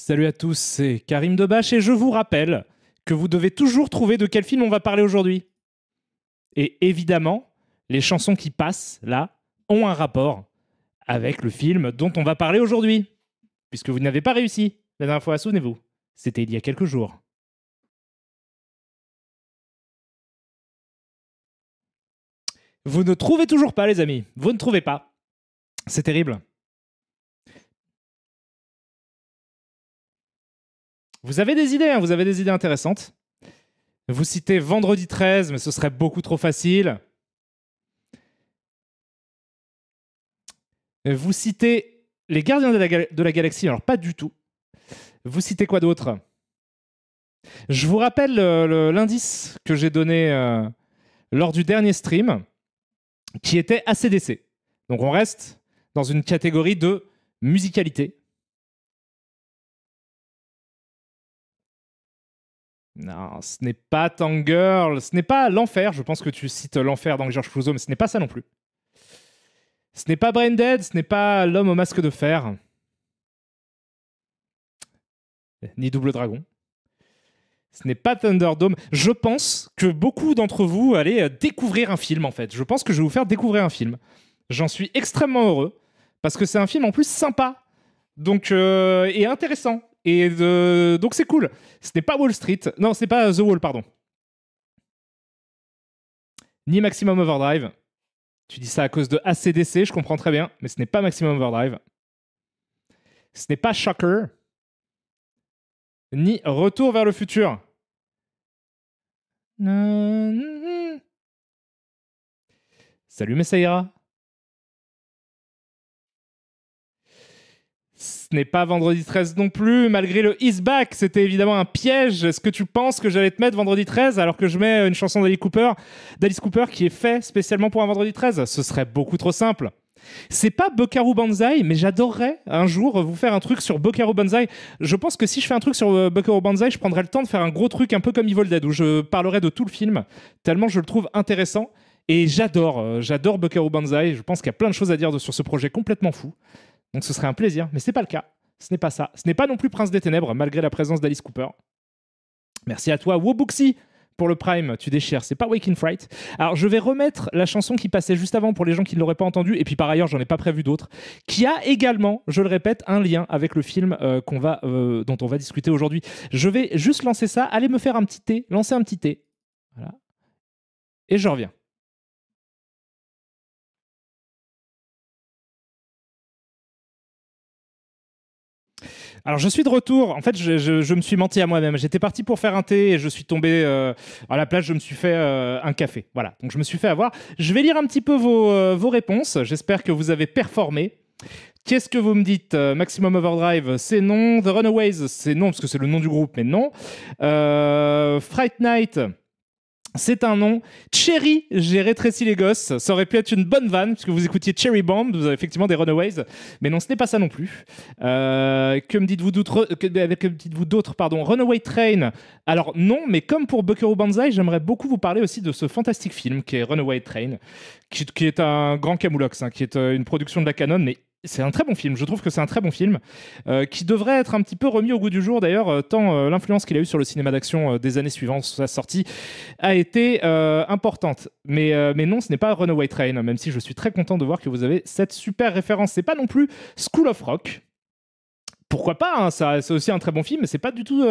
Salut à tous, c'est Karim Debache et je vous rappelle que vous devez toujours trouver de quel film on va parler aujourd'hui. Et évidemment, les chansons qui passent là ont un rapport avec le film dont on va parler aujourd'hui. Puisque vous n'avez pas réussi la dernière fois, souvenez-vous, c'était il y a quelques jours. Vous ne trouvez toujours pas, les amis. Vous ne trouvez pas. C'est terrible. Vous avez des idées, hein, vous avez des idées intéressantes. Vous citez vendredi 13, mais ce serait beaucoup trop facile. Vous citez les gardiens de la, galaxie, alors pas du tout. Vous citez quoi d'autre Je vous rappelle l'indice que j'ai donné euh, lors du dernier stream, qui était ACDC. Donc on reste dans une catégorie de musicalité. Non, ce n'est pas Tangirl, ce n'est pas l'enfer. Je pense que tu cites l'enfer dans George Clouseau, mais ce n'est pas ça non plus. Ce n'est pas Brain Dead, ce n'est pas l'homme au masque de fer, ni Double Dragon. Ce n'est pas Thunderdome. Je pense que beaucoup d'entre vous allez euh, découvrir un film en fait. Je pense que je vais vous faire découvrir un film. J'en suis extrêmement heureux parce que c'est un film en plus sympa. Donc, euh, et intéressant. Et euh, donc c'est cool. Ce n'est pas Wall Street. Non, c'est pas euh, The Wall, pardon. Ni Maximum Overdrive. Tu dis ça à cause de ACDC, je comprends très bien, mais ce n'est pas Maximum Overdrive. Ce n'est pas Shocker. Ni Retour vers le futur. Salut Messaïra. Ce n'est pas vendredi 13 non plus, malgré le Is Back, c'était évidemment un piège. Est-ce que tu penses que j'allais te mettre vendredi 13 alors que je mets une chanson d'Alice Cooper, d'Alice Cooper qui est faite spécialement pour un vendredi 13 Ce serait beaucoup trop simple. C'est pas Bokaru Banzai, mais j'adorerais un jour vous faire un truc sur Bokaru Banzai. Je pense que si je fais un truc sur euh, Bokaru Banzai, je prendrai le temps de faire un gros truc un peu comme Evil Dead, où je parlerai de tout le film, tellement je le trouve intéressant. Et j'adore, euh, j'adore Bokaru Banzai. Je pense qu'il y a plein de choses à dire sur ce projet complètement fou. Donc ce serait un plaisir, mais c'est pas le cas. Ce n'est pas ça. Ce n'est pas non plus Prince des Ténèbres, malgré la présence d'Alice Cooper. Merci à toi, Wobuxi, pour le Prime, tu déchires, c'est pas Waking Fright. Alors je vais remettre la chanson qui passait juste avant pour les gens qui ne l'auraient pas entendue, et puis par ailleurs j'en ai pas prévu d'autres, qui a également, je le répète, un lien avec le film euh, qu'on va, euh, dont on va discuter aujourd'hui. Je vais juste lancer ça, allez me faire un petit thé, lancer un petit thé. Voilà. Et je reviens. Alors je suis de retour. En fait, je, me suis menti à moi-même. J'étais parti pour faire un thé et je suis tombé euh, à la place. Je me suis fait euh, un café. Voilà. Donc je me suis fait avoir. Je vais lire un petit peu vos, euh, vos réponses. J'espère que vous avez performé. Qu'est-ce que vous me dites Maximum Overdrive, c'est non. The Runaways, c'est non parce que c'est le nom du groupe, mais non. Fright Night. C'est un nom. Cherry, j'ai rétréci les gosses. Ça aurait pu être une bonne vanne, puisque vous écoutiez Cherry Bomb, vous avez effectivement des Runaways. Mais non, ce n'est pas ça non plus. Euh, que me dites-vous d'autres euh, que, euh, pardon, Runaway Train. Alors non, mais comme pour Buckaroo Banzai, j'aimerais beaucoup vous parler aussi de ce fantastique film qui est Runaway Train, qui, est un grand camoulox, hein, qui est une production de la Canon, mais c'est un très bon film. Je trouve que c'est un très bon film euh, qui devrait être un petit peu remis au goût du jour. D'ailleurs, euh, tant euh, l'influence qu'il a eue sur le cinéma d'action des années suivantes sa sortie a été importante. Mais, mais non, ce n'est pas Runaway Train. Même si je suis très content de voir que vous avez cette super référence. C'est pas non plus School of Rock. Pourquoi pas hein, Ça, c'est aussi un très bon film, mais c'est pas du tout.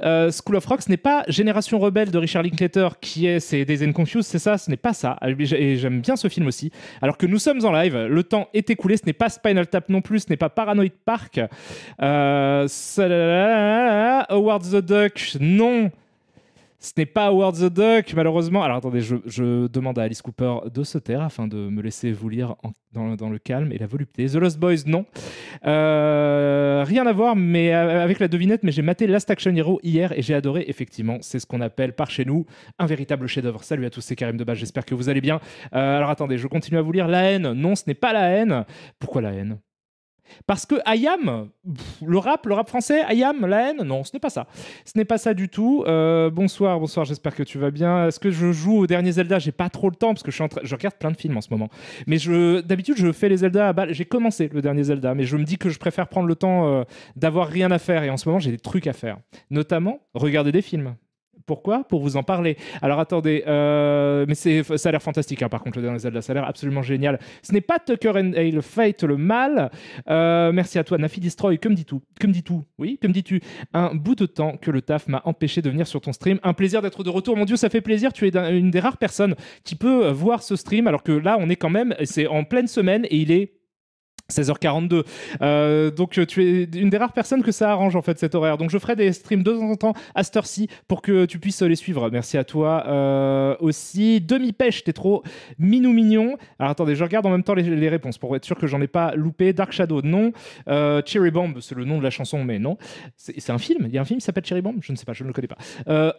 Euh, School of Rock, ce n'est pas Génération Rebelle de Richard Linklater qui est c'est Days Confused, c'est ça, ce n'est pas ça. Et j'aime bien ce film aussi. Alors que nous sommes en live, le temps est écoulé, ce n'est pas Spinal Tap non plus, ce n'est pas Paranoid Park. Euh, the Duck, non. Ce n'est pas Howard the Duck, malheureusement. Alors attendez, je, je, demande à Alice Cooper de se taire afin de me laisser vous lire dans, le calme et la volupté. The Lost Boys, non. Euh, rien à voir mais, euh, avec la devinette, mais j'ai maté Last Action Hero hier et j'ai adoré. Effectivement, c'est ce qu'on appelle par chez nous un véritable chef-d'œuvre. Salut à tous, c'est Karim Debas, j'espère que vous allez bien. Euh, alors attendez, je continue à vous lire. La haine, non, ce n'est pas la haine. Pourquoi la haine parce que Ayam, le rap, le rap français, Ayam, la haine, non, ce n'est pas ça. Ce n'est pas ça du tout. Euh, bonsoir, bonsoir, j'espère que tu vas bien. Est-ce que je joue au dernier Zelda J'ai pas trop le temps parce que je, regarde plein de films en ce moment. Mais d'habitude, je fais les Zelda à J'ai commencé le dernier Zelda, mais je me dis que je préfère prendre le temps euh, d'avoir rien à faire. Et en ce moment, j'ai des trucs à faire. Notamment, regarder des films. Pourquoi Pour vous en parler. Alors attendez, euh, mais ça a l'air fantastique hein, par contre le dernier Zelda, ça a l'air absolument génial. Ce n'est pas Tucker and Hale Fate le mal. Euh, merci à toi Nafi Destroy, comme dit tu Comme dis-tu Oui, me dis-tu Un bout de temps que le taf m'a empêché de venir sur ton stream. Un plaisir d'être de retour. Mon Dieu, ça fait plaisir. Tu es une des rares personnes qui peut voir ce stream alors que là on est quand même, c'est en pleine semaine et il est 16h42. Euh, donc euh, tu es une des rares personnes que ça arrange en fait cet horaire. Donc je ferai des streams de temps en temps à cette heure-ci pour que tu puisses les suivre. Merci à toi euh, aussi. Demi-pêche, t'es trop minou mignon. Alors attendez, je regarde en même temps les, réponses pour être sûr que j'en ai pas loupé. Dark Shadow, non. Cherry Bomb, c'est le nom de la chanson, mais non. C'est un film. Il y a un film qui s'appelle Cherry Bomb Je ne sais pas, je ne le connais pas.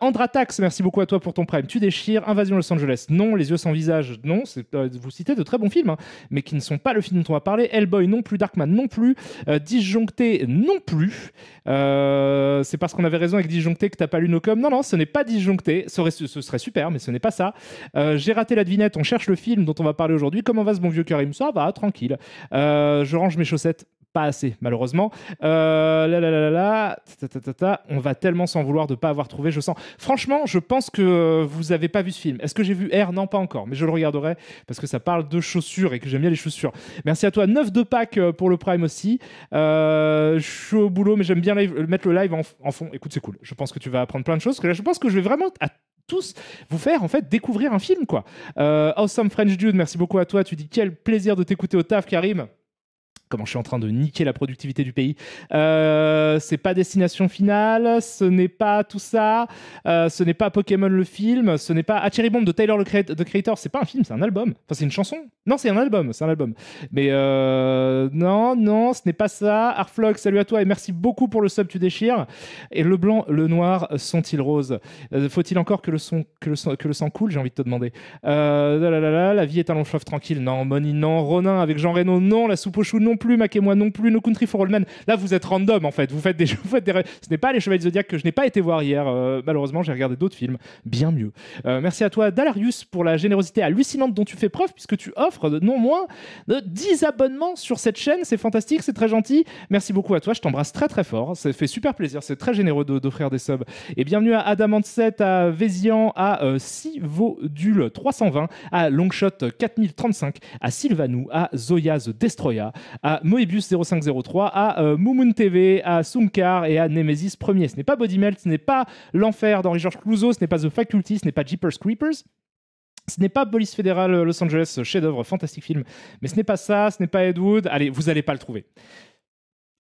Andratax, merci beaucoup à toi pour ton prime. Tu déchires. Invasion Los Angeles, non. Les yeux sans visage, non. vous citez de très bons films, hein, mais qui ne sont pas le film dont on va parler. Hellboy, non plus, Darkman non plus, euh, Disjoncté non plus. Euh, c'est parce qu'on avait raison avec Disjoncté que t'as pas lu nos Non, non, ce n'est pas Disjoncté. Ce, serait super, mais ce n'est pas ça. Euh, j'ai raté la devinette, on cherche le film dont on va parler aujourd'hui. Comment va ce bon vieux Karim Ça va, tranquille. je range mes chaussettes pas assez, malheureusement. Euh, là, là, là, on va tellement s'en vouloir de ne pas avoir trouvé, je sens. Franchement, je pense que vous n'avez pas vu ce film. Est-ce que j'ai vu R Non, pas encore, mais je le regarderai parce que ça parle de chaussures et que j'aime bien les chaussures. Merci à toi. 9 de pack euh, pour le Prime aussi. Euh, je suis au boulot, mais j'aime bien mettre le live en, fond. Écoute, c'est cool. Je pense que tu vas apprendre plein de choses. Que là, je pense que je vais vraiment à tous vous faire en fait découvrir un film quoi. awesome French Dude, merci beaucoup à toi. Tu dis quel plaisir de t'écouter au taf, Karim comment je suis en train de niquer la productivité du pays. Euh, c'est pas Destination Finale, ce n'est pas tout ça, euh, ce n'est pas Pokémon le film, ce n'est pas A Bomb de Taylor le Creator, c'est pas un film, c'est un album. Enfin, c'est une chanson. Non, c'est un album, c'est un album. Mais euh, non, non, ce n'est pas ça. Arflog, salut à toi et merci beaucoup pour le sub, tu déchires. Et le blanc, le noir, sont-ils roses euh, Faut-il encore que le, son, que, le son, que le sang coule J'ai envie de te demander. Euh, la, vie est un long fleuve tranquille. Non, Money, non. Ronin avec Jean Reno, non. La soupe au chou, non plus. Mac et moi, non plus. No Country for All Men. Là, vous êtes random en fait. Vous faites des, vous faites des Ce n'est pas les Chevaliers Zodiac que je n'ai pas été voir hier. malheureusement, j'ai regardé d'autres films bien mieux. merci à toi, Dalarius, pour la générosité hallucinante dont tu fais preuve puisque tu offres non moins de 10 abonnements sur cette chaîne. C'est fantastique, c'est très gentil. Merci beaucoup à toi. Je t'embrasse très très fort. Ça fait super plaisir. C'est très généreux d'offrir des subs. Et bienvenue à Adamant7, à Vézian, à euh, 320, à Longshot 4035, à Sylvanou, à Zoya Destroya, à Moebius 0503, à euh, TV, à Sunkar et à Nemesis 1 Ce n'est pas Body Melt, ce n'est pas l'enfer d'Henri-Georges Clouseau, ce n'est pas The Faculty, ce n'est pas Jeepers Creepers. Ce n'est pas Police Fédérale euh, Los Angeles, euh, chef-d'œuvre, fantastique film, mais ce n'est pas ça, ce n'est pas Ed Wood. Allez, vous n'allez pas le trouver.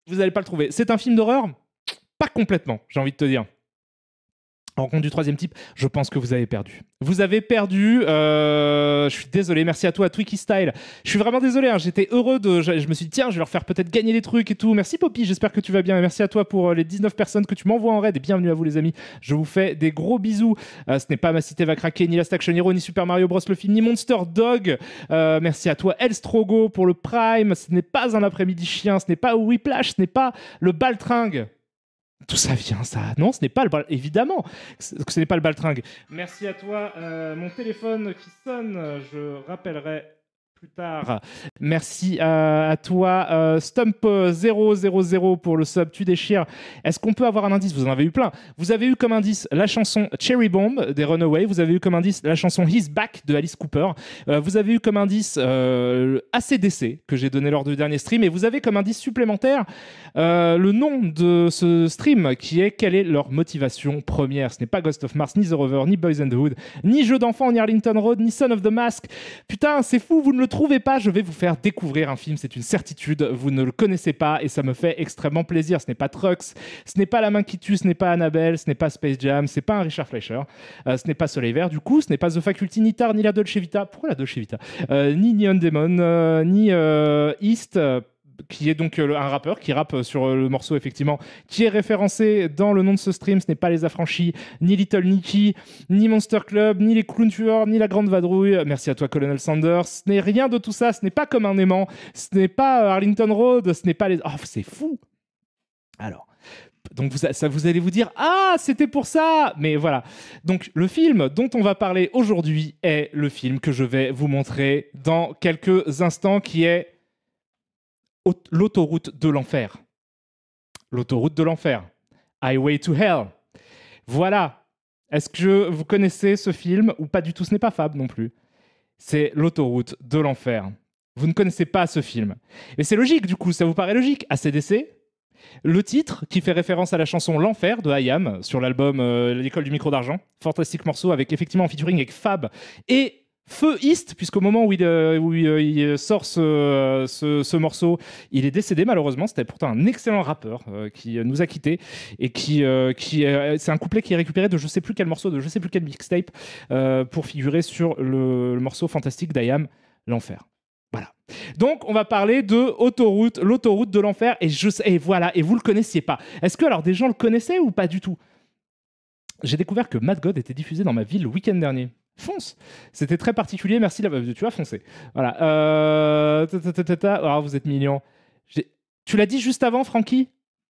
Vous n'allez pas le trouver. C'est un film d'horreur Pas complètement, j'ai envie de te dire. En compte du troisième type, je pense que vous avez perdu. Vous avez perdu. Euh, je suis désolé. Merci à toi, à Style. Je suis vraiment désolé. Hein, j'étais heureux de. Je, me suis dit, tiens, je vais leur faire peut-être gagner des trucs et tout. Merci, Poppy. J'espère que tu vas bien. merci à toi pour euh, les 19 personnes que tu m'envoies en raid. Et bienvenue à vous, les amis. Je vous fais des gros bisous. Euh, ce n'est pas Ma Cité va craquer, ni Last Action Hero, ni Super Mario Bros. le film, ni Monster Dog. merci à toi, Elstrogo pour le Prime. Ce n'est pas un après-midi chien. Ce n'est pas Whiplash. Ce n'est pas le Baltringue. Tout ça vient ça Non, ce n'est pas le évidemment que ce n'est pas le baltringue. Merci à toi. Euh, mon téléphone qui sonne, je rappellerai plus tard. Merci euh, à, toi. Euh, Stump000 euh, pour le sub, tu déchires. Est-ce qu'on peut avoir un indice Vous en avez eu plein. Vous avez eu comme indice la chanson Cherry Bomb des Runaway. Vous avez eu comme indice la chanson He's Back de Alice Cooper. vous avez eu comme indice ACDC que j'ai donné lors du dernier stream. Et vous avez comme indice supplémentaire le nom de ce stream qui est quelle est leur motivation première. Ce n'est pas Ghost of Mars, ni The Rover, ni Boys and the Hood, ni Jeux d'Enfants, ni Arlington Road, ni Son of the Mask. Putain, c'est fou, vous ne le trouvez pas, je vais vous faire découvrir un film, c'est une certitude, vous ne le connaissez pas et ça me fait extrêmement plaisir. Ce n'est pas Trucks, ce n'est pas La main qui tue, ce n'est pas Annabelle, ce n'est pas Space Jam, c'est pas un Richard Fleischer, euh, ce n'est pas Soleil Vert du coup, ce n'est pas The Faculty, ni Tar, ni la Dolce Vita, pourquoi la Dolce Vita, euh, ni Neon Demon, euh, ni East, qui est donc euh, un rappeur qui rappe euh, sur euh, le morceau, effectivement, qui est référencé dans le nom de ce stream. Ce n'est pas Les Affranchis, ni Little Nicky, ni Monster Club, ni Les Clown ni La Grande Vadrouille. Merci à toi, Colonel Sanders. Ce n'est rien de tout ça. Ce n'est pas comme un aimant. Ce n'est pas Arlington Road. Ce n'est pas les. Oh, c'est fou! Alors. Donc ça, vous allez vous dire ah c'était pour ça mais voilà donc le film dont on va parler aujourd'hui est le film que je vais vous montrer dans quelques instants qui est l'autoroute de l'enfer. L'autoroute de l'enfer. Highway to Hell. Voilà. Est-ce que vous connaissez ce film ou pas du tout Ce n'est pas Fab non plus. C'est l'autoroute de l'enfer. Vous ne connaissez pas ce film. Mais c'est logique du coup, ça vous paraît logique ACDC Le titre qui fait référence à la chanson L'enfer de Hayam sur l'album euh, L'école du micro d'argent. Fantastique morceau avec effectivement featuring avec Fab et Feu East, puisqu'au moment où il, euh, euh, sort euh, ce, morceau, il est décédé malheureusement. C'était pourtant un excellent rappeur qui nous a quittés et qui, c'est un couplet qui est récupéré de je ne sais plus quel morceau, de je ne sais plus quel mixtape pour figurer sur le, morceau fantastique d'Ayam, l'enfer. Voilà. Donc, on va parler de autoroute, l'autoroute de l'enfer, et et voilà, et vous le connaissiez pas. Est-ce que alors des gens le connaissaient ou pas du tout J'ai découvert que Mad God était diffusé dans ma ville le week-end dernier fonce. C'était très particulier, merci, la... tu vas foncer. Voilà. Euh, ah, vous êtes mignon. Tu l'as dit juste avant, Frankie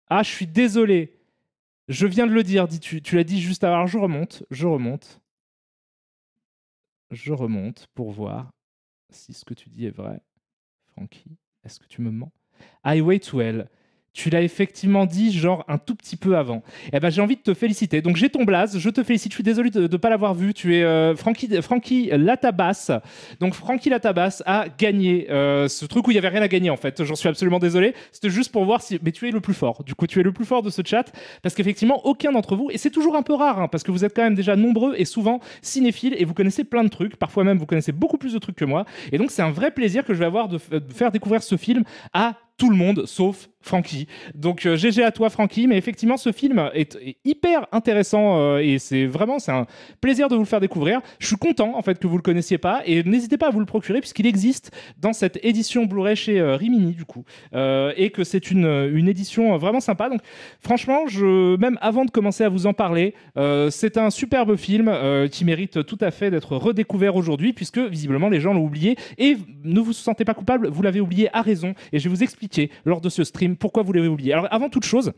Ah, je suis désolé. Je viens de le dire, dis-tu. Tu, l'as dit juste avant. je remonte, je remonte. Je remonte pour voir si ce que tu dis est vrai. Frankie, est-ce que tu me mens Highway ah, to Hell tu l'as effectivement dit genre un tout petit peu avant. Eh ben j'ai envie de te féliciter. Donc j'ai ton blaze, je te félicite. Je suis désolé de ne pas l'avoir vu. Tu es euh, Francky, Latabasse. Donc Francky Latabasse a gagné euh, ce truc où il y avait rien à gagner en fait. J'en suis absolument désolé. C'était juste pour voir si mais tu es le plus fort. Du coup tu es le plus fort de ce chat parce qu'effectivement aucun d'entre vous et c'est toujours un peu rare hein, parce que vous êtes quand même déjà nombreux et souvent cinéphiles et vous connaissez plein de trucs. Parfois même vous connaissez beaucoup plus de trucs que moi et donc c'est un vrai plaisir que je vais avoir de faire découvrir ce film à tout le monde sauf Francky. Donc GG euh, à toi Francky, mais effectivement ce film est, hyper intéressant euh, et c'est vraiment c'est un plaisir de vous le faire découvrir. Je suis content en fait que vous le connaissiez pas et n'hésitez pas à vous le procurer puisqu'il existe dans cette édition Blu-ray chez euh, Rimini du coup et que c'est une, une édition vraiment sympa. Donc franchement, je même avant de commencer à vous en parler, c'est un superbe film qui mérite tout à fait d'être redécouvert aujourd'hui puisque visiblement les gens l'ont oublié et ne vous sentez pas coupable, vous l'avez oublié à raison et je vais vous expliquer lors de ce stream pourquoi vous l'avez oublié. Alors avant toute chose,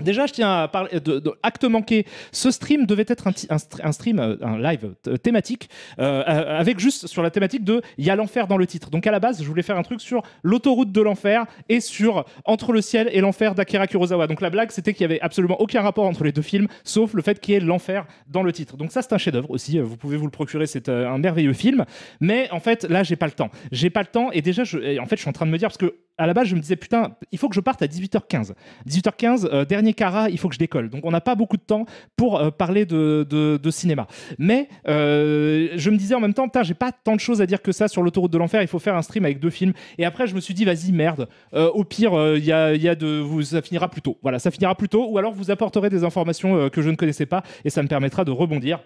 Déjà, je tiens à parler de, acte manqué. Ce stream devait être un, stream, euh, un live thématique, euh, euh, avec juste sur la thématique de il y a l'enfer dans le titre. Donc à la base, je voulais faire un truc sur l'autoroute de l'enfer et sur Entre le ciel et l'enfer d'Akira Kurosawa. Donc la blague, c'était qu'il y avait absolument aucun rapport entre les deux films, sauf le fait qu'il y ait l'enfer dans le titre. Donc ça, c'est un chef-d'œuvre aussi. Vous pouvez vous le procurer. C'est un merveilleux film. Mais en fait, là, j'ai pas le temps. J'ai pas le temps. Et déjà, je, en fait, je suis en train de me dire parce que à la base, je me disais, putain, il faut que je parte à 18h15. 18h15, euh, dernier cara, il faut que je décolle. Donc, on n'a pas beaucoup de temps pour euh, parler de, cinéma. Mais euh, je me disais en même temps, putain, j'ai pas tant de choses à dire que ça sur l'autoroute de l'enfer. Il faut faire un stream avec deux films. Et après, je me suis dit, vas-y, merde. au pire, il y a, y de, vous, ça finira plus tôt. Voilà, ça finira plus tôt. Ou alors, vous apporterez des informations que je ne connaissais pas et ça me permettra de rebondir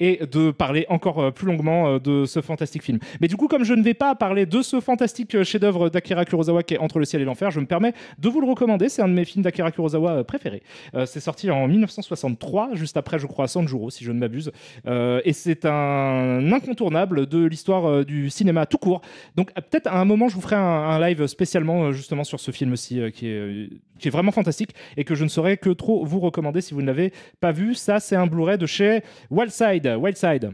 et de parler encore euh, plus longuement euh, de ce fantastique film. Mais du coup, comme je ne vais pas parler de ce fantastique euh, chef-d'œuvre d'Akira Kurosawa qui est Entre le ciel et l'enfer, je me permets de vous le recommander. C'est un de mes films d'Akira Kurosawa préférés. c'est sorti en 1963, juste après, je crois, Sanjuro, si je ne m'abuse. et c'est un incontournable de l'histoire du cinéma tout court. Donc, peut-être à un moment, je vous ferai un, live spécialement justement sur ce film aussi, qui, est, qui est vraiment fantastique et que je ne saurais que trop vous recommander si vous ne l'avez pas vu. Ça, c'est un Blu-ray de chez Waltz. Wildside,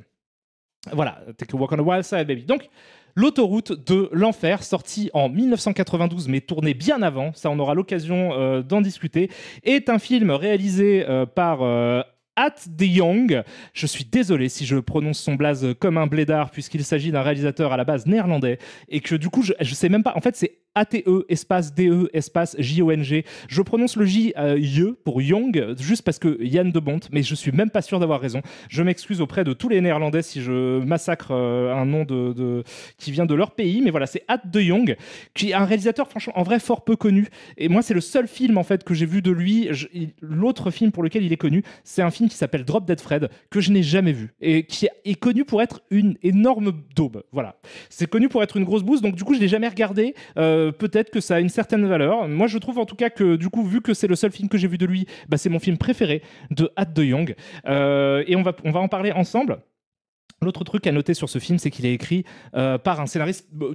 Voilà, Take a Walk on the Wildside, baby. Donc, L'autoroute de l'enfer, sortie en 1992 mais tournée bien avant, ça on aura l'occasion euh, d'en discuter, est un film réalisé euh, par euh, At De Jong. Je suis désolé si je prononce son blaze comme un blédard, puisqu'il s'agit d'un réalisateur à la base néerlandais et que du coup, je, je sais même pas. En fait, c'est ATE espace DE espace J-O-N-G. Je prononce le J euh, e pour Young, juste parce que Yann de Bont, mais je suis même pas sûr d'avoir raison. Je m'excuse auprès de tous les Néerlandais si je massacre euh, un nom de, qui vient de leur pays, mais voilà, c'est At de Young, qui est un réalisateur, franchement, en vrai, fort peu connu. Et moi, c'est le seul film, en fait, que j'ai vu de lui. L'autre film pour lequel il est connu, c'est un film qui s'appelle Drop Dead Fred, que je n'ai jamais vu, et qui est connu pour être une énorme daube. Voilà. C'est connu pour être une grosse bouse, donc du coup, je l'ai jamais regardé. Euh, euh, peut-être que ça a une certaine valeur. Moi, je trouve en tout cas que, du coup, vu que c'est le seul film que j'ai vu de lui, bah, c'est mon film préféré de Hat de Young. Euh, et on on va en parler ensemble. L'autre truc à noter sur ce film, c'est qu'il est écrit euh, par un scénariste euh,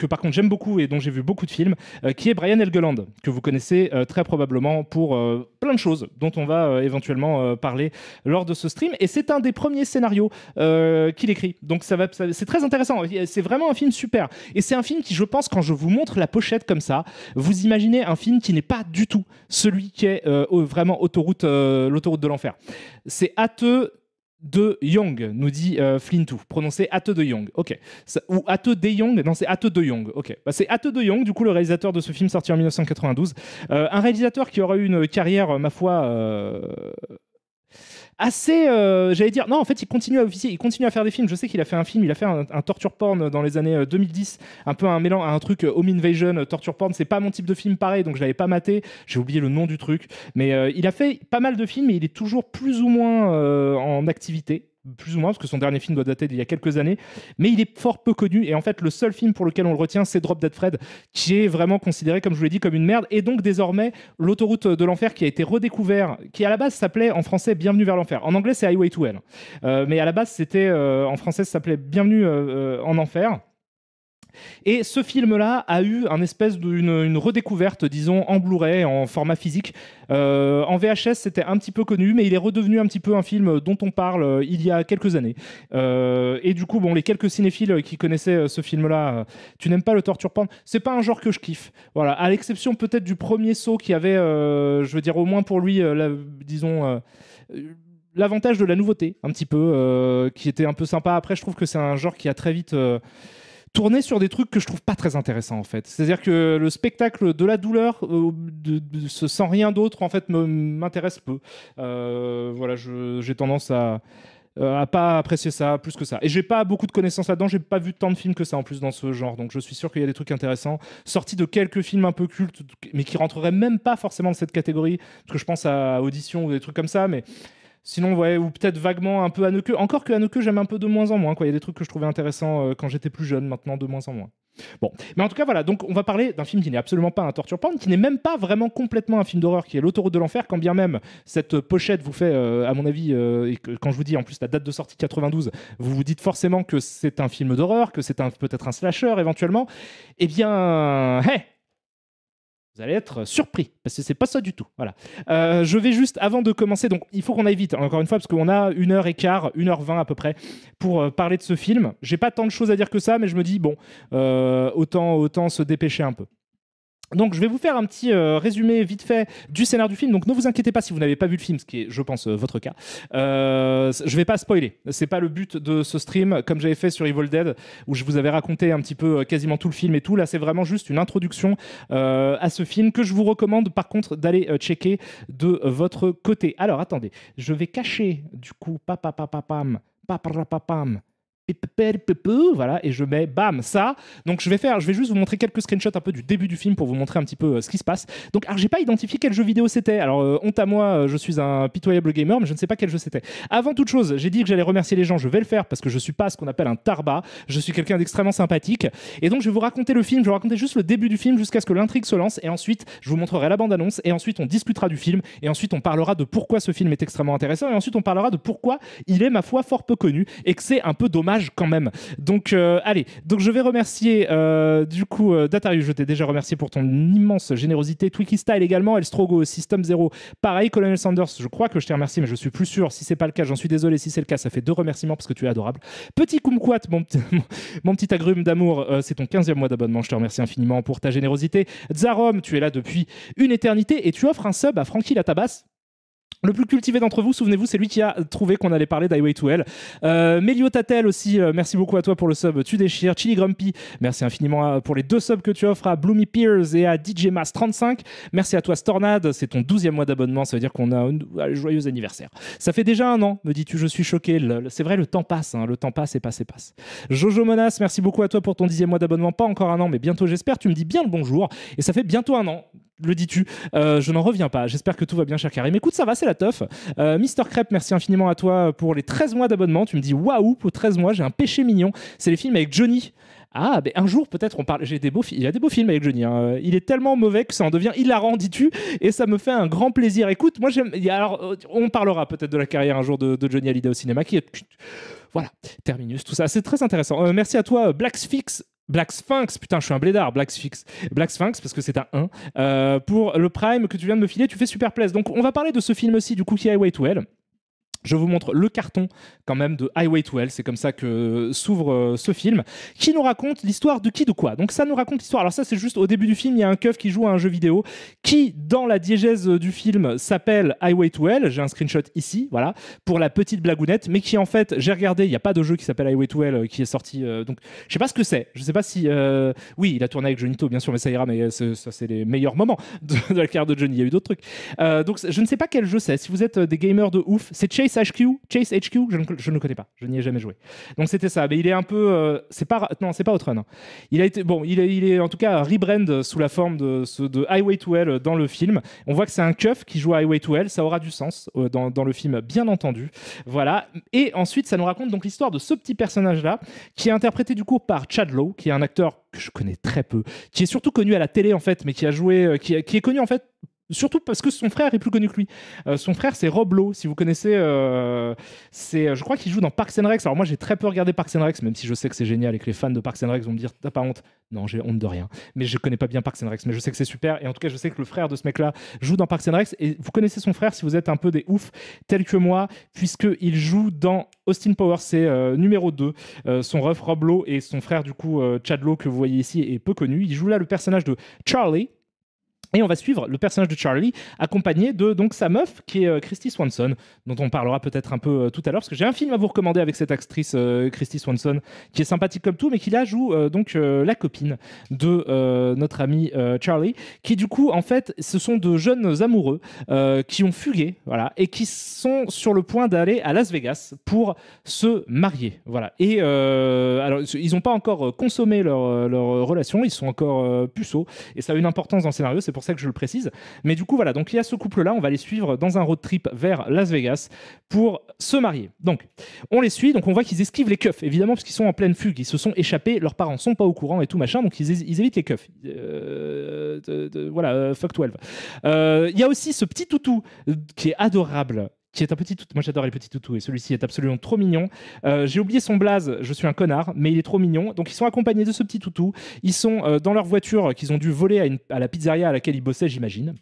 que par contre j'aime beaucoup et dont j'ai vu beaucoup de films, euh, qui est Brian Helgeland, que vous connaissez très probablement pour plein de choses dont on va éventuellement parler lors de ce stream. Et c'est un des premiers scénarios qu'il écrit. Donc ça va, c'est très intéressant. C'est vraiment un film super. Et c'est un film qui, je pense, quand je vous montre la pochette comme ça, vous imaginez un film qui n'est pas du tout celui qui est vraiment autoroute, l'autoroute de l'enfer. C'est hâteux, de Young, nous dit euh, Flintou, prononcé Ate de Young, ok. ou Ate de Young, non c'est Ate de Young, ok. Bah, c'est Ate de Young, du coup le réalisateur de ce film sorti en 1992. Euh, un réalisateur qui aura eu une carrière, ma foi, euh, assez, euh, j'allais dire, non, en fait, il continue à officier, il continue à faire des films. Je sais qu'il a fait un film, il a fait un, torture porn dans les années 2010, euh, un peu un mélange, un truc euh, home invasion, torture porn. C'est pas mon type de film pareil, donc je l'avais pas maté. J'ai oublié le nom du truc, mais il a fait pas mal de films et il est toujours plus ou moins en activité plus ou moins, parce que son dernier film doit dater d'il y a quelques années, mais il est fort peu connu. Et en fait, le seul film pour lequel on le retient, c'est Drop Dead Fred, qui est vraiment considéré, comme je vous l'ai dit, comme une merde. Et donc, désormais, l'autoroute de l'enfer qui a été redécouvert, qui à la base s'appelait en français Bienvenue vers l'enfer. En anglais, c'est Highway to Hell. Euh, mais à la base, c'était euh, en français, ça s'appelait Bienvenue euh, en enfer. Et ce film-là a eu un espèce d'une une redécouverte, disons, en Blu-ray, en format physique. Euh, en VHS, c'était un petit peu connu, mais il est redevenu un petit peu un film dont on parle euh, il y a quelques années. Euh, et du coup, bon, les quelques cinéphiles qui connaissaient ce film-là, tu n'aimes pas le torture porn, c'est pas un genre que je kiffe. Voilà, à l'exception peut-être du premier saut qui avait, je veux dire, au moins pour lui, disons l'avantage de la nouveauté, un petit peu, qui était un peu sympa. Après, je trouve que c'est un genre qui a très vite tourner sur des trucs que je trouve pas très intéressants en fait. C'est-à-dire que le spectacle de la douleur euh, de, sans rien d'autre en fait m'intéresse peu. Euh, voilà, j'ai tendance euh, à pas apprécier ça plus que ça. Et j'ai pas beaucoup de connaissances là-dedans, j'ai pas vu tant de films que ça en plus dans ce genre, donc je suis sûr qu'il y a des trucs intéressants, sortis de quelques films un peu cultes, mais qui rentreraient même pas forcément dans cette catégorie, parce que je pense à Audition ou des trucs comme ça, mais Sinon, ouais, ou peut-être vaguement un peu Haneke. Encore que Haneke, j'aime un peu de moins en moins. Il y a des trucs que je trouvais intéressants euh, quand j'étais plus jeune, maintenant de moins en moins. Bon, mais en tout cas, voilà. Donc, on va parler d'un film qui n'est absolument pas un torture porn, qui n'est même pas vraiment complètement un film d'horreur, qui est L'autoroute de l'enfer, quand bien même cette euh, pochette vous fait, euh, à mon avis, et quand je vous dis en plus la date de sortie 92, vous vous dites forcément que c'est un film d'horreur, que c'est peut-être un slasher éventuellement. Eh bien, hé, eh, vous allez être euh, surpris, parce que c'est pas ça du tout. Voilà. Euh, je vais juste, avant de commencer, donc il faut qu'on aille vite, hein, encore une fois, parce qu'on a une heure et quart, une heure vingt à peu près, pour euh, parler de ce film. J'ai pas tant de choses à dire que ça, mais je me dis, bon, autant, autant se dépêcher un peu. Donc je vais vous faire un petit euh, résumé vite fait du scénario du film. Donc ne vous inquiétez pas si vous n'avez pas vu le film, ce qui est je pense euh, votre cas. Je euh, je vais pas spoiler. C'est pas le but de ce stream comme j'avais fait sur Evil Dead où je vous avais raconté un petit peu quasiment tout le film et tout. Là c'est vraiment juste une introduction à ce film que je vous recommande par contre d'aller checker de votre côté. Alors attendez, je vais cacher du coup pam voilà, et je mets bam ça. Donc je vais faire, je vais juste vous montrer quelques screenshots un peu du début du film pour vous montrer un petit peu euh, ce qui se passe. Donc alors j'ai pas identifié quel jeu vidéo c'était. Alors euh, honte à moi, euh, je suis un pitoyable gamer, mais je ne sais pas quel jeu c'était. Avant toute chose, j'ai dit que j'allais remercier les gens, je vais le faire parce que je suis pas ce qu'on appelle un tarba. Je suis quelqu'un d'extrêmement sympathique, et donc je vais vous raconter le film. Je vais vous raconter juste le début du film jusqu'à ce que l'intrigue se lance, et ensuite je vous montrerai la bande annonce, et ensuite on discutera du film, et ensuite on parlera de pourquoi ce film est extrêmement intéressant, et ensuite on parlera de pourquoi il est ma foi fort peu connu et que c'est un peu dommage quand même. Donc, euh, allez, donc je vais remercier euh, du coup euh, Datarius. Je t'ai déjà remercié pour ton immense générosité. Twiki Style également, Elstrogo, System Zero. Pareil, Colonel Sanders, je crois que je t'ai remercié, mais je suis plus sûr. Si c'est pas le cas, j'en suis désolé. Si c'est le cas, ça fait deux remerciements parce que tu es adorable. Petit Kumquat, mon, petit agrume d'amour, c'est ton 15e mois d'abonnement. Je te remercie infiniment pour ta générosité. Zarom, tu es là depuis une éternité et tu offres un sub à Frankie Latabas le plus cultivé d'entre vous, souvenez-vous, c'est lui qui a trouvé qu'on allait parler d'Highway to Hell. Euh, Melio Tatel aussi, euh, merci beaucoup à toi pour le sub, tu déchires. Chili Grumpy, merci infiniment euh, pour les deux subs que tu offres à Bloomy Pears et à DJ Mass 35. Merci à toi Stornade, c'est ton 12e mois d'abonnement, ça veut dire qu'on a un joyeux anniversaire. Ça fait déjà un an, me dis-tu, je suis choqué. C'est vrai, le temps passe, hein, le temps passe et passe et passe. Jojo Monas, merci beaucoup à toi pour ton dixième mois d'abonnement, pas encore un an, mais bientôt j'espère. Tu me dis bien le bonjour et ça fait bientôt un an le dis-tu euh, Je n'en reviens pas. J'espère que tout va bien, cher Karim. Écoute, ça va, c'est la teuf. Euh, Mister Crêpe, merci infiniment à toi pour les 13 mois d'abonnement. Tu me dis waouh, pour 13 mois, j'ai un péché mignon. C'est les films avec Johnny. Ah, mais ben, un jour peut-être on parle. J'ai des beaux Il y a des beaux films avec Johnny. Hein. Il est tellement mauvais que ça en devient hilarant, dis-tu, et ça me fait un grand plaisir. Écoute, moi j'aime. Alors, on parlera peut-être de la carrière un jour de, Johnny Hallyday au cinéma, qui voilà, terminus, tout ça. C'est très intéressant. Euh, merci à toi, Blacksfix Black Sphinx, putain, je suis un blédard, Black Sphinx, Black Sphinx parce que c'est un 1. Euh, pour le Prime que tu viens de me filer, tu fais super place. Donc, on va parler de ce film aussi, du Cookie Highway to Hell. Je vous montre le carton quand même de Highway to Hell, c'est comme ça que euh, s'ouvre euh, ce film, qui nous raconte l'histoire de qui de quoi. Donc ça nous raconte l'histoire. Alors ça c'est juste au début du film, il y a un keuf qui joue à un jeu vidéo qui dans la diégèse euh, du film s'appelle Highway to Hell. J'ai un screenshot ici, voilà, pour la petite blagounette, mais qui en fait, j'ai regardé, il n'y a pas de jeu qui s'appelle Highway to Hell qui est sorti. donc je sais pas ce que c'est. Je sais pas si oui, il a tourné avec Jonito bien sûr, mais ça ira. Mais ça c'est les meilleurs moments de, la carrière de Johnny. Il y a eu d'autres trucs. donc je ne sais pas quel jeu c'est. Si vous êtes des gamers de ouf, c'est Chase Chase HQ, Chase HQ, je ne, le connais pas, je n'y ai jamais joué. Donc c'était ça, mais il est un peu, Non, euh, c'est pas, non, c'est pas Outrun. Hein. Il a été, bon, il est, il est en tout cas rebrand sous la forme de, Highway to Hell dans le film. On voit que c'est un cuff qui joue à Highway to Hell, ça aura du sens euh, dans, le film, bien entendu. Voilà. Et ensuite, ça nous raconte donc l'histoire de ce petit personnage-là, qui est interprété du coup par Chad Lowe, qui est un acteur que je connais très peu, qui est surtout connu à la télé en fait, mais qui a joué, euh, qui est connu en fait Surtout parce que son frère est plus connu que lui. Euh, son frère, c'est Rob Lowe, si vous connaissez. Euh, euh, je crois qu'il joue dans Parks and Recs. Alors moi, j'ai très peu regardé Parks and Recs, même si je sais que c'est génial et que les fans de Parks and Recs vont me dire t'as pas honte. Non, j'ai honte de rien. Mais je connais pas bien Parks and Recs. mais je sais que c'est super. Et en tout cas, je sais que le frère de ce mec-là joue dans Parks and Recs. Et vous connaissez son frère si vous êtes un peu des oufs tels que moi, puisqu'il joue dans Austin Powers, c'est numéro 2. son ref Rob Lowe et son frère, du coup, Chad Lowe, que vous voyez ici, est peu connu. Il joue là le personnage de Charlie et on va suivre le personnage de Charlie, accompagné de donc sa meuf, qui est euh, Christy Swanson, dont on parlera peut-être un peu euh, tout à l'heure, parce que j'ai un film à vous recommander avec cette actrice euh, Christy Swanson, qui est sympathique comme tout, mais qui là joue donc la copine de notre ami Charlie, qui du coup, en fait, ce sont de jeunes amoureux qui ont fugué, voilà, et qui sont sur le point d'aller à Las Vegas pour se marier, voilà. Et alors, ils n'ont pas encore consommé leur, leur relation, ils sont encore puceaux, et ça a une importance dans le scénario, c'est pour ça que je le précise. Mais du coup, voilà, donc il y a ce couple-là, on va les suivre dans un road trip vers Las Vegas pour se marier. Donc, on les suit, donc on voit qu'ils esquivent les keufs, évidemment, parce qu'ils sont en pleine fugue, ils se sont échappés, leurs parents sont pas au courant et tout machin, donc ils, évitent les keufs. Euh, voilà, euh, fuck 12. Euh, il y a aussi ce petit toutou qui est adorable, qui est un petit toutou. Moi, j'adore les petits toutous et celui-ci est absolument trop mignon. Euh, j'ai oublié son blaze, je suis un connard, mais il est trop mignon. Donc, ils sont accompagnés de ce petit toutou. Ils sont euh, dans leur voiture qu'ils ont dû voler à la pizzeria à laquelle ils bossaient, j'imagine.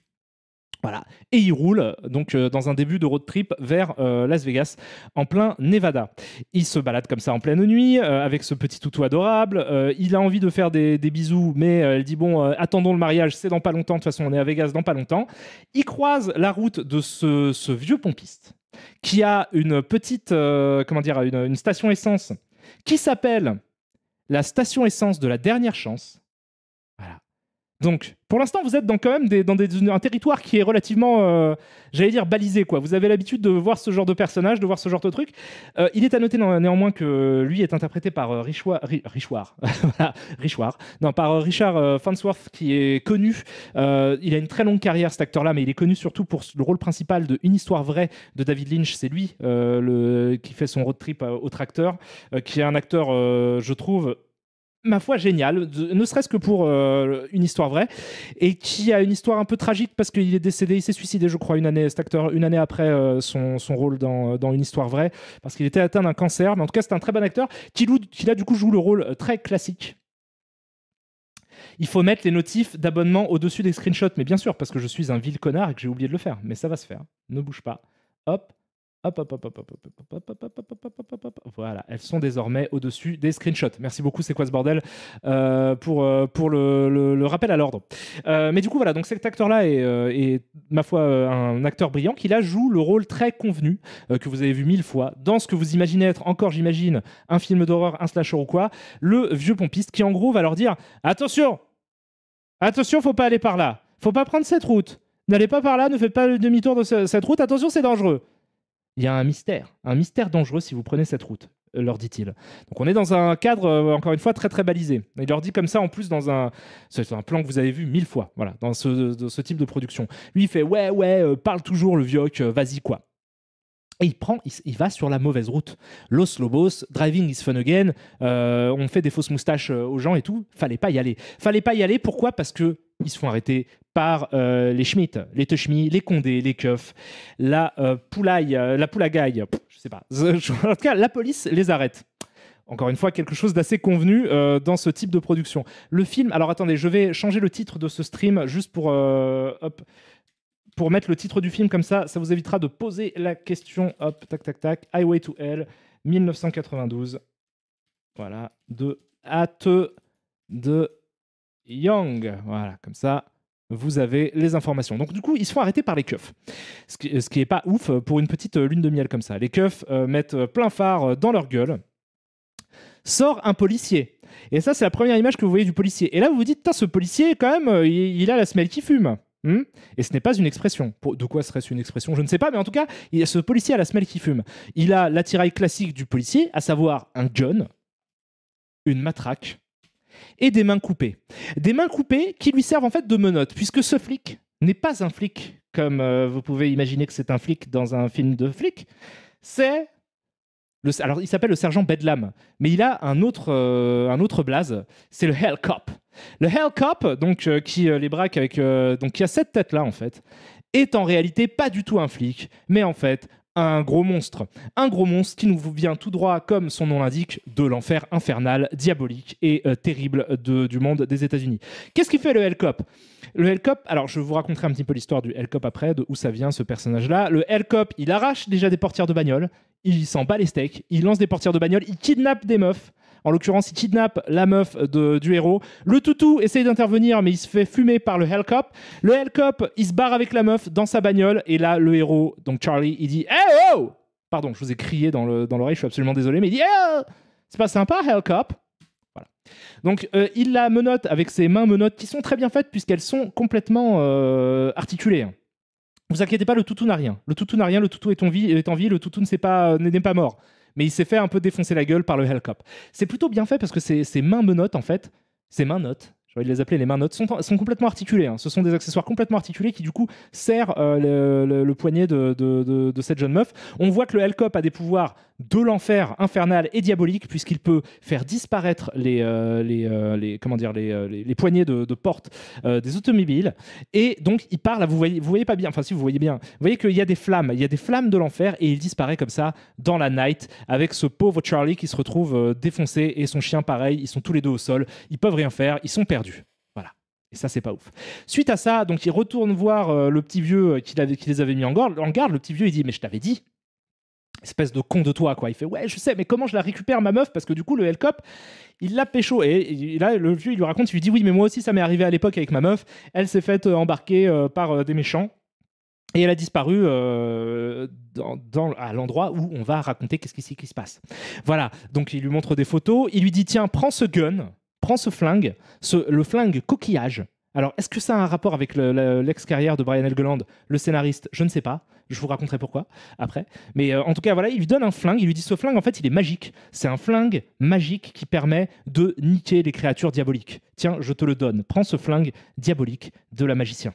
Et il roule euh, donc euh, dans un début de road trip vers euh, Las Vegas, en plein Nevada. Il se balade comme ça en pleine nuit avec ce petit toutou adorable. il a envie de faire des, bisous, mais elle dit bon, attendons le mariage, c'est dans pas longtemps. De toute façon, on est à Vegas dans pas longtemps. Il croise la route de ce, vieux pompiste qui a une petite comment dire une station essence qui s'appelle la station essence de la dernière chance donc, pour l'instant, vous êtes dans quand même dans un territoire qui est relativement, euh, j'allais dire, balisé. Quoi. Vous avez l'habitude de voir ce genre de personnage, de voir ce genre de truc. Euh, il est à noter néanmoins que lui est interprété par Richoir, euh, Richoir, par Richard Farnsworth, qui est connu. il a une très longue carrière, cet acteur-là, mais il est connu surtout pour le rôle principal de Une histoire vraie de David Lynch. C'est lui qui fait son road trip au tracteur, qui est un acteur, je trouve, ma foi, génial, ne serait-ce que pour euh, une histoire vraie, et qui a une histoire un peu tragique parce qu'il est décédé, il s'est suicidé, je crois, une année, cet acteur, une année après euh, son, rôle euh, dans, Une histoire vraie, parce qu'il était atteint d'un cancer. Mais en tout cas, c'est un très bon acteur qui, qui, là, du coup, joue le rôle très classique. Il faut mettre les notifs d'abonnement au-dessus des screenshots, mais bien sûr, parce que je suis un vil connard et que j'ai oublié de le faire. Mais ça va se faire, ne bouge pas. Hop, voilà, elles sont désormais au-dessus des screenshots. Merci beaucoup, c'est quoi ce bordel pour, pour le, le, rappel à l'ordre. mais du coup, voilà, donc cet acteur-là est, ma foi, un acteur brillant qui là joue le rôle très convenu que vous avez vu mille fois dans ce que vous imaginez être encore, j'imagine, un film d'horreur, un slasher ou quoi, le vieux pompiste qui en gros va leur dire Attention Attention, faut pas aller par là, faut pas prendre cette route, n'allez pas par là, ne faites pas le demi-tour de cette route, attention, c'est dangereux il y a un mystère, un mystère dangereux si vous prenez cette route euh, leur dit-il. Donc on est dans un cadre, euh, encore une fois, très très balisé. Il leur dit comme ça, en plus, dans un, un plan que vous avez vu mille fois, voilà, dans ce, type de production. Lui, il fait, ouais, ouais, euh, parle toujours le vioc, vas-y quoi. Et il, prend, il, va sur la mauvaise route. Los Lobos, Driving is fun again, euh, on fait des fausses moustaches euh, aux gens et tout. Fallait pas y aller. Fallait pas y aller, pourquoi Parce que ils se font arrêter par euh, les Schmitt, les Tushmi, les Condé, les Keuf, la Poulaille, la Poulagaille, je sais pas. En tout cas, la police les arrête encore une fois, quelque chose d'assez convenu dans ce type de production. Le film, alors attendez, je vais changer le titre de ce stream juste pour. hop, pour mettre le titre du film comme ça, ça vous évitera de poser la question. Hop, tac, tac, tac. Highway to Hell, 1992. Voilà, de At, de Young. Voilà, comme ça vous avez les informations. Donc du coup, ils sont arrêtés par les keufs, ce qui, n'est est pas ouf pour une petite euh, lune de miel comme ça. Les keufs euh, mettent euh, plein phare dans leur gueule. Sort un policier. Et ça, c'est la première image que vous voyez du policier. Et là, vous vous dites, ce policier, quand même, il, a la semelle qui fume. Hmm et ce n'est pas une expression. De quoi serait-ce une expression Je ne sais pas, mais en tout cas, il ce policier à la semelle qui fume. Il a l'attirail classique du policier, à savoir un john, une matraque et des mains coupées. Des mains coupées qui lui servent en fait de menottes, puisque ce flic n'est pas un flic, comme euh, vous pouvez imaginer que c'est un flic dans un film de flic. C'est alors, il s'appelle le sergent Bedlam, mais il a un autre, euh, un autre blaze, c'est le Hell Cop. Le Hell Cop, euh, euh, euh, donc, qui les braque avec. donc, a cette tête-là, en fait, est en réalité pas du tout un flic, mais en fait un gros monstre. Un gros monstre qui nous vient tout droit, comme son nom l'indique, de l'enfer infernal, diabolique et terrible du monde des États-Unis. Qu'est-ce qui fait le Hell Cop Le Hell alors je vous raconterai un petit peu l'histoire du Hell après, de où ça vient ce personnage-là. Le Hell il arrache déjà des portières de bagnole, il s'en bat les steaks, il lance des portières de bagnole, il kidnappe des meufs, en l'occurrence, il kidnappe la meuf du héros. Le toutou essaye d'intervenir, mais il se fait fumer par le Hellcop. Le Hellcop, il se barre avec la meuf dans sa bagnole. Et là, le héros, donc Charlie, il dit Hey, oh Pardon, je vous ai crié dans l'oreille, dans je suis absolument désolé, mais il dit hey, oh! C'est pas sympa, Hellcop voilà. Donc euh, il la menotte avec ses mains menottes qui sont très bien faites puisqu'elles sont complètement euh, articulées. Hein. Vous inquiétez pas, le toutou n'a rien. Le toutou n'a rien, le toutou est en vie, en le toutou ne n'est pas mort mais il s'est fait un peu défoncer la gueule par le Hellcop. C'est plutôt bien fait parce que ses, mains menottes, en fait, ses mains notes, je vais les appeler les mains notes, sont, sont complètement articulées. Hein. Ce sont des accessoires complètement articulés qui, du coup, serrent euh, le, poignet de, de, cette jeune meuf. On voit que le Hellcop a des pouvoirs de l'enfer infernal et diabolique, puisqu'il peut faire disparaître les, euh, euh, les, comment dire, euh, les, les, poignées de, de porte des automobiles. Et donc, il parle vous voyez, vous voyez pas bien, enfin si vous voyez bien, vous voyez qu'il y a des flammes, il y a des flammes de l'enfer, et il disparaît comme ça dans la night, avec ce pauvre Charlie qui se retrouve défoncé, et son chien pareil, ils sont tous les deux au sol, ils peuvent rien faire, ils sont perdus. voilà Et ça, c'est pas ouf. Suite à ça, donc il retourne voir le petit vieux qui, qui les avait mis en garde. Le petit vieux, il dit Mais je t'avais dit, espèce de con de toi, quoi. Il fait Ouais, je sais, mais comment je la récupère, ma meuf Parce que du coup, le helcop il l'a pécho. Et, là, le vieux, il lui raconte, il lui dit Oui, mais moi aussi, ça m'est arrivé à l'époque avec ma meuf. Elle s'est faite euh, embarquer euh, par euh, des méchants. Et elle a disparu à l'endroit où on va raconter qu'est-ce qui, se passe. Voilà, donc il lui montre des photos, il lui dit tiens, prends ce gun, prends ce flingue, le flingue coquillage, alors, est-ce que ça a un rapport avec l'ex-carrière de Brian Helgeland, le scénariste Je ne sais pas. Je vous raconterai pourquoi après. Mais euh, en tout cas, voilà, il lui donne un flingue. Il lui dit ce flingue, en fait, il est magique. C'est un flingue magique qui permet de niquer les créatures diaboliques. Tiens, je te le donne. Prends ce flingue diabolique de la magicien.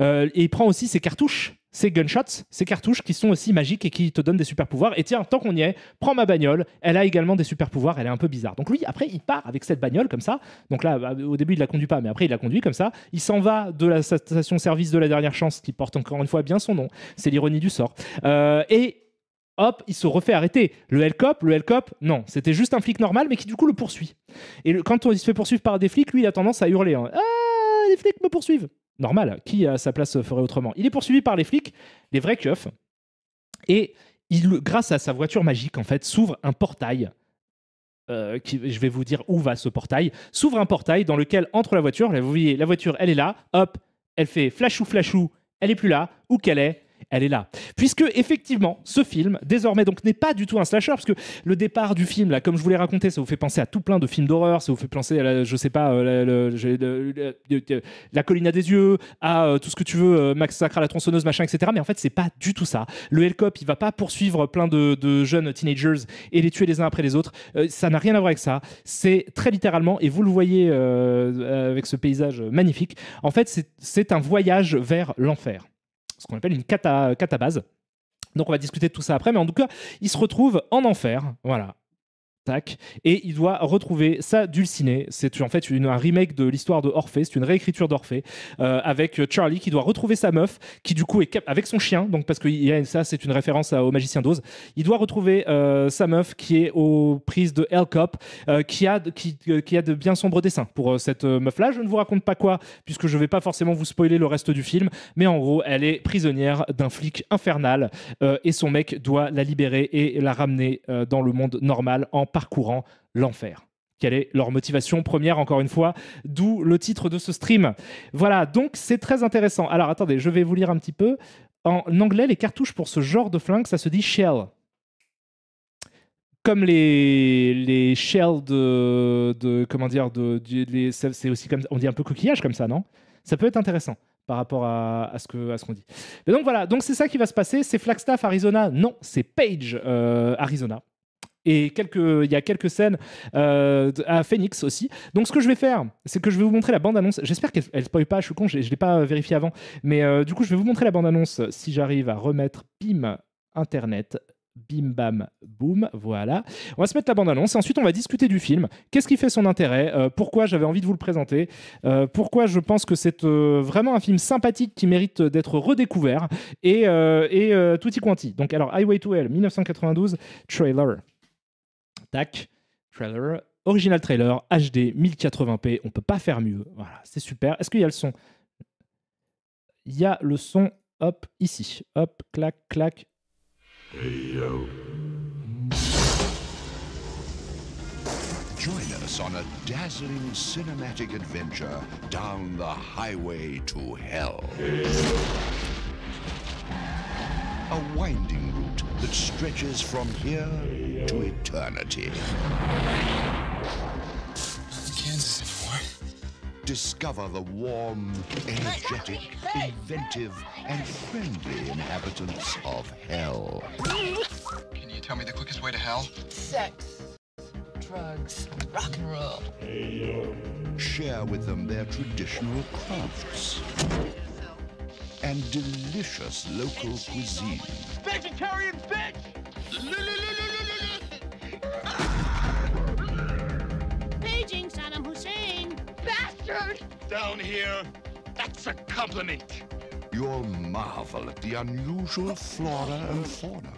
Euh, et il prend aussi ses cartouches ces gunshots, ces cartouches qui sont aussi magiques et qui te donnent des super pouvoirs. Et tiens, tant qu'on y est, prends ma bagnole, elle a également des super pouvoirs, elle est un peu bizarre. Donc lui, après, il part avec cette bagnole comme ça. Donc là, bah, au début, il la conduit pas, mais après, il la conduit comme ça. Il s'en va de la station-service de la dernière chance, qui porte encore une fois bien son nom. C'est l'ironie du sort. Euh, et hop, il se refait arrêter. Le l le l non, c'était juste un flic normal, mais qui du coup le poursuit. Et quand on, il se fait poursuivre par des flics, lui, il a tendance à hurler. Hein. Ah, les flics me poursuivent normal, qui à sa place euh, ferait autrement Il est poursuivi par les flics, les vrais keufs, et il, grâce à sa voiture magique, en fait, s'ouvre un portail. Euh, je vais vous dire où va ce portail. S'ouvre un portail dans lequel entre la voiture, vous voyez, la voiture, elle est là, hop, elle fait flashou flashou, elle est plus là, où qu'elle est, elle est là. Puisque, effectivement, ce film, désormais, donc n'est pas du tout un slasher, parce que le départ du film, là, comme je vous l'ai raconté, ça vous fait penser à tout plein de films d'horreur, ça vous fait penser à, je sais pas, euh, la, colline à des yeux, à euh, tout ce que tu veux, euh, Massacre à la tronçonneuse, machin, etc. Mais en fait, c'est pas du tout ça. Le Hellcop, il va pas poursuivre plein de, jeunes teenagers et les tuer les uns après les autres. ça n'a rien à voir avec ça. C'est très littéralement, et vous le voyez avec ce paysage magnifique, en fait, c'est un voyage vers l'enfer ce qu'on appelle une catabase. Donc on va discuter de tout ça après, mais en tout cas, il se retrouve en enfer. Voilà. Et il doit retrouver sa dulcinée. C'est en fait une, un remake de l'histoire de Orphée, c'est une réécriture d'Orphée, euh, avec euh, Charlie qui doit retrouver sa meuf, qui du coup est avec son chien, donc parce que y a, ça c'est une référence à, au magicien d'Oz. Il doit retrouver euh, sa meuf qui est aux prises de Hellcop qui, a, qui, qui, a de bien sombres dessins pour cette meuf-là. Je ne vous raconte pas quoi, puisque je ne vais pas forcément vous spoiler le reste du film, mais en gros, elle est prisonnière d'un flic infernal et son mec doit la libérer et la ramener dans le monde normal en parcourant l'enfer quelle est leur motivation première, encore une fois, d'où le titre de ce stream. Voilà, donc c'est très intéressant. Alors attendez, je vais vous lire un petit peu. En anglais, les cartouches pour ce genre de flingue, ça se dit shell. Comme les, les shells de, de Comment dire de, C'est aussi comme. On dit un peu coquillage comme ça, non Ça peut être intéressant par rapport à, ce que à ce qu'on dit. donc voilà, donc c'est ça qui va se passer. C'est Flagstaff, Arizona. Non, c'est Page, euh, Arizona et quelques, il y a quelques scènes euh, à Phoenix aussi. Donc ce que je vais faire, c'est que je vais vous montrer la bande-annonce. J'espère qu'elle ne spoil pas, je suis con, je ne l'ai pas vérifié avant. Mais euh, du coup, je vais vous montrer la bande-annonce si j'arrive à remettre bim Internet. Bim bam boum, voilà. On va se mettre la bande-annonce et ensuite on va discuter du film. Qu'est-ce qui fait son intérêt euh, Pourquoi j'avais envie de vous le présenter Pourquoi je pense que c'est vraiment un film sympathique qui mérite d'être redécouvert Et, et tout y quanti. Donc alors Highway to Hell 1992, trailer. Tac, trailer, original trailer, HD, 1080p, on peut pas faire mieux. Voilà, c'est super. Est-ce qu'il y a le son Il y a le son, hop, ici. Hop, clac, clac. Join us on a dazzling cinematic adventure down the highway to hell. a winding route that stretches from here to eternity. Discover the warm, energetic, inventive, and friendly inhabitants of hell. Can you tell me the quickest way to hell? Sex drugs, rock and roll. Share with them their traditional crafts and delicious local cuisine. Vegetarian bitch. Paging Saddam Hussein! Bastard! Down here, that's a compliment. You'll marvel at the unusual flora and fauna.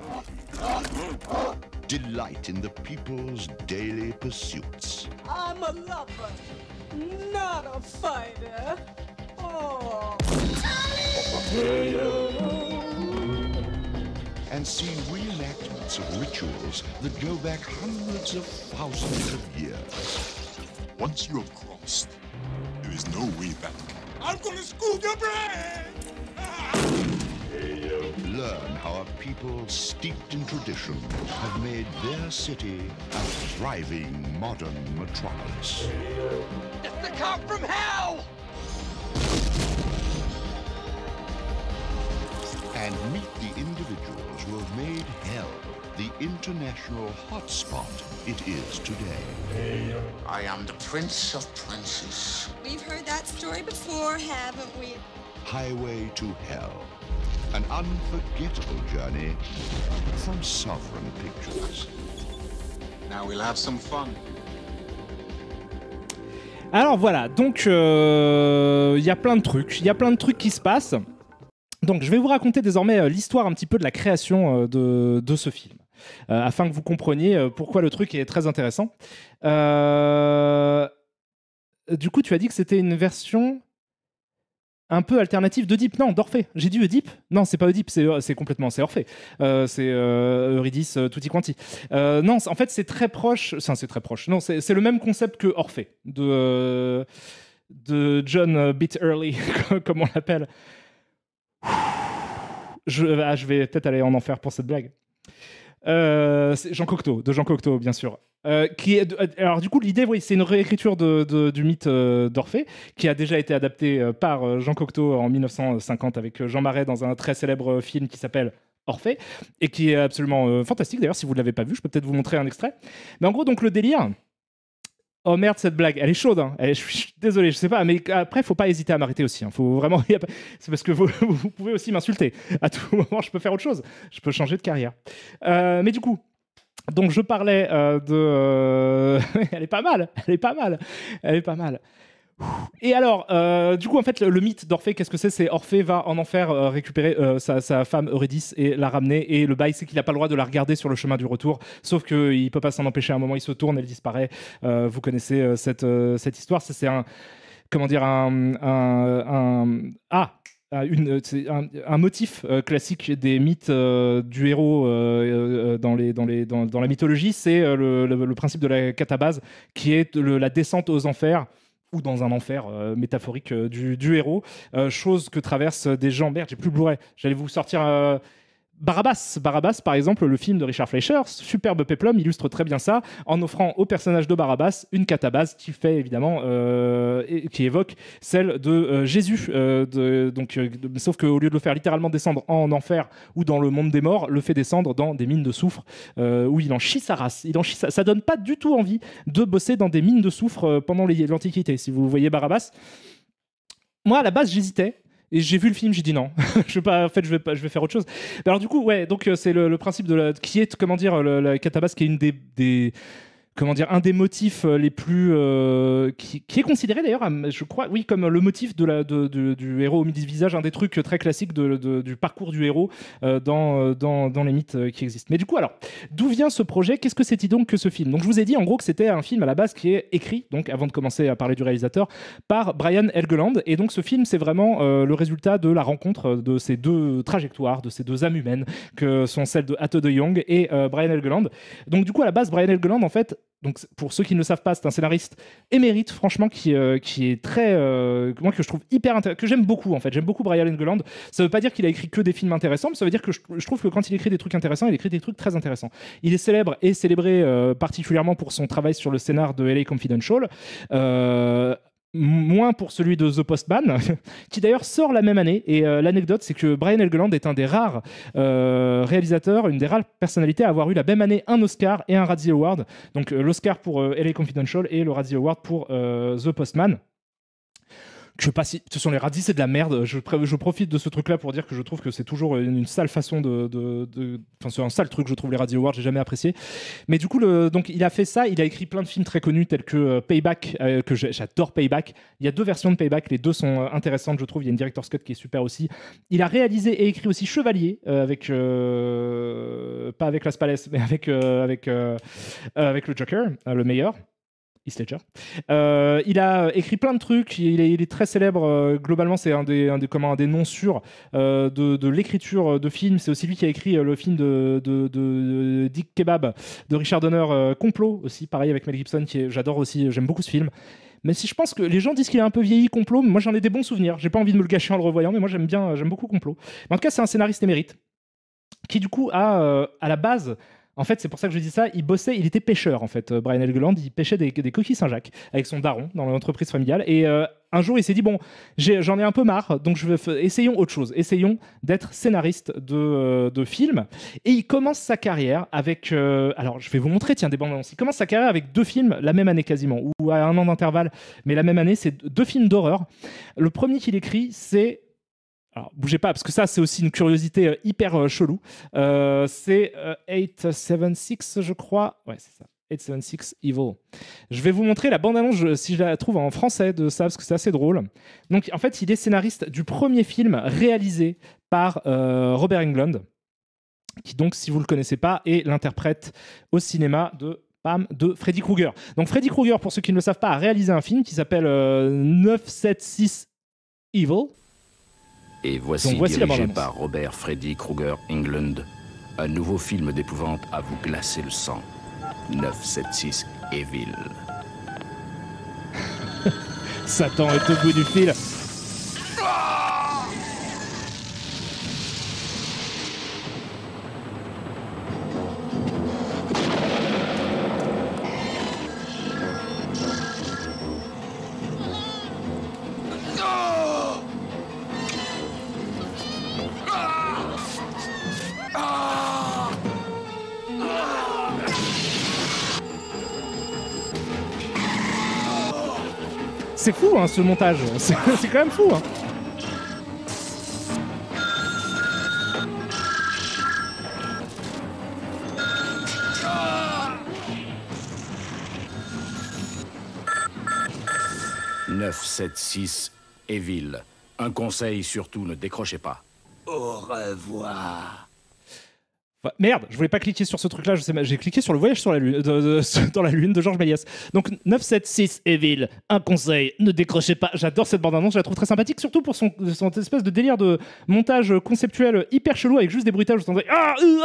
Delight in the people's daily pursuits. I'm a lover, not a fighter. Oh. And see reenactments of rituals that go back hundreds of thousands of years. Once you have crossed, there is no way back. I'm gonna scoop your brain! Learn how a people steeped in tradition have made their city a thriving modern metropolis. It's the cop from hell! and meet the individuals who have made hell the international hotspot it is today. I am the Prince of Princes. We've heard that story before, haven't we? Highway to Hell. An unforgettable journey from Sovereign Pictures. Now we'll have some fun. Alors voilà, donc euh, il euh, y a plein de trucs, il y a plein de trucs qui se passent. Donc je vais vous raconter désormais euh, l'histoire un petit peu de la création euh, de, de ce film. Euh, afin que vous compreniez pourquoi le truc est très intéressant. Du coup, tu as dit que c'était une version un peu alternative d'Oedipe. Non, d'Orphée. J'ai dit Oedipe Non, c'est pas Oedipe, c'est complètement, c'est Orphée. c'est Eurydice tutti quanti. non, en fait, c'est très proche, c'est très proche, non, c'est le même concept que Orphée, de, de John Bit Early, comme on l'appelle. Ah, je, vais peut-être aller en enfer pour cette blague. Euh, Jean Cocteau, de Jean Cocteau, bien sûr. Euh, qui euh, alors du coup l'idée oui c'est une réécriture du mythe euh, d'Orphée qui a déjà été adapté par Jean Cocteau en 1950 avec Jean Marais dans un très célèbre film qui s'appelle Orphée et qui est absolument fantastique d'ailleurs si vous ne l'avez pas vu je peux peut-être vous montrer un extrait mais en gros donc le délire Oh merde, cette blague, elle est chaude. je hein. Elle Désolé, je sais pas, mais après, faut pas hésiter à m'arrêter aussi. Hein. Faut vraiment. C'est parce que vous, pouvez aussi m'insulter. À tout moment, je peux faire autre chose. Je peux changer de carrière. Euh, mais du coup, donc je parlais euh, de. Euh, elle est pas mal. Elle est pas mal. Elle est pas mal. Et alors, euh, du coup, en fait, le, mythe d'Orphée, qu'est-ce que c'est C'est Orphée va en enfer euh, récupérer euh, sa, femme Eurydice et la ramener. Et le bail, c'est qu'il n'a pas le droit de la regarder sur le chemin du retour. Sauf qu'il ne peut pas s'en empêcher. À un moment, il se tourne, elle disparaît. vous connaissez cette, cette histoire. C'est un. Comment dire un, un, un ah un, motif classique des mythes du héros dans, les, dans, les, dans, la mythologie, c'est le, principe de la catabase, qui est la descente aux enfers ou dans un enfer euh, métaphorique euh, du, du, héros. Euh, chose que traversent des gens. Merde, j'ai plus Blu-ray. J'allais vous sortir Barabbas, Barabbas par exemple, le film de Richard Fleischer, superbe péplum, illustre très bien ça en offrant au personnage de Barabbas une catabase qui fait évidemment euh, qui évoque celle de euh, Jésus. Euh, donc, sauf qu'au lieu de le faire littéralement descendre en enfer ou dans le monde des morts, le fait descendre dans des mines de soufre où il en chie sa race. Il en Ça donne pas du tout envie de bosser dans des mines de soufre pendant l'Antiquité. Si vous voyez Barabbas, moi à la base j'hésitais et j'ai vu le film, j'ai dit non. je veux pas, en fait, je vais, pas, je vais faire autre chose. alors, du coup, ouais, donc euh, c'est le, principe de la, qui est, comment dire, la Catabas, qui est une des, des comment dire, un des motifs euh, les plus. Euh, qui, est considéré d'ailleurs, je crois, oui, comme le motif de la, du héros au midi visage, un des trucs très classiques de, du parcours du héros euh, dans, dans, les mythes qui existent. Mais du coup, alors, d'où vient ce projet Qu'est-ce que c'était donc que ce film Donc, je vous ai dit en gros que c'était un film à la base qui est écrit, donc avant de commencer à parler du réalisateur, par Brian Helgeland. Et donc, ce film, c'est vraiment le résultat de la rencontre de ces deux trajectoires, de ces deux âmes humaines que sont celles de Atte de Young et Brian Helgeland. Donc, du coup, à la base, Brian Helgeland, en fait, donc pour ceux qui ne le savent pas, c'est un scénariste émérite, franchement, qui, euh, qui est très, euh, moi que je trouve hyper intéressant, que j'aime beaucoup en fait. J'aime beaucoup Brian Engeland. Ça ne veut pas dire qu'il a écrit que des films intéressants, mais ça veut dire que je, trouve que quand il écrit des trucs intéressants, il écrit des trucs très intéressants. Il est célèbre et célébré euh, particulièrement pour son travail sur le scénar de LA Confidential moins pour celui de The Postman, qui d'ailleurs sort la même année. Et euh, l'anecdote, c'est que Brian Helgeland est un des rares euh, réalisateurs, une des rares personnalités à avoir eu la même année un Oscar et un Radio Award. Donc euh, l'Oscar pour LA Confidential et le Radio Award pour The Postman. Je sais pas si. Ce sont les radis, c'est de la merde. Je, profite de ce truc-là pour dire que je trouve que c'est toujours une, sale façon de. Enfin, c'est un sale truc, je trouve, les radis awards. J'ai jamais apprécié. Mais du coup, donc, il a fait ça. Il a écrit plein de films très connus tels que euh, Payback, euh, que j'adore Payback. Il y a deux versions de Payback. Les deux sont euh, intéressantes, je trouve. Il y a une director's Scott qui est super aussi. Il a réalisé et écrit aussi Chevalier avec. pas avec Las Palais, mais avec, avec, avec le Joker, le meilleur. Euh, il a écrit plein de trucs, il est, très célèbre, euh, globalement c'est un des, des, noms sûrs euh, de, l'écriture de films, c'est aussi lui qui a écrit le film de, Dick Kebab de Richard Donner, Complot aussi, pareil avec Mel Gibson, qui j'adore aussi, j'aime beaucoup ce film. Mais si je pense que les gens disent qu'il est un peu vieilli, complot, moi j'en ai des bons souvenirs, j'ai pas envie de me le gâcher en le revoyant, mais moi j'aime bien, j'aime beaucoup complot. en tout cas c'est un scénariste émérite, qui du coup a à la base en fait, c'est pour ça que je dis ça. Il bossait, il était pêcheur en fait. Euh, Brian Helgeland, il pêchait des, coquilles Saint-Jacques avec son daron dans l'entreprise familiale. Et euh, un jour, il s'est dit bon, j'en ai, un peu marre, donc essayons autre chose. Essayons d'être scénariste euh, de, films. Et il commence sa carrière avec. alors, je vais vous montrer, tiens, des bandes Il commence sa carrière avec deux films la même année quasiment, ou à un an d'intervalle, mais la même année, c'est deux films d'horreur. Le premier qu'il écrit, c'est alors, bougez pas, parce que ça, c'est aussi une curiosité euh, hyper euh, chelou. Euh, c'est 876, je crois. Ouais, c'est ça. 876 Evil. Je vais vous montrer la bande-annonce, si je la trouve en français de ça, parce que c'est assez drôle. Donc, en fait, il est scénariste du premier film réalisé par Robert Englund, qui donc, si vous ne le connaissez pas, est l'interprète au cinéma de Pam de Freddy Krueger. Donc, Freddy Krueger, pour ceux qui ne le savent pas, a réalisé un film qui s'appelle 976 Evil. Et voici, dirigé par Robert Freddy Krueger England, un nouveau film d'épouvante à vous glacer le sang. 976 Evil. Satan est au bout du fil. Ah C'est fou hein, ce montage, c'est quand même fou. Hein. « 976 Evil. Un conseil surtout, ne décrochez pas. Au revoir merde, je voulais pas cliquer sur ce truc-là, j'ai cliqué sur le voyage sur la lune, de, dans la lune de Georges Méliès. Donc 976 Evil, un conseil, ne décrochez pas. J'adore cette bande-annonce, je la trouve très sympathique, surtout pour son, espèce de délire de montage conceptuel hyper chelou avec juste des bruitages. Où ah, euh,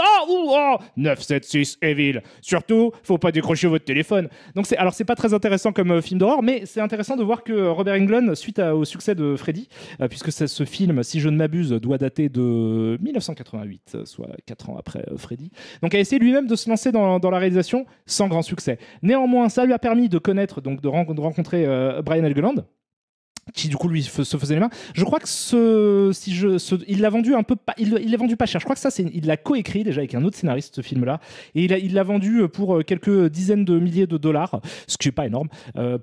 ah, 976 Evil. Surtout, faut pas décrocher votre téléphone. Donc c'est alors c'est pas très intéressant comme euh, film d'horreur, mais c'est intéressant de voir que Robert Englund, suite au succès de Freddy, euh, puisque ce film, si je ne m'abuse, doit dater de 1988, soit 4 ans après euh, Freddy. Donc a essayé lui-même de se lancer dans, la réalisation sans grand succès. Néanmoins, ça lui a permis de connaître, donc de, rencontrer euh, Brian Helgeland qui du coup lui se faisait les mains. Je crois que si je, il l'a vendu un peu, pas, il vendu pas cher. Je crois que ça, c'est, il l'a coécrit déjà avec un autre scénariste ce film-là, et il, l'a vendu pour euh, quelques dizaines de milliers de dollars, ce qui est pas énorme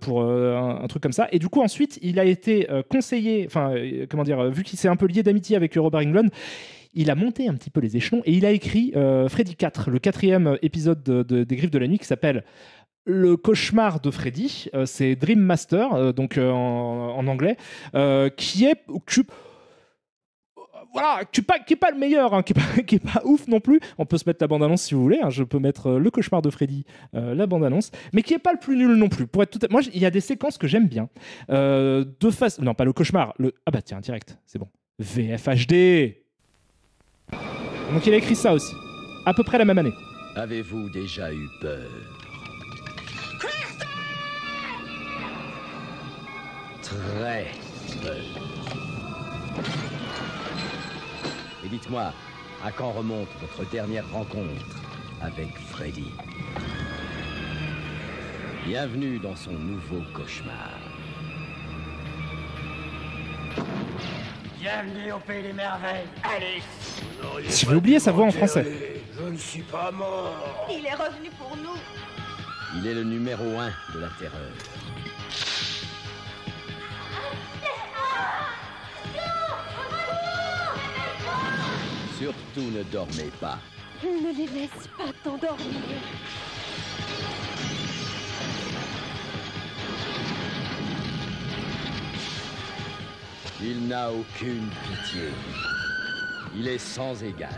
pour un, truc comme ça. Et du coup ensuite, il a été conseillé, enfin comment dire, vu qu'il s'est un peu lié d'amitié avec Robert Englund il a monté un petit peu les échelons et il a écrit euh, Freddy 4, le quatrième épisode des Griffes de la Nuit qui s'appelle le cauchemar de Freddy, euh, c'est Dream Master, euh, donc en, anglais, qui est. Qui, voilà, qui n'est pas, le meilleur, hein, qui n'est pas, ouf non plus. On peut se mettre la bande-annonce si vous voulez. Hein. je peux mettre le cauchemar de Freddy, la bande-annonce, mais qui est pas le plus nul non plus. Pour être tout Moi, il y a des séquences que j'aime bien. de face. Non, pas le cauchemar. Le... Ah bah tiens, direct, c'est bon. VFHD donc il a écrit ça aussi, à peu près la même année. Avez-vous déjà eu peur Très peur. Et dites-moi, à quand remonte votre dernière rencontre avec Freddy Bienvenue dans son nouveau cauchemar. Bienvenue au pays des merveilles, Alice. Je vais oublier sa voix en français. Je ne suis pas mort. Il est revenu pour nous. Il est le numéro un de la terreur. Surtout ne dormez pas. Ne les laisse pas t'endormir. Il n'a aucune pitié. Il est sans égal.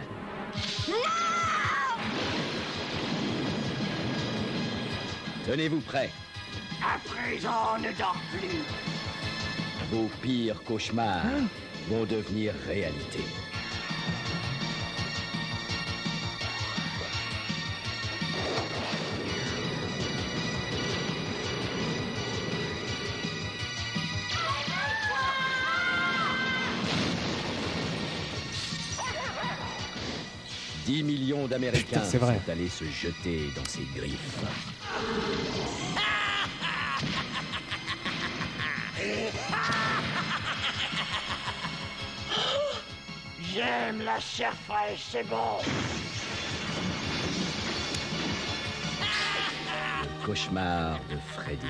Tenez-vous prêts. À présent, ne dors plus. Vos pires cauchemars hein vont devenir réalité. 10 millions d'Américains sont allés se jeter dans ses griffes. J'aime la chair fraîche, c'est bon. Cauchemar de Freddy.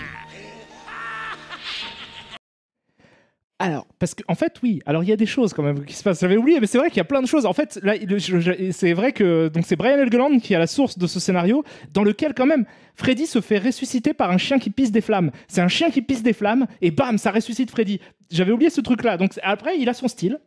alors, parce qu'en en fait, oui. Alors, il y a des choses quand même qui se passent. J'avais oublié, mais c'est vrai qu'il y a plein de choses. En fait, là, c'est vrai que donc c'est Brian Helgeland qui a la source de ce scénario, dans lequel quand même Freddy se fait ressusciter par un chien qui pisse des flammes. C'est un chien qui pisse des flammes et bam, ça ressuscite Freddy. J'avais oublié ce truc-là. Donc après, il a son style.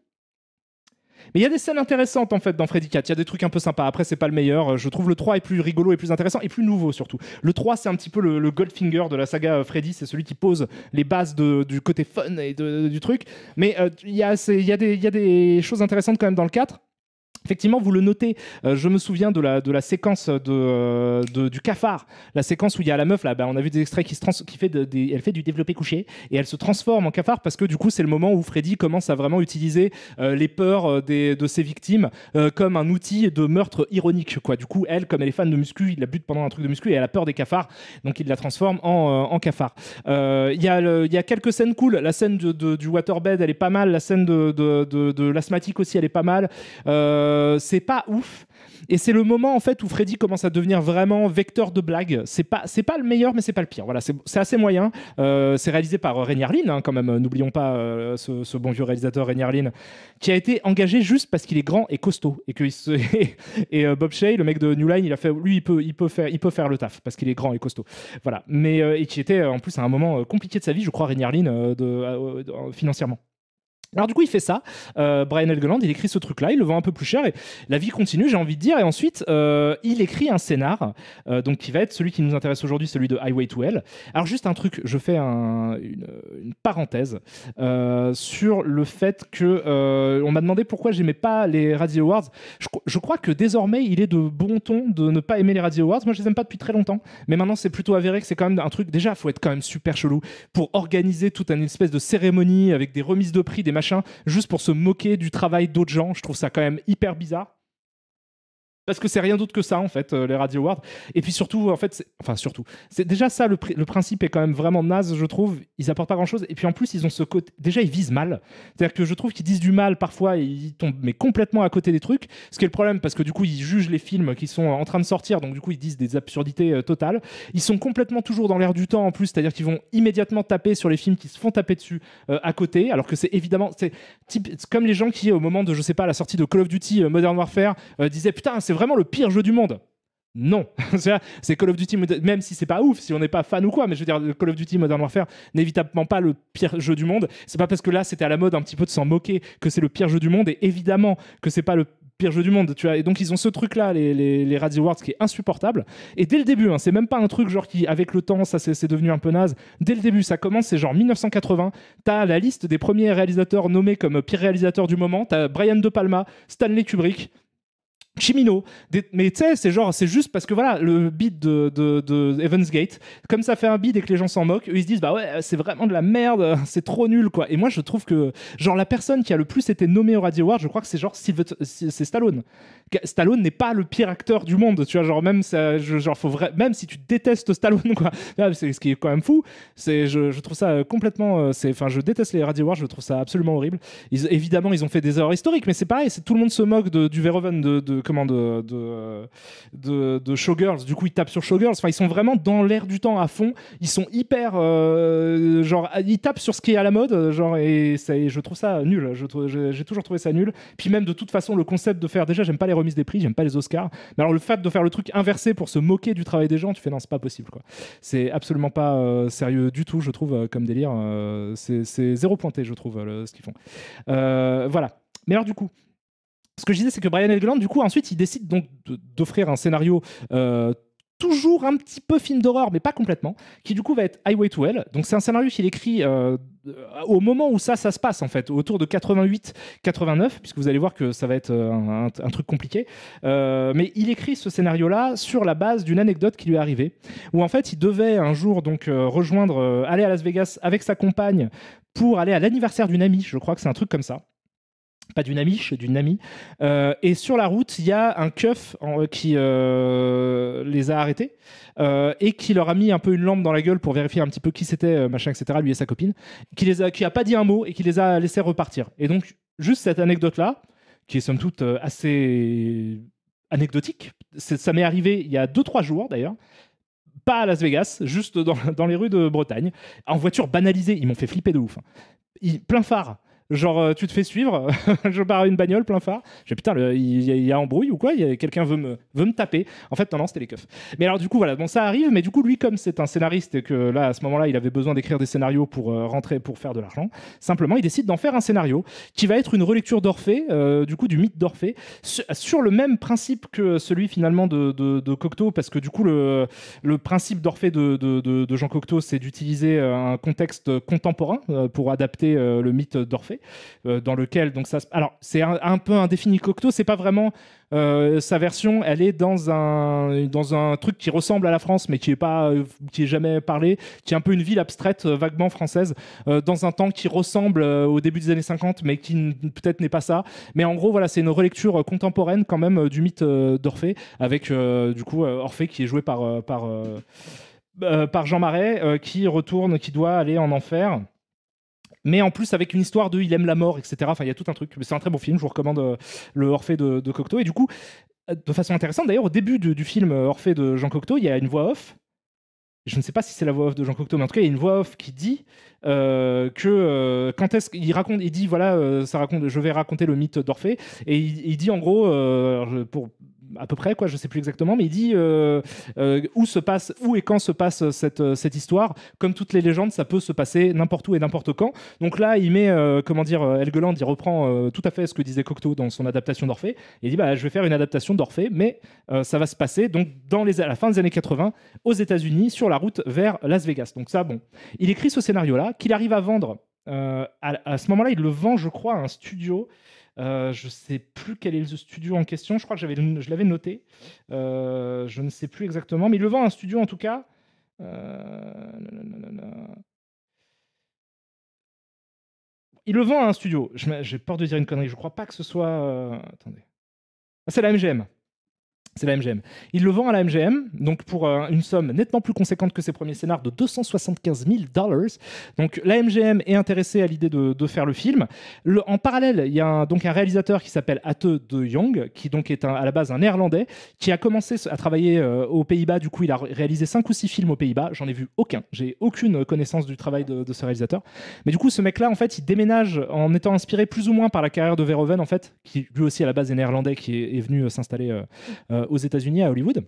Mais il y a des scènes intéressantes en fait dans Freddy 4. Il y a des trucs un peu sympas. Après, c'est pas le meilleur. Euh, je trouve le 3 est plus rigolo et plus intéressant et plus nouveau surtout. Le 3, c'est un petit peu le, Goldfinger de la saga euh, Freddy. C'est celui qui pose les bases du côté fun et du truc. Mais euh, il y, y a des choses intéressantes quand même dans le 4. Effectivement, vous le notez, euh, je me souviens de la, de la séquence euh, de, du cafard, la séquence où il y a la meuf, là, bah, on a vu des extraits qui, se qui fait, des, elle fait du développé couché, et elle se transforme en cafard parce que du coup, c'est le moment où Freddy commence à vraiment utiliser euh, les peurs de ses victimes comme un outil de meurtre ironique. Quoi. Du coup, elle, comme elle est fan de muscu, il la bute pendant un truc de muscu et elle a peur des cafards, donc il la transforme en, cafard. Il y, a y a quelques scènes cool, la scène du waterbed, elle est pas mal, la scène de, l'asthmatique aussi, elle est pas mal. Euh, euh, c'est pas ouf. Et c'est le moment en fait où Freddy commence à devenir vraiment vecteur de blagues, C'est pas c'est pas le meilleur, mais c'est pas le pire. Voilà, c'est assez moyen. Euh, c'est réalisé par euh, Rainier hein, quand même. N'oublions pas ce, bon vieux réalisateur Rainier qui a été engagé juste parce qu'il est grand et costaud et que Bob Shea, le mec de New Line, il a fait lui il peut il peut faire il peut faire le taf parce qu'il est grand et costaud. Voilà, mais et qui était en plus à un moment compliqué de sa vie, je crois Rainier financièrement. Alors du coup, il fait ça. Euh, Brian Helgeland, il écrit ce truc-là, il le vend un peu plus cher et la vie continue, j'ai envie de dire. Et ensuite, euh, il écrit un scénar, euh, donc qui va être celui qui nous intéresse aujourd'hui, celui de Highway to Hell. Alors juste un truc, je fais une, parenthèse sur le fait que on m'a demandé pourquoi j'aimais pas les Radio Awards. Je, crois que désormais, il est de bon ton de ne pas aimer les Radio Awards. Moi, je les aime pas depuis très longtemps, mais maintenant, c'est plutôt avéré que c'est quand même un truc. Déjà, faut être quand même super chelou pour organiser toute une espèce de cérémonie avec des remises de prix, des machins juste pour se moquer du travail d'autres gens. Je trouve ça quand même hyper bizarre. Parce que c'est rien d'autre que ça, en fait, euh, les Radio Awards. Et puis surtout, en fait, enfin, surtout, c'est déjà ça, le, principe est quand même vraiment naze, je trouve. Ils apportent pas grand chose. Et puis en plus, ils ont ce côté. Déjà, ils visent mal. C'est-à-dire que je trouve qu'ils disent du mal parfois ils tombent mais complètement à côté des trucs. Ce qui est le problème, parce que du coup, ils jugent les films qui sont en train de sortir. Donc du coup, ils disent des absurdités euh, totales. Ils sont complètement toujours dans l'air du temps en plus, c'est-à-dire qu'ils vont immédiatement taper sur les films qui se font taper dessus euh, à côté. Alors que c'est évidemment. C'est comme les gens qui, au moment de, je sais pas, la sortie de Call of Duty Modern Warfare, disaient Putain, c'est vraiment le pire jeu du monde. Non, c'est Call of Duty, même si c'est pas ouf, si on n'est pas fan ou quoi, mais je veux dire, Call of Duty Modern Warfare n'est évidemment pas le pire jeu du monde. C'est pas parce que là c'était à la mode un petit peu de s'en moquer que c'est le pire jeu du monde, et évidemment que c'est pas le pire jeu du monde, tu vois. Et donc ils ont ce truc là, les, les, les Awards, qui est insupportable. Et dès le début, hein, c'est même pas un truc genre qui, avec le temps, ça c'est devenu un peu naze. Dès le début, ça commence, c'est genre 1980. T'as la liste des premiers réalisateurs nommés comme pire réalisateur du moment. T'as Brian De Palma, Stanley Kubrick, Chimino. mais tu sais, c'est genre, c'est juste parce que voilà, le beat de, de, Gate, comme ça fait un beat et que les gens s'en moquent, eux ils se disent, bah ouais, euh, c'est vraiment de la merde, c'est trop nul quoi. Et moi je trouve que, genre, la personne qui a le plus été nommée au Radio Award, je crois que c'est genre c'est Stallone. Stallone n'est pas le pire acteur du monde, tu vois, genre, même, genre, faut même si tu détestes Stallone quoi, ah, c'est ce qui est quand même fou, c'est, je, trouve ça euh, complètement, euh, c'est, enfin, je déteste les Radio Awards, je trouve ça absolument horrible. évidemment, ils ont fait des erreurs historiques, mais c'est pareil, c'est tout le monde se moque de, du Verhoeven de de, de, de, Showgirls. Du coup, ils tapent sur Showgirls. Enfin, ils sont vraiment dans l'air du temps à fond. Ils sont hyper. Euh, genre, ils tapent sur ce qui est à la mode. Genre, et, je trouve ça nul. J'ai toujours trouvé ça nul. Puis, même de toute façon, le concept de faire. Déjà, j'aime pas les remises des prix, j'aime pas les Oscars. Mais alors, le fait de faire le truc inversé pour se moquer du travail des gens, tu fais non, c'est pas possible. quoi. C'est absolument pas euh, sérieux du tout, je trouve, euh, comme délire. c'est zéro pointé, je trouve, ce qu'ils font. voilà. Mais alors du coup, ce que je disais, c'est que Brian Helgeland, du coup, ensuite, il décide donc d'offrir un scénario euh, toujours un petit peu film d'horreur, mais pas complètement, qui du coup va être Highway to Hell. Donc c'est un scénario qu'il écrit euh, euh, au moment où ça, ça se passe en fait, autour de 88-89, puisque vous allez voir que ça va être un, truc compliqué. mais il écrit ce scénario-là sur la base d'une anecdote qui lui est arrivée, où en fait il devait un jour donc rejoindre, aller à Las Vegas avec sa compagne pour aller à l'anniversaire d'une amie, je crois que c'est un truc comme ça pas d'une amiche, d'une amie. Euh, et sur la route, il y a un keuf euh, qui euh, les a arrêtés et qui leur a mis un peu une lampe dans la gueule pour vérifier un petit peu qui c'était, machin, etc. Lui et sa copine, qui les a, qui a pas dit un mot et qui les a laissés repartir. Et donc juste cette anecdote là, qui est somme toute assez anecdotique. Ça m'est arrivé il y a 2 trois jours d'ailleurs pas à Las Vegas, juste dans, les rues de Bretagne, en voiture banalisée. Ils m'ont fait flipper de ouf. Hein. plein phare. Genre, euh, tu te fais suivre, je à une bagnole plein phare. Je putain, il y, a a embrouille ou quoi Quelqu'un veut me, veut me taper. En fait, non, non, c'était les keufs. Mais alors, du coup, voilà, bon, ça arrive, mais du coup, lui, comme c'est un scénariste et que là, à ce moment-là, il avait besoin d'écrire des scénarios pour euh, rentrer, pour faire de l'argent, simplement, il décide d'en faire un scénario qui va être une relecture d'Orphée, euh, du coup, du mythe d'Orphée, sur, le même principe que celui finalement de, Cocteau, parce que du coup, le, le principe d'Orphée de, de, Jean Cocteau, c'est d'utiliser un contexte contemporain pour adapter le mythe d'Orphée. Euh, dans lequel donc ça. Alors c'est un, un, peu indéfini cocteau, c'est pas vraiment euh, sa version. Elle est dans un dans un truc qui ressemble à la France, mais qui est pas euh, qui est jamais parlé, qui est un peu une ville abstraite vaguement française, dans un temps qui ressemble au début des années 50, mais qui peut-être n'est pas ça. Mais en gros voilà, c'est une relecture contemporaine quand même du mythe d'Orphée, avec du coup Orphée qui est joué par par par Jean Marais, qui retourne, qui doit aller en enfer mais en plus avec une histoire de il aime la mort, etc. Enfin, il y a tout un truc. C'est un très bon film, je vous recommande euh, le Orphée de, Cocteau. Et du coup, euh, de façon intéressante, d'ailleurs, au début du film euh, Orphée de Jean Cocteau, il y a une voix off. Je ne sais pas si c'est la voix off de Jean Cocteau, mais en tout cas, il y a une voix off qui dit que quand est-ce qu'il raconte, il dit voilà, ça raconte, je vais raconter le mythe d'Orphée, et il, il dit en gros, pour à peu près, quoi, je sais plus exactement, mais il dit euh, euh, où se passe, où et quand se passe euh, cette, histoire. Comme toutes les légendes, ça peut se passer n'importe où et n'importe quand. Donc là, il met, comment dire, Helgeland, il reprend tout à fait ce que disait Cocteau dans son adaptation d'Orphée. Il dit, bah, je vais faire une adaptation d'Orphée, mais ça va se passer donc à la fin des années 80 aux États-Unis sur la route vers Las Vegas. Donc ça, bon, il écrit ce scénario-là qu'il arrive à vendre. à, ce moment-là, il le vend, je crois, à un studio euh, je ne sais plus quel est le studio en question. Je crois que je l'avais noté. Euh, je ne sais plus exactement. Mais il le vend à un studio en tout cas. Euh, il le vend à un studio. J'ai peur de dire une connerie. Je ne crois pas que ce soit. Attendez. Ah, c'est la MGM. C'est la MGM. Il le vend à la MGM, donc pour euh, une somme nettement plus conséquente que ses premiers scénars de 275 000 dollars. Donc la MGM est intéressée à l'idée de, faire le film. en parallèle, il y a un, donc un réalisateur qui s'appelle Atte de Jong, qui donc est à la base un néerlandais, qui a commencé à travailler euh, aux Pays-Bas. Du coup, il a réalisé 5 ou 6 films aux Pays-Bas. J'en ai vu aucun. J'ai aucune euh, connaissance du travail de, ce réalisateur. Mais du coup, ce mec-là, en fait, il déménage en étant inspiré plus ou moins par la carrière de Verhoeven, en fait, qui lui aussi à la base est néerlandais, qui est, venu s'installer euh, aux États-Unis, à Hollywood.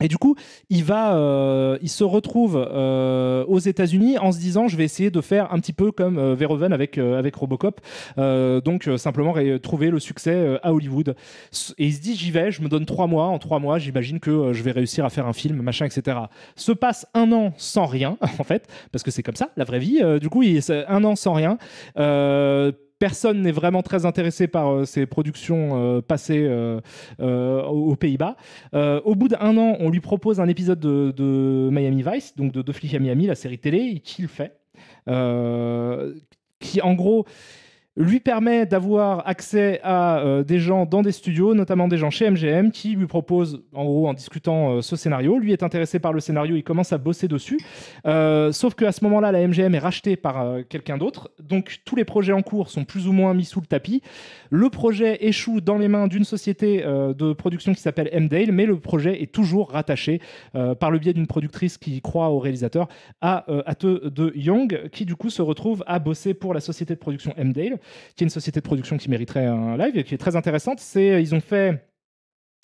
Et du coup, il, va, euh, il se retrouve euh, aux États-Unis en se disant je vais essayer de faire un petit peu comme Verhoeven avec, avec Robocop, donc simplement trouver le succès à Hollywood. Et il se dit j'y vais, je me donne trois mois, en trois mois j'imagine que je vais réussir à faire un film, machin, etc. Se passe un an sans rien, en fait, parce que c'est comme ça, la vraie vie. du coup, il, un an sans rien personne n'est vraiment très intéressé par ses euh, productions euh, passées euh, aux Pays-Bas. au bout d'un an, on lui propose un épisode de, Miami Vice, donc de The à Miami, la série télé, et qui le fait. qui en gros lui permet d'avoir accès à euh, des gens dans des studios, notamment des gens chez MGM, qui lui proposent, en gros, en discutant euh, ce scénario. Lui est intéressé par le scénario, il commence à bosser dessus. Euh, sauf sauf qu'à ce moment-là, la MGM est rachetée par quelqu'un d'autre. Donc tous les projets en cours sont plus ou moins mis sous le tapis. Le projet échoue dans les mains d'une société de production qui s'appelle m mais le projet est toujours rattaché par le biais d'une productrice qui croit au réalisateur à Ate de Young, qui du coup se retrouve à bosser pour la société de production Mdale qui est une société de production qui mériterait un live et qui est très intéressante. C'est euh, ils ont fait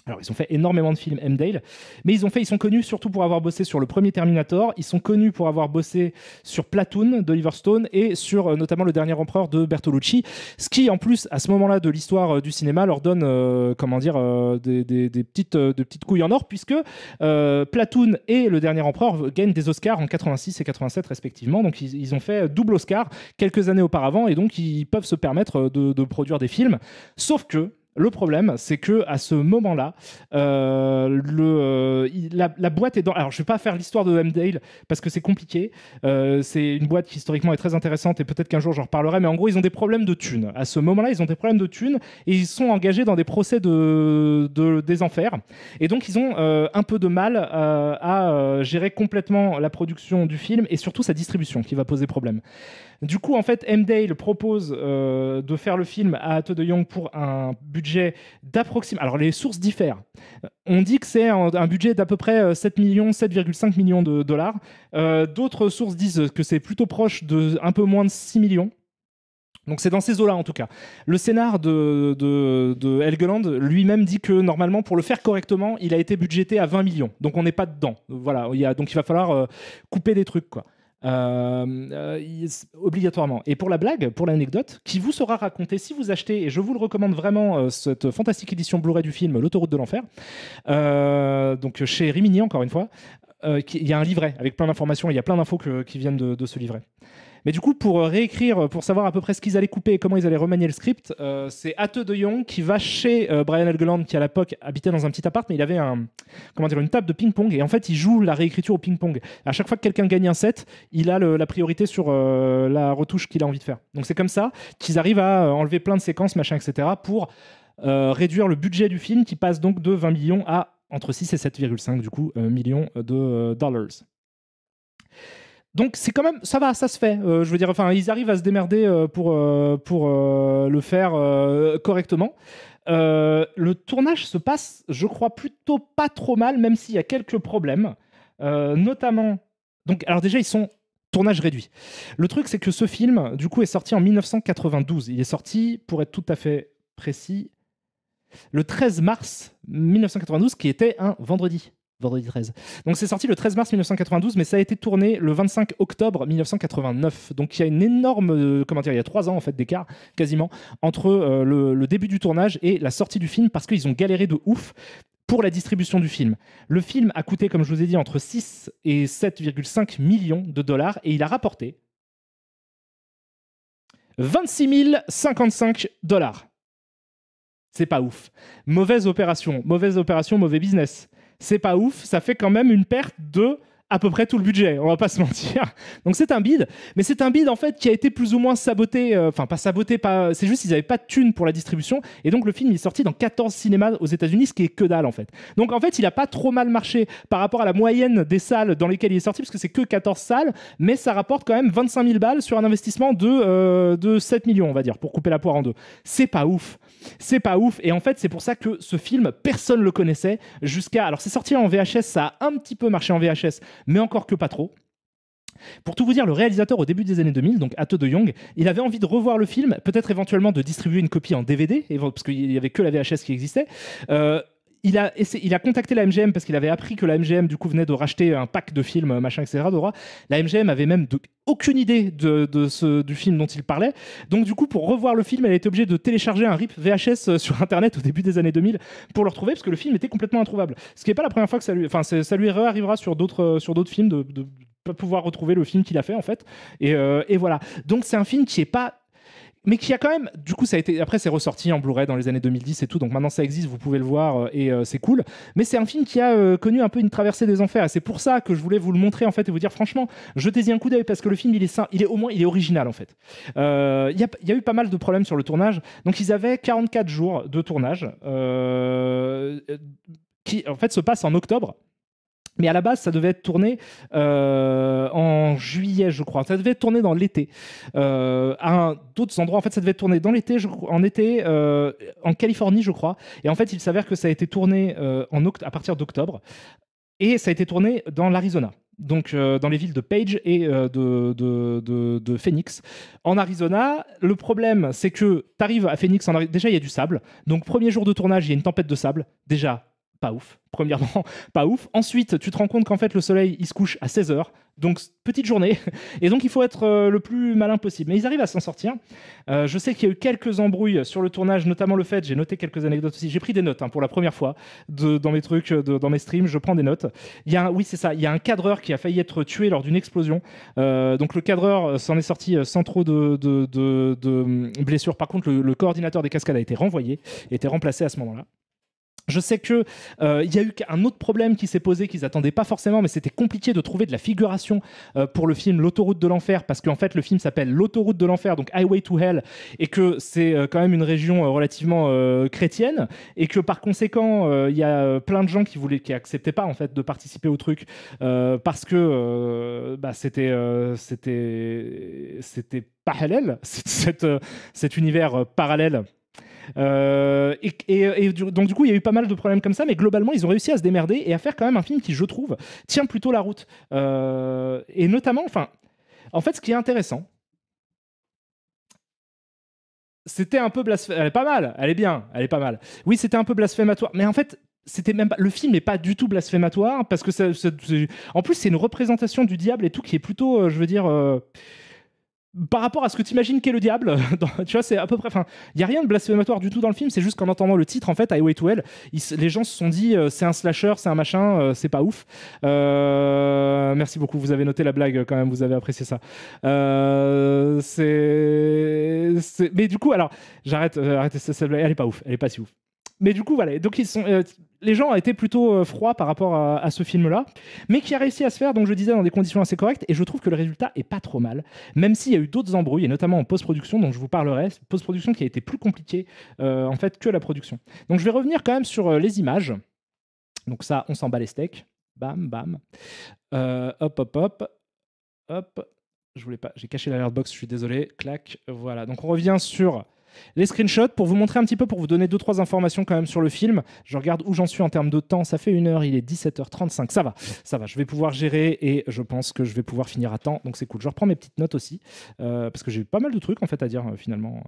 alors, ils ont fait énormément de films M-Dale, mais ils ont fait, ils sont connus surtout pour avoir bossé sur le premier Terminator, ils sont connus pour avoir bossé sur Platoon d'Oliver Stone et sur euh, notamment Le Dernier Empereur de Bertolucci, ce qui en plus à ce moment-là de l'histoire euh, du cinéma leur donne euh, comment dire des, petites petites couilles en or puisque Platoon et Le Dernier Empereur gagnent des Oscars en 86 et 87 respectivement, donc ils, ont fait double Oscar quelques années auparavant et donc ils peuvent se permettre de produire des films, sauf que le problème, c'est que à ce moment-là, euh, euh, la, boîte est dans. Alors, je ne vais pas faire l'histoire de M. Dale, parce que c'est compliqué. Euh, c'est une boîte qui historiquement est très intéressante et peut-être qu'un jour j'en reparlerai. Mais en gros, ils ont des problèmes de thunes. À ce moment-là, ils ont des problèmes de thunes et ils sont engagés dans des procès de, des enfers. Et donc, ils ont un peu de mal à gérer complètement la production du film et surtout sa distribution qui va poser problème. Du coup, en fait, M. Dale propose de faire le film à de Young pour un budget budget Alors, les sources diffèrent. On dit que c'est un, budget d'à peu près 7 euh, millions, 7,5 millions de dollars. Euh, d'autres sources disent que c'est plutôt proche de un peu moins de 6 millions. Donc c'est dans ces eaux-là en tout cas. Le scénar de, Helgeland lui-même dit que normalement pour le faire correctement, il a été budgété à 20 millions. Donc on n'est pas dedans. Voilà, il donc il va falloir euh, couper des trucs quoi. Euh, euh, obligatoirement. Et pour la blague, pour l'anecdote, qui vous sera racontée si vous achetez, et je vous le recommande vraiment, euh, cette fantastique édition Blu-ray du film L'autoroute de l'enfer, donc chez Rimini encore une fois, il y a un livret avec plein d'informations, il y a plein d'infos qui viennent de, de ce livret. Mais du coup, pour euh, réécrire, euh, pour savoir à peu près ce qu'ils allaient couper et comment ils allaient remanier le script, euh, c'est Atte de Young qui va chez Brian Helgeland, qui à l'époque habitait dans un petit appart, mais il avait un, une table de ping-pong. Et en fait, il joue la réécriture au ping-pong. À chaque fois que quelqu'un gagne un set, il a la priorité sur la retouche qu'il a envie de faire. Donc c'est comme ça qu'ils arrivent à enlever plein de séquences, machin, etc. pour réduire le budget du film qui passe donc de 20 millions à entre 6 et 7,5 du millions de dollars donc c'est quand même ça va ça se fait euh, je veux dire enfin ils arrivent à se démerder euh, pour euh, pour le faire correctement le tournage se passe je crois plutôt pas trop mal même s'il y a quelques problèmes notamment donc alors déjà ils sont tournage réduit le truc c'est que ce film du coup est sorti en 1992 il est sorti pour être tout à fait précis le 13 mars 1992 qui était un vendredi Vendredi 13. Donc c'est sorti le 13 mars 1992, mais ça a été tourné le 25 octobre 1989. Donc il y a une énorme, euh, comment dire, il y a trois ans en fait d'écart quasiment entre euh, le, début du tournage et la sortie du film parce qu'ils ont galéré de ouf pour la distribution du film. Le film a coûté, comme je vous ai dit, entre 6 et 7,5 millions de dollars et il a rapporté 26 055 dollars. C'est pas ouf. Mauvaise opération, mauvaise opération, mauvais business c'est pas ouf. Ça fait quand même une perte de à peu près tout le budget, on va pas se mentir. Donc c'est un bid, mais c'est un bid en fait qui a été plus ou moins saboté, euh, enfin pas saboté, pas, c'est juste qu'ils avaient pas de thunes pour la distribution et donc le film est sorti dans 14 cinémas aux États-Unis, ce qui est que dalle en fait. Donc en fait, il a pas trop mal marché par rapport à la moyenne des salles dans lesquelles il est sorti parce que c'est que 14 salles, mais ça rapporte quand même 25 000 balles sur un investissement de euh, de 7 millions, on va dire, pour couper la poire en deux. C'est pas ouf. C'est pas ouf et en fait, c'est pour ça que ce film personne le connaissait jusqu'à alors c'est sorti en VHS, ça a un petit peu marché en VHS, mais encore que pas trop. Pour tout vous dire, le réalisateur au début des années 2000, donc Atto de Young, il avait envie de revoir le film, peut-être éventuellement de distribuer une copie en DVD, parce qu'il n'y avait que la VHS qui existait. Euh, il a, contacté la MGM parce qu'il avait appris que la MGM du coup venait de racheter un pack de films euh, machin etc La MGM avait même aucune idée de, ce, du film dont il parlait. Donc du coup pour revoir le film, elle était obligée de télécharger un rip VHS euh, sur internet au début des années 2000 pour le retrouver parce que le film était complètement introuvable. Ce qui n'est pas la première fois que ça lui, enfin ça lui arrivera sur d'autres euh, sur d'autres films de, pouvoir retrouver le film qu'il a fait en fait et, et voilà donc c'est un film qui n'est pas mais qui a quand même, du coup, ça a été, après, c'est ressorti en Blu-ray dans les années 2010 et tout, donc maintenant ça existe, vous pouvez le voir euh, et euh, c'est cool. Mais c'est un film qui a euh, connu un peu une traversée des enfers et c'est pour ça que je voulais vous le montrer en fait et vous dire franchement, jetez-y un coup d'œil parce que le film, il est, il est au moins, il est original en fait. Il y, y, a eu pas mal de problèmes sur le tournage, donc ils avaient 44 jours de tournage qui en fait se passe en octobre. Mais à la base, ça devait être tourné euh, en juillet, je crois. Ça devait être tourné dans l'été. Euh, à d'autres endroits, en fait, ça devait être tourné dans l'été, en été, euh, en Californie, je crois. Et en fait, il s'avère que ça a été tourné en à partir d'octobre. Et ça a été tourné dans l'Arizona donc dans les villes de Page et de, Phoenix. En Arizona, le problème, c'est que tu arrives à Phoenix, déjà il y a du sable. Donc premier jour de tournage, il y a une tempête de sable. Déjà, pas ouf. Premièrement, pas ouf. Ensuite, tu te rends compte qu'en fait, le soleil, il se couche à 16h. Donc, petite journée. Et donc, il faut être euh, le plus malin possible. Mais ils arrivent à s'en sortir. Euh, je sais qu'il y a eu quelques embrouilles sur le tournage, notamment le fait, j'ai noté quelques anecdotes aussi. J'ai pris des notes hein, pour la première fois dans mes trucs, dans mes streams. Je prends des notes. Il y a oui, c'est ça. Il y a un cadreur qui a failli être tué lors d'une explosion. Euh, donc, le cadreur s'en est sorti sans trop de, hum, blessures. Par contre, le, le coordinateur des cascades a été renvoyé, a été remplacé à ce moment-là. Je sais que euh, il y a eu un autre problème qui s'est posé qu'ils attendaient pas forcément, mais c'était compliqué de trouver de la figuration euh, pour le film L'autoroute de l'enfer parce qu'en fait le film s'appelle L'autoroute de l'enfer, donc Highway to Hell, et que c'est euh, quand même une région relativement chrétienne et que par conséquent il y a plein de gens qui voulaient, qui acceptaient pas en fait de participer au truc parce que bah, c'était c'était c'était parallèle cet univers parallèle euh, et, et, donc du coup, il y a eu pas mal de problèmes comme ça, mais globalement, ils ont réussi à se démerder et à faire quand même un film qui, je trouve, tient plutôt la route. Euh, et notamment, enfin, en fait, ce qui est intéressant, c'était un peu blasphématoire. Elle est pas mal, elle est bien, elle est pas mal. Oui, c'était un peu blasphématoire, mais en fait, c'était même pas, le film n'est pas du tout blasphématoire parce que en plus c'est une représentation du diable et tout qui est plutôt, euh, je veux dire par rapport à ce que t'imagines qu'est le diable, tu vois, c'est à peu près. Enfin, il y a rien de blasphématoire du tout dans le film. C'est juste qu'en entendant le titre, en fait, Highway to Hell, les gens se sont dit, euh, c'est un slasher, c'est un machin, euh, c'est pas ouf. Euh, merci beaucoup. Vous avez noté la blague quand même. Vous avez apprécié ça. c'est, mais du coup, alors, j'arrête, arrêtez cette blague. Elle est pas ouf. Elle est pas si ouf mais du coup, voilà. Donc, ils sont, euh, les gens ont été plutôt euh, froids par rapport à, ce film-là, mais qui a réussi à se faire, donc je disais, dans des conditions assez correctes, et je trouve que le résultat est pas trop mal, même s'il y a eu d'autres embrouilles, et notamment en post-production, dont je vous parlerai, post-production qui a été plus compliquée, euh, en fait, que la production. Donc, je vais revenir quand même sur les images. Donc, ça, on s'en bat les steaks. Bam, bam. hop, hop, hop. Hop. Je voulais pas. J'ai caché l'alert box, je suis désolé. Clac. Voilà. Donc, on revient sur les screenshots pour vous montrer un petit peu, pour vous donner deux trois informations quand même sur le film. Je regarde où j'en suis en termes de temps. Ça fait une heure, il est 17h35. Ça va, ça va. Je vais pouvoir gérer et je pense que je vais pouvoir finir à temps. Donc c'est cool. Je reprends mes petites notes aussi euh, parce que j'ai eu pas mal de trucs en fait à dire euh, finalement.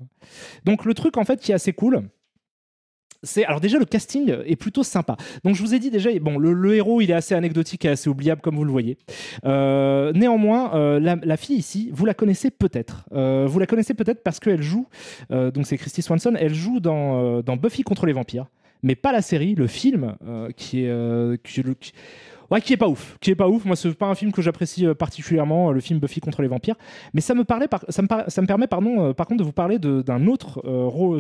Donc le truc en fait qui est assez cool alors déjà le casting est plutôt sympa. Donc je vous ai dit déjà, bon, le, héros il est assez anecdotique et assez oubliable comme vous le voyez. Euh, néanmoins, euh, la, fille ici, vous la connaissez peut-être. Euh, vous la connaissez peut-être parce qu'elle joue. donc c'est Christy Swanson. Elle joue dans, Buffy contre les vampires mais pas la série, le film, qui est. Ouais, qui est pas ouf, qui est pas ouf. Moi, c'est pas un film que j'apprécie euh, particulièrement, euh, le film Buffy contre les vampires. Mais ça me parlait, ça, me permet, pardon, euh, par contre, de vous parler d'un autre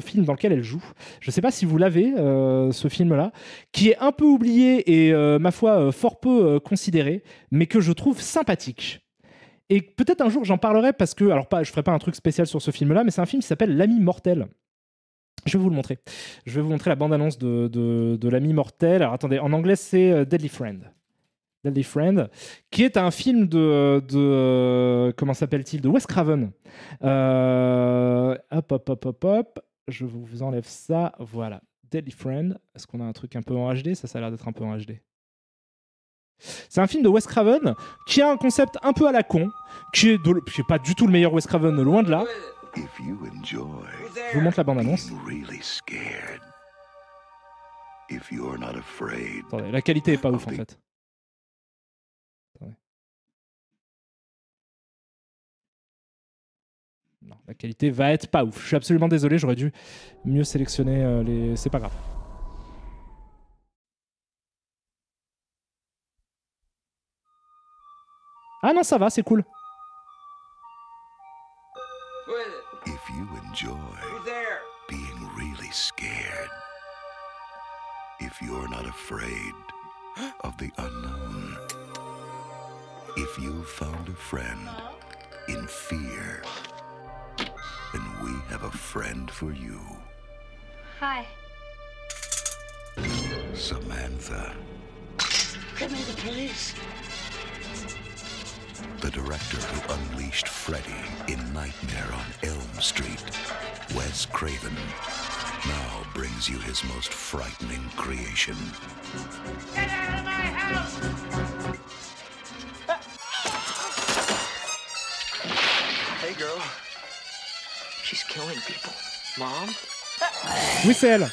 film dans lequel elle joue. Je sais pas si vous l'avez, ce film-là, qui est un peu oublié et ma foi fort peu considéré, mais que je trouve sympathique. Et peut-être un jour j'en parlerai parce que, alors pas, je ferai pas un truc spécial sur ce film-là, mais c'est un film qui s'appelle L'ami mortel. Je vais vous le montrer. Je vais vous montrer la bande-annonce de, de l'ami mortel. Alors attendez, en anglais c'est Deadly Friend. Deadly Friend, qui est un film de, de comment s'appelle-t-il, de Wes Craven. hop, hop, hop, hop, hop. Je vous enlève ça. Voilà. Deadly Friend. Est-ce qu'on a un truc un peu en HD Ça, ça a l'air d'être un peu en HD. C'est un film de Wes Craven qui a un concept un peu à la con, qui est, pas du tout le meilleur Wes Craven, loin de là. Je vous montre la bande-annonce. la qualité est pas ouf en fait. la qualité va être pas ouf. Je suis absolument désolé, j'aurais dû mieux sélectionner euh, les. C'est pas grave. Ah non, ça va, c'est cool. If you enjoy being really scared, if you're not afraid of the unknown, if you found a friend in fear. And we have a friend for you. Hi. Samantha. Give me the police. The director who unleashed Freddy in Nightmare on Elm Street, Wes Craven, now brings you his most frightening creation. Get out of my house! Hey, girl killing people. Mom? Whistle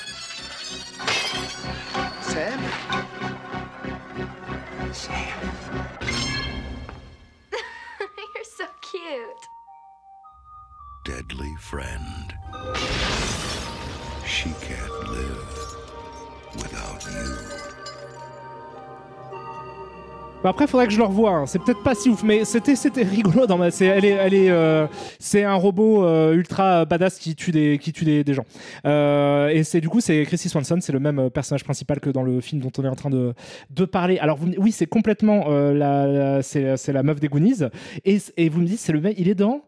Bah après, faudrait que je le revoie. Hein. C'est peut-être pas si ouf, mais c'était c'était rigolo. Dans ma... c'est elle est elle est euh, c'est un robot euh, ultra badass qui tue des qui tue des, gens. Euh, et c'est du coup c'est Chrissy Swanson, c'est le même personnage principal que dans le film dont on est en train de de parler. Alors vous, oui, c'est complètement la, c'est la meuf des Goonies. Et, et vous me dites c'est le mec, il est dans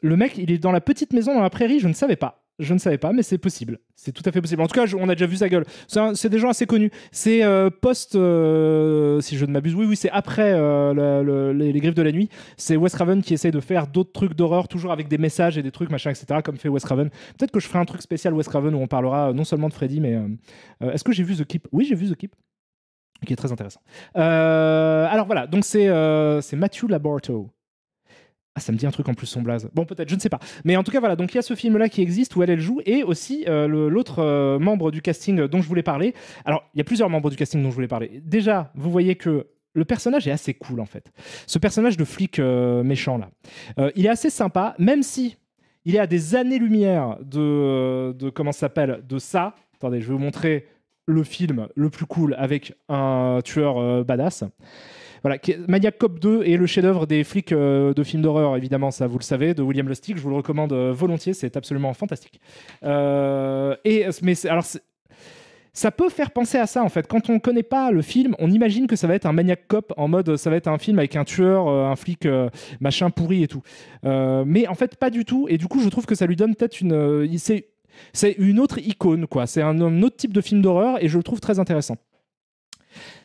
le mec, il est dans la petite maison dans la prairie. Je ne savais pas. Je ne savais pas, mais c'est possible. C'est tout à fait possible. En tout cas, on a déjà vu sa gueule. C'est des gens assez connus. C'est euh, post, euh, si je ne m'abuse, oui, oui, c'est après euh, les, griffes de la nuit. C'est Wes Craven qui essaye de faire d'autres trucs d'horreur, toujours avec des messages et des trucs, machin, etc., comme fait Wes Craven. Peut-être que je ferai un truc spécial Wes Craven où on parlera non seulement de Freddy, mais est-ce que j'ai vu The Keep Oui, j'ai vu The Keep qui est très intéressant. alors voilà, donc c'est Matthew Laborto ah, ça me dit un truc en plus son blaze. Bon, peut-être, je ne sais pas. Mais en tout cas, voilà. Donc il y a ce film-là qui existe où elle, elle joue et aussi euh, l'autre euh, membre du casting euh, dont je voulais parler. Alors, il y a plusieurs membres du casting dont je voulais parler. Déjà, vous voyez que le personnage est assez cool en fait. Ce personnage de flic méchant là, il est assez sympa, même si il est à des années-lumière de, comment s'appelle de ça. Attendez, je vais vous montrer le film le plus cool avec un tueur badass. Voilà, Maniac Cop 2 est le chef-d'œuvre des flics euh, de films d'horreur, évidemment, ça vous le savez, de William Lustig. Je vous le recommande euh, volontiers, c'est absolument fantastique. Euh, et alors ça peut faire penser à ça en fait. Quand on connaît pas le film, on imagine que ça va être un maniac cop en mode ça va être un film avec un tueur, un flic machin pourri et tout. mais en fait pas du tout. Et du coup je trouve que ça lui donne peut-être une c'est une autre icône quoi. C'est un, autre type de film d'horreur et je le trouve très intéressant.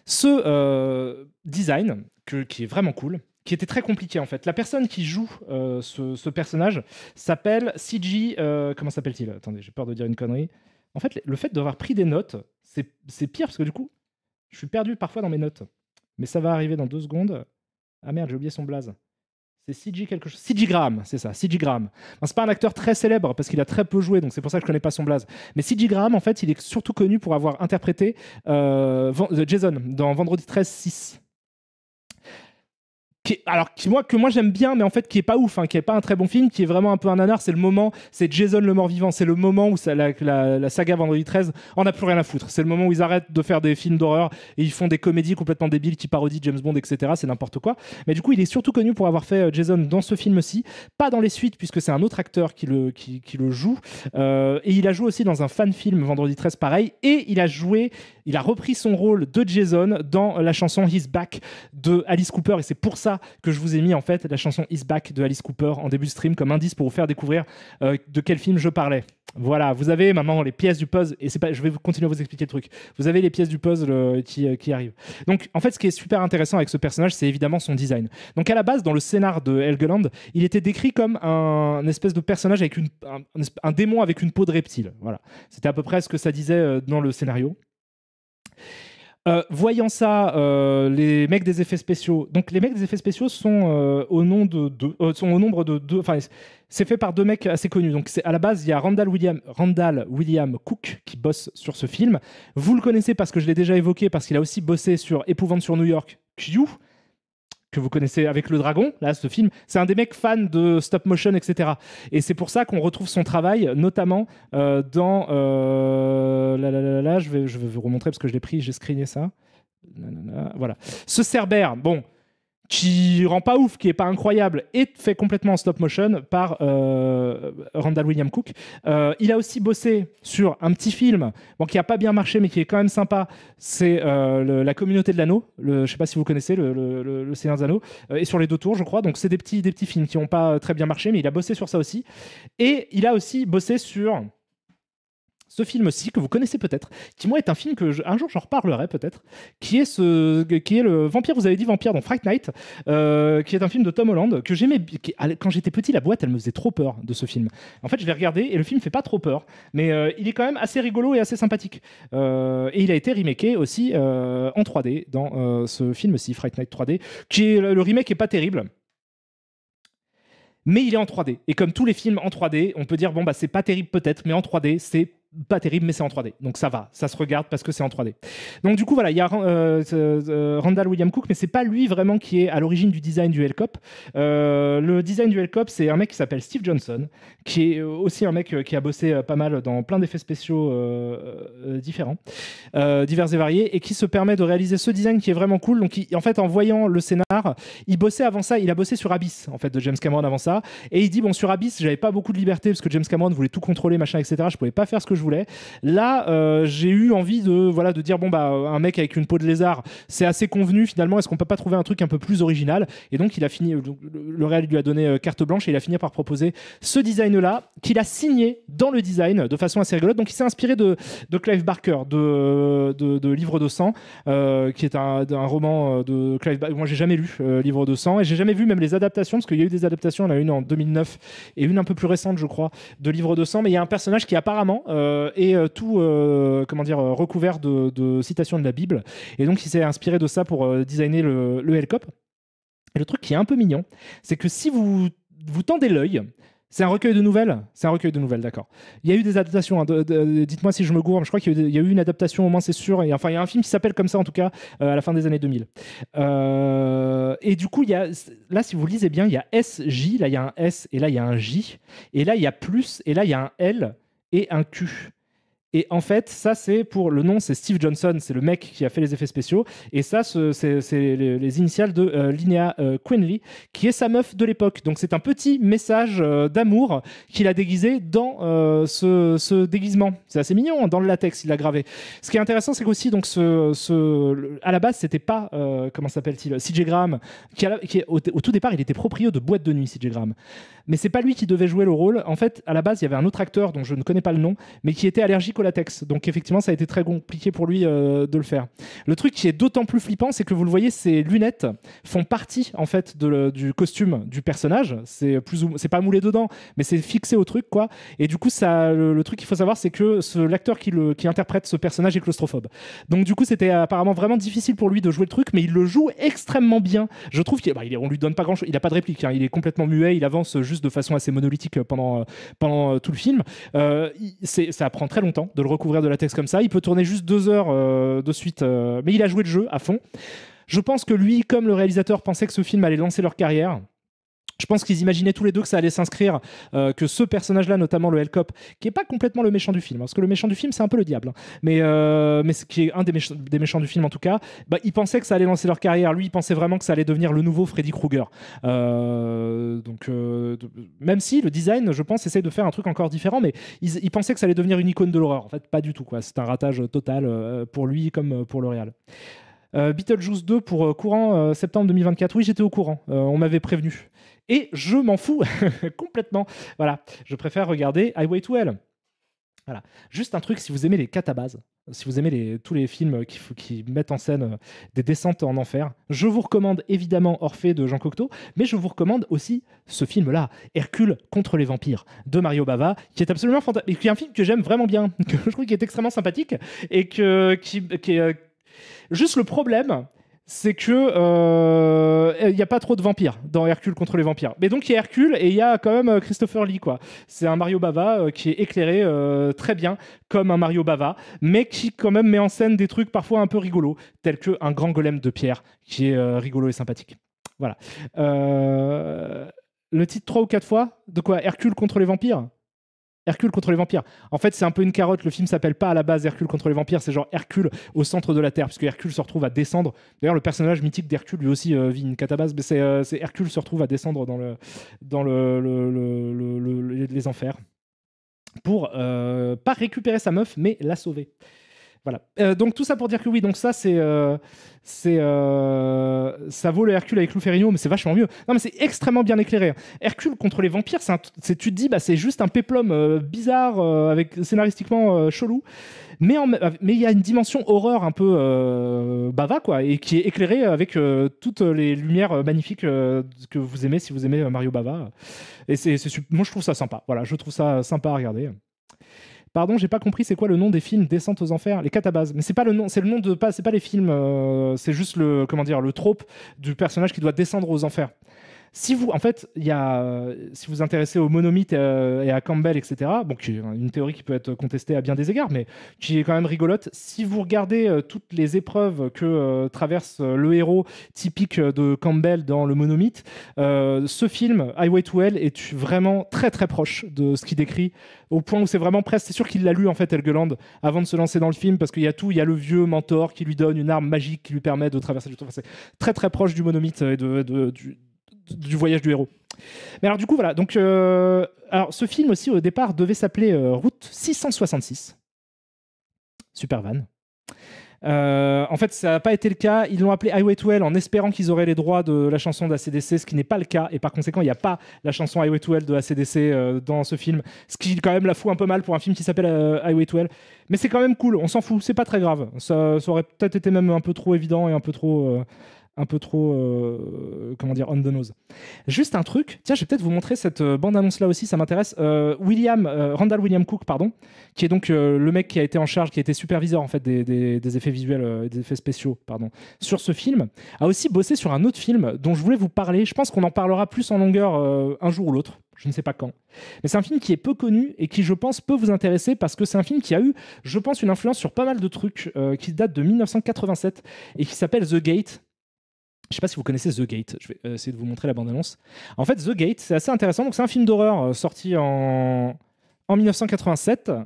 Ce euh, design, qui est vraiment cool, qui était très compliqué en fait. La personne qui joue euh, ce, personnage s'appelle CG. Euh, comment s'appelle-t-il Attendez, j'ai peur de dire une connerie. En fait, le fait d'avoir pris des notes, c'est pire parce que du coup, je suis perdu parfois dans mes notes. Mais ça va arriver dans deux secondes. Ah merde, j'ai oublié son blaze. C'est CG quelque chose. Graham, c'est ça, CG Graham. c'est pas un acteur très célèbre parce qu'il a très peu joué, donc c'est pour ça que je connais pas son blaze. Mais CG Graham, en fait, il est surtout connu pour avoir interprété euh, euh, Jason dans Vendredi 13 6 alors moi que moi j'aime bien mais en fait qui est pas ouf hein, qui est pas un très bon film qui est vraiment un peu un nanar c'est le moment c'est Jason le mort vivant c'est le moment où ça, la, saga vendredi 13 on a plus rien à foutre c'est le moment où ils arrêtent de faire des films d'horreur et ils font des comédies complètement débiles qui parodient James Bond etc c'est n'importe quoi mais du coup il est surtout connu pour avoir fait euh, Jason dans ce film-ci pas dans les suites puisque c'est un autre acteur qui le, joue euh, et il a joué aussi dans un fan film vendredi 13 pareil et il a joué il a repris son rôle de Jason dans la chanson He's Back de Alice Cooper et c'est pour ça que je vous ai mis en fait la chanson Is Back de Alice Cooper en début de stream comme indice pour vous faire découvrir euh, de quel film je parlais. Voilà, vous avez maintenant les pièces du puzzle, et c'est pas, je vais continuer à vous expliquer le truc. Vous avez les pièces du puzzle euh, euh, qui, arrivent. Donc, en fait, ce qui est super intéressant avec ce personnage, c'est évidemment son design. Donc, à la base, dans le scénar de Helgeland, il était décrit comme un, espèce de personnage avec un, un, démon avec une peau de reptile. Voilà, c'était à peu près ce que ça disait dans le scénario. Euh, voyant ça, euh, les mecs des effets spéciaux. Donc les mecs des effets spéciaux sont euh, au nom au nombre de deux. Enfin, c'est fait par deux mecs assez connus. Donc à la base, il y a Randall William, Randall William Cook qui bosse sur ce film. Vous le connaissez parce que je l'ai déjà évoqué parce qu'il a aussi bossé sur Épouvante sur New York, Q que vous connaissez avec le dragon, là, ce film, c'est un des mecs fans de stop motion, etc. Et c'est pour ça qu'on retrouve son travail, notamment euh, dans. Euh, là, là, là, là, je vais, je vais vous remontrer parce que je l'ai pris, j'ai screené ça. Voilà. Ce Cerbère, bon, qui rend pas ouf, qui est pas incroyable, et fait complètement en stop motion par euh, Randall William Cook. Euh, il a aussi bossé sur un petit film, bon, qui a pas bien marché, mais qui est quand même sympa. C'est euh, La Communauté de l'Anneau. Je sais pas si vous connaissez le, le, Seigneur des Anneaux, et sur les deux tours, je crois. Donc c'est des petits, des petits films qui ont pas très bien marché, mais il a bossé sur ça aussi. Et il a aussi bossé sur ce film-ci que vous connaissez peut-être, qui moi est un film que un jour j'en reparlerai peut-être, qui est ce, qui est le vampire. Vous avez dit vampire dans Fright Night, euh, qui est un film de Tom Holland que j'aimais quand j'étais petit. La boîte, elle me faisait trop peur de ce film. En fait, je l'ai regardé et le film fait pas trop peur, mais euh, il est quand même assez rigolo et assez sympathique. Euh, et il a été remaké aussi en 3D dans ce film-ci, Fright Night 3D, qui est le remake est pas terrible mais il est en 3D. Et comme tous les films en 3D, on peut dire bon bah c'est pas terrible peut-être, mais en 3D c'est pas terrible, mais c'est en 3D. Donc ça va, ça se regarde parce que c'est en 3D. Donc du coup, voilà, il y a euh, euh, Randall William Cook, mais c'est pas lui vraiment qui est à l'origine du design du Hellcop. Euh, le design du Hellcop, c'est un mec qui s'appelle Steve Johnson, qui est aussi un mec qui a bossé pas mal dans plein d'effets spéciaux différents, divers et variés, et qui se permet de réaliser ce design qui est vraiment cool. Donc en fait, en voyant le scénar, il bossait avant ça, il a bossé sur Abyss, en fait, de James Cameron avant ça, et il dit, bon, sur Abyss, j'avais pas beaucoup de liberté parce que James Cameron voulait tout contrôler, machin, etc. Je pouvais pas faire ce que je voulais. Là, euh, j'ai eu envie de, voilà, de dire bon, bah, un mec avec une peau de lézard, c'est assez convenu finalement. Est-ce qu'on peut pas trouver un truc un peu plus original Et donc, il a fini, le Real lui a donné euh, carte blanche et il a fini par proposer ce design-là qu'il a signé dans le design de façon assez rigolote. Donc, il s'est inspiré de, de Clive Barker, de, de, Livre de sang, euh, qui est un, un, roman de Clive Barker. Moi, j'ai jamais lu Livre de sang et j'ai jamais vu même les adaptations parce qu'il y a eu des adaptations. Il y en a une en 2009 et une un peu plus récente, je crois, de Livre de sang. Mais il y a un personnage qui apparemment euh, et euh, tout euh, comment dire recouvert de, citations de la Bible. Et donc il s'est inspiré de ça pour designer le, le Hellcop. Et le truc qui est un peu mignon, c'est que si vous vous tendez l'œil, c'est un recueil de nouvelles C'est un recueil de nouvelles, d'accord. Il y a eu des adaptations, hein, dites-moi si je me gourme, je crois qu'il y, a eu une adaptation au moins, c'est sûr. Et, enfin, il y a un film qui s'appelle comme ça, en tout cas, à la fin des années 2000. et du coup, il y a, là, si vous lisez bien, il y a « S-J ». là, il y a un S, et là, il y a un J, et là, il y a plus, et là, il y a un L et un cul. Et en fait, ça, c'est pour le nom, c'est Steve Johnson, c'est le mec qui a fait les effets spéciaux. Et ça, c'est les, initiales de euh, Linnea euh, Quinley, qui est sa meuf de l'époque. Donc, c'est un petit message euh, d'amour qu'il a déguisé dans ce, déguisement. C'est assez mignon, hein, dans le latex, il l'a gravé. Ce qui est intéressant, c'est qu'aussi, donc, ce, à la base, c'était pas, comment s'appelle-t-il, CJ Graham, qui, au, tout départ, il était proprio de boîte de nuit, CJ Graham. Mais c'est pas lui qui devait jouer le rôle. En fait, à la base, il y avait un autre acteur dont je ne connais pas le nom, mais qui était allergique au latex. Donc effectivement, ça a été très compliqué pour lui euh, de le faire. Le truc qui est d'autant plus flippant, c'est que vous le voyez, ces lunettes font partie en fait du costume du personnage. C'est plus ou... c'est pas moulé dedans, mais c'est fixé au truc quoi. Et du coup, ça, le, truc qu'il faut savoir, c'est que ce, l'acteur qui, interprète ce personnage est claustrophobe. Donc du coup, c'était apparemment vraiment difficile pour lui de jouer le truc, mais il le joue extrêmement bien. Je trouve qu'on bah, lui donne pas grand chose. Il a pas de réplique. Hein. Il est complètement muet. Il avance juste de façon assez monolithique pendant euh, pendant euh, tout le film. ça prend très longtemps de le recouvrir de la latex comme ça. Il peut tourner juste deux heures euh, de suite, euh, mais il a joué le jeu à fond. Je pense que lui, comme le réalisateur, pensait que ce film allait lancer leur carrière. Je pense qu'ils imaginaient tous les deux que ça allait s'inscrire, euh, que ce personnage-là, notamment le Hellcop, qui n'est pas complètement le méchant du film, hein, parce que le méchant du film c'est un peu le diable, hein. mais euh, qui est un des, méchants du film en tout cas, bah, ils pensaient que ça allait lancer leur carrière. Lui, il pensait vraiment que ça allait devenir le nouveau Freddy Krueger. Euh, donc euh, même si le design, je pense, essaye de faire un truc encore différent, mais ils, pensait pensaient que ça allait devenir une icône de l'horreur. En fait, pas du tout C'est un ratage total pour lui comme pour L'Oréal. Beetlejuice 2 pour courant septembre 2024. Oui, j'étais au courant. on m'avait prévenu. Et je m'en fous complètement. Voilà, je préfère regarder Highway to Hell. Voilà. Juste un truc, si vous aimez les catabases, si vous aimez tous les films qui, mettent en scène euh, des descentes en enfer, je vous recommande évidemment Orphée de Jean Cocteau, mais je vous recommande aussi ce film-là, Hercule contre les vampires de Mario Bava, qui est absolument fantastique, qui est un film que j'aime vraiment bien, que je trouve qui est extrêmement sympathique et que, qui, qui est, euh, Juste le problème, c'est que euh, il n'y a pas trop de vampires dans Hercule contre les vampires. Mais donc il y a Hercule et il y a quand même euh, Christopher Lee quoi. C'est un Mario Bava euh, qui est éclairé très bien comme un Mario Bava, mais qui quand même met en scène des trucs parfois un peu rigolos, tels que un grand golem de pierre qui est rigolo et sympathique. Voilà. le titre trois ou quatre fois de quoi Hercule contre les vampires. Hercule contre les vampires. En fait, c'est un peu une carotte. Le film s'appelle pas à la base Hercule contre les vampires, c'est genre Hercule au centre de la Terre, puisque Hercule se retrouve à descendre. D'ailleurs, le personnage mythique d'Hercule, lui aussi, euh, vit une catabase, mais euh, c'est Hercule se retrouve à descendre dans, le, dans le, les enfers pour euh, pas récupérer sa meuf, mais la sauver. Voilà. Euh, donc tout ça pour dire que oui, donc ça c'est euh, euh, ça vaut le Hercule avec Lou Ferrigno, mais c'est vachement mieux. Non mais c'est extrêmement bien éclairé. Hein. Hercule contre les vampires, c'est tu te dis bah c'est juste un péplum bizarre avec scénaristiquement chelou, mais mais il y a une dimension horreur un peu bava quoi et qui est éclairée avec toutes les lumières magnifiques que vous aimez si vous aimez Mario Bava. Et c'est moi je trouve ça sympa. Voilà, je trouve ça sympa à regarder. Pardon, j'ai pas compris c'est quoi le nom des films Descente aux Enfers, les catabases. Mais c'est pas le nom, c'est le nom de pas, c'est pas les films, euh, c'est juste le comment dire le trope du personnage qui doit descendre aux enfers. Si vous, en fait, il y si vous intéressez au monomythe et euh, à Campbell, etc., bon, qui est une théorie qui peut être contestée à bien des égards, mais qui est quand même rigolote. Si vous regardez euh, toutes les épreuves que euh, traverse le héros typique de Campbell dans le monomythe, ce film, Highway to Hell, est vraiment très très proche de ce qu'il décrit, au point où c'est vraiment presque, c'est sûr qu'il l'a lu en fait, Helgeland, avant de se lancer dans le film, parce qu'il y a tout, il y a le vieux mentor qui lui donne une arme magique qui lui permet de traverser du c'est très très proche du monomythe et de, du, du voyage du héros. Mais alors du coup voilà, donc euh, alors ce film aussi au départ devait s'appeler euh, Route 666. Super van. Euh, en fait, ça n'a pas été le cas. Ils l'ont appelé Highway to Hell en espérant qu'ils auraient les droits de la chanson d'ACDC, ce qui n'est pas le cas. Et par conséquent, il n'y a pas la chanson Highway to Hell de ACDC dans ce film, ce qui quand même la fout un peu mal pour un film qui s'appelle Highway to Hell. Mais c'est quand même cool, on s'en fout, c'est pas très grave. ça aurait peut-être été même un peu trop évident et un peu trop un peu trop, euh, comment dire, on the nose. Juste un truc, tiens, je vais peut-être vous montrer cette euh, bande-annonce là aussi, ça m'intéresse. Euh, William, Randall William Cook, pardon, qui est donc le mec qui a été en charge, qui a été superviseur en fait des, effets visuels, des effets spéciaux, pardon, sur ce film, a aussi bossé sur un autre film dont je voulais vous parler. Je pense qu'on en parlera plus en longueur un jour ou l'autre je ne sais pas quand. Mais c'est un film qui est peu connu et qui, je pense, peut vous intéresser parce que c'est un film qui a eu, je pense, une influence sur pas mal de trucs qui date de 1987 et qui s'appelle The Gate, je sais pas si vous connaissez The Gate. Je vais euh, essayer de vous montrer la bande-annonce. En fait, The Gate, c'est assez intéressant. c'est un film d'horreur euh, sorti en, 1987. Ah,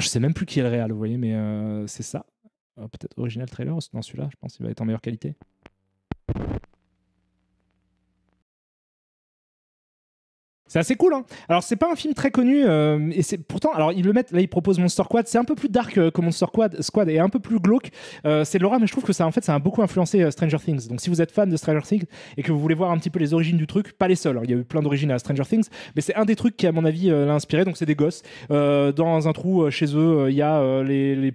je ne sais même plus qui est le réal, vous voyez, mais euh, c'est ça. Ah, peut-être original trailer, non celui-là, je pense, qu'il va être en meilleure qualité. C'est assez cool. Hein alors c'est pas un film très connu euh, et c'est pourtant alors ils le mettent là ils proposent Monster Quad. C'est un peu plus dark euh, que Monster Quad, Squad et un peu plus glauque. Euh, c'est de l'aura mais je trouve que ça en fait ça a beaucoup influencé Stranger Things. Donc si vous êtes fan de Stranger Things et que vous voulez voir un petit peu les origines du truc, pas les seuls. Hein. il y a eu plein d'origines à Stranger Things, mais c'est un des trucs qui à mon avis l'a inspiré. Donc c'est des gosses dans un trou chez eux. Il y a les,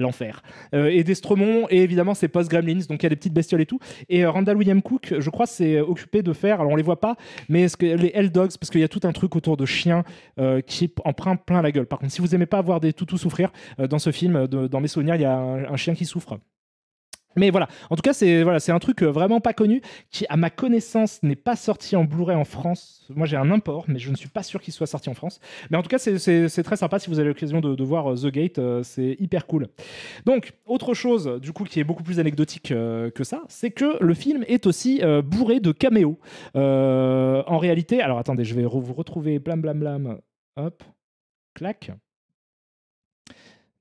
l'enfer et Destromon. et évidemment c'est post Gremlins. Donc il y a des petites bestioles et tout. Et Randall William Cook, je crois, s'est occupé de faire. Alors on les voit pas, mais ce que les Hell Dogs parce qu'il y a tout un truc autour de chiens euh, qui emprunt plein la gueule. Par contre, si vous aimez pas voir des toutous souffrir, euh, dans ce film, euh, dans mes souvenirs, il y a un chien qui souffre. Mais voilà, en tout cas, c'est un truc euh, vraiment pas connu qui, à ma connaissance, n'est pas sorti en Blu-ray en France. Moi, j'ai un import, mais je ne suis pas sûr qu'il soit sorti en France. Mais en tout cas, c'est très sympa si vous avez l'occasion de, voir euh, The Gate. Euh, c'est hyper cool. Donc, autre chose, du coup, qui est beaucoup plus anecdotique que ça, c'est que le film est aussi bourré de caméos. en réalité, alors attendez, je vais vous retrouver blam blam blam. Hop, clac.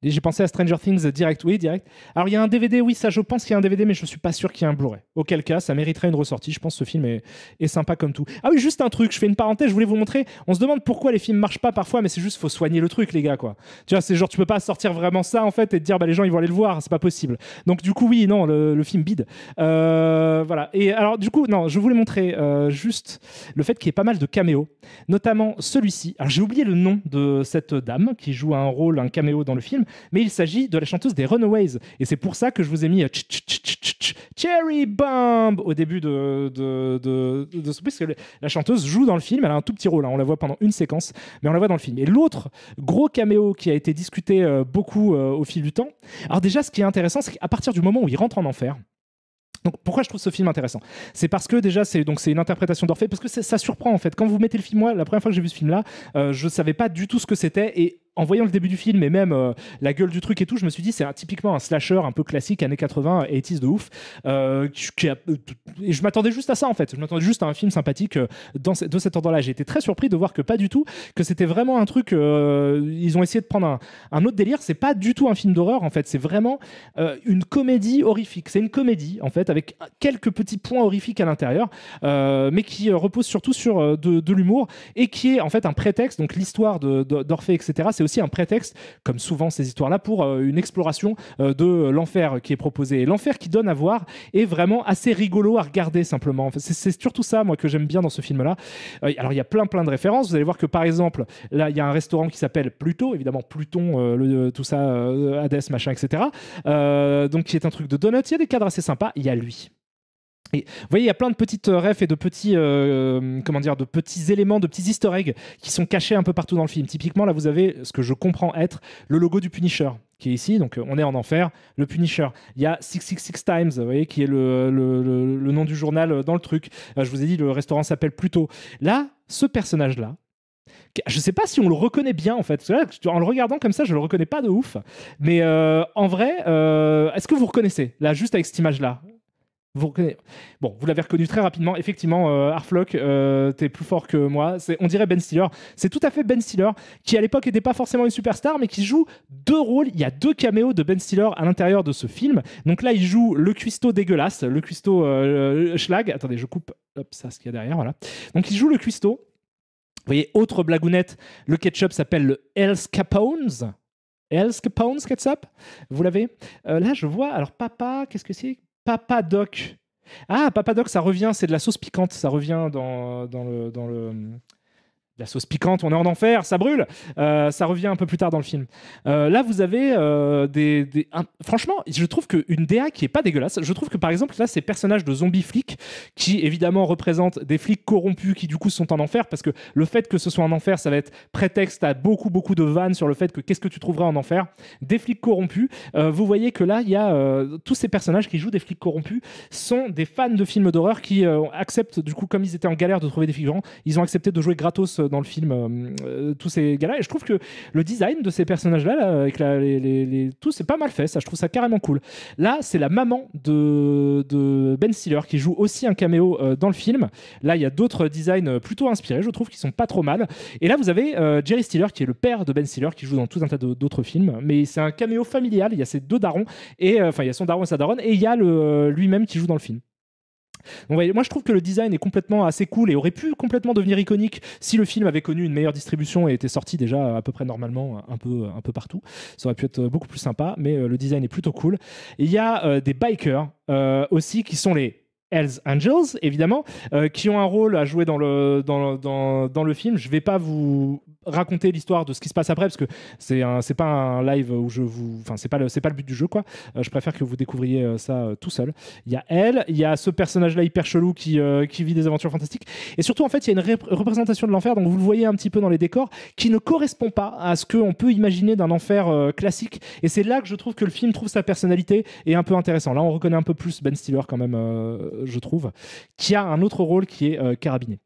J'ai pensé à Stranger Things direct, oui, direct. Alors il y a un DVD, oui, ça je pense qu'il y a un DVD, mais je ne suis pas sûr qu'il y ait un Blu-ray. Auquel cas, ça mériterait une ressortie. Je pense que ce film est, est, sympa comme tout. Ah oui, juste un truc, je fais une parenthèse, je voulais vous montrer. On se demande pourquoi les films marchent pas parfois, mais c'est juste faut soigner le truc, les gars, quoi. Tu vois, c'est genre tu peux pas sortir vraiment ça en fait et te dire bah les gens ils vont aller le voir, c'est pas possible. Donc du coup, oui, non, le, film bide. Euh, voilà. Et alors du coup, non, je voulais montrer euh, juste le fait qu'il y ait pas mal de caméos, notamment celui-ci. Alors j'ai oublié le nom de cette dame qui joue un rôle, un caméo dans le film mais il s'agit de la chanteuse des Runaways. Et c'est pour ça que je vous ai mis euh, Cherry Bomb au début de, de, de, Parce que la chanteuse joue dans le film, elle a un tout petit rôle, hein. on la voit pendant une séquence, mais on la voit dans le film. Et l'autre gros caméo qui a été discuté euh, beaucoup euh, au fil du temps, alors déjà, ce qui est intéressant, c'est qu'à partir du moment où il rentre en enfer, donc pourquoi je trouve ce film intéressant C'est parce que déjà c'est donc c'est une interprétation d'Orphée parce que ça surprend en fait. Quand vous mettez le film moi la première fois que j'ai vu ce film là, je je savais pas du tout ce que c'était et en voyant le début du film et même euh, la gueule du truc et tout, je me suis dit c'est typiquement un slasher un peu classique années 80 et 80 de ouf. Euh, euh, et je m'attendais juste à ça en fait. Je m'attendais juste à un film sympathique dans de cet ordre-là. J'ai été très surpris de voir que pas du tout, que c'était vraiment un truc. ils ont essayé de prendre un, autre délire. C'est pas du tout un film d'horreur en fait. C'est vraiment une comédie horrifique. C'est une comédie en fait avec quelques petits points horrifiques à l'intérieur, mais qui repose surtout sur de, l'humour et qui est en fait un prétexte. Donc l'histoire d'Orphée, de, etc c'est aussi un prétexte, comme souvent ces histoires-là, pour euh, une exploration euh, de l'enfer qui est proposé. Et l'enfer qui donne à voir est vraiment assez rigolo à regarder simplement. C'est surtout ça, moi, que j'aime bien dans ce film-là. Euh, alors, il y a plein, plein de références. Vous allez voir que, par exemple, là, il y a un restaurant qui s'appelle Pluto, évidemment, Pluton, tout ça, Hades, machin, etc. donc, qui est un truc de donuts. Il y a des cadres assez sympas. Il y a lui. Et, vous voyez, il y a plein de petites euh, refs et de petits, euh, comment dire, de petits éléments, de petits easter eggs qui sont cachés un peu partout dans le film. Typiquement, là, vous avez ce que je comprends être le logo du Punisher qui est ici, donc euh, on est en enfer, le Punisher. Il y a 666 Times, vous voyez, qui est le, nom du journal dans le truc. Je vous ai dit, le restaurant s'appelle Pluto. Là, ce personnage-là, je ne sais pas si on le reconnaît bien en fait. en le regardant comme ça, je le reconnais pas de ouf. Mais en vrai, est-ce que vous reconnaissez là juste avec cette image là vous Bon, vous l'avez reconnu très rapidement. Effectivement, euh, Harflock, euh, t'es plus fort que moi. C'est, on dirait Ben Stiller. C'est tout à fait Ben Stiller, qui à l'époque n'était pas forcément une superstar, mais qui joue deux rôles. Il y a deux caméos de Ben Stiller à l'intérieur de ce film. Donc là, il joue le cuistot dégueulasse, le cuistot euh, euh, schlag. Attendez, je coupe hop, ça, ce qu'il y a derrière. Voilà. Donc il joue le cuistot. Vous voyez, autre blagounette, le ketchup s'appelle le Hell's Capones. Hell's Capones ketchup Vous l'avez Là, je vois, alors papa, qu'est-ce que c'est Papadoc. Ah, Papadoc, ça revient, c'est de la sauce piquante, ça revient dans, dans le la sauce piquante, on est en enfer, ça brûle. Euh, ça revient un peu plus tard dans le film. Euh, là, vous avez euh, des. Franchement, je trouve qu'une DA qui est pas dégueulasse. Je trouve que par exemple, là, ces personnages de zombies flics, qui évidemment représentent des flics corrompus qui du coup sont en enfer, parce que le fait que ce soit en enfer, ça va être prétexte à beaucoup, beaucoup de vannes sur le fait que qu'est-ce que tu trouveras en enfer Des flics corrompus. vous voyez que là, il y a tous ces personnages qui jouent des flics corrompus sont des fans de films d'horreur qui acceptent, du coup, comme ils étaient en galère de trouver des figurants, ils ont accepté de jouer gratos dans le film, euh, euh, tous ces gars-là. Et je trouve que le design de ces personnages-là, avec les, les, tout, c'est pas mal fait, ça, je trouve ça carrément cool. Là, c'est la maman de, de, Ben Stiller qui joue aussi un caméo euh, dans le film. Là, il y a d'autres designs plutôt inspirés, je trouve, qui sont pas trop mal. Et là, vous avez Jerry Stiller, qui est le père de Ben Stiller, qui joue dans tout un tas d'autres films. Mais c'est un caméo familial, il y a ses deux darons, et, enfin, il y a son daron et sa daronne, et il y a lui-même qui joue dans le film moi je trouve que le design est complètement assez cool et aurait pu complètement devenir iconique si le film avait connu une meilleure distribution et était sorti déjà à peu près normalement un peu, un peu partout. Ça aurait pu être beaucoup plus sympa, mais euh, le design est plutôt cool. Il y a euh, des bikers euh, aussi qui sont les Hells Angels, évidemment, euh, qui ont un rôle à jouer dans le, dans, le film. Je ne vais pas vous raconter l'histoire de ce qui se passe après, parce que ce n'est pas un live où je vous, enfin c'est pas le, c'est pas le but du jeu quoi. Euh, je préfère que vous découvriez euh, ça tout seul. Il y a elle, il y a ce personnage là hyper chelou qui vit des aventures fantastiques, et surtout en fait il y a une représentation de l'enfer, donc vous le voyez un petit peu dans les décors, qui ne correspond pas à ce qu'on peut imaginer d'un enfer classique. Et c'est là que je trouve que le film trouve sa personnalité et un peu intéressant. Là on reconnaît un peu plus Ben Stiller quand même je trouve, qui a un autre rôle qui est euh, carabinier.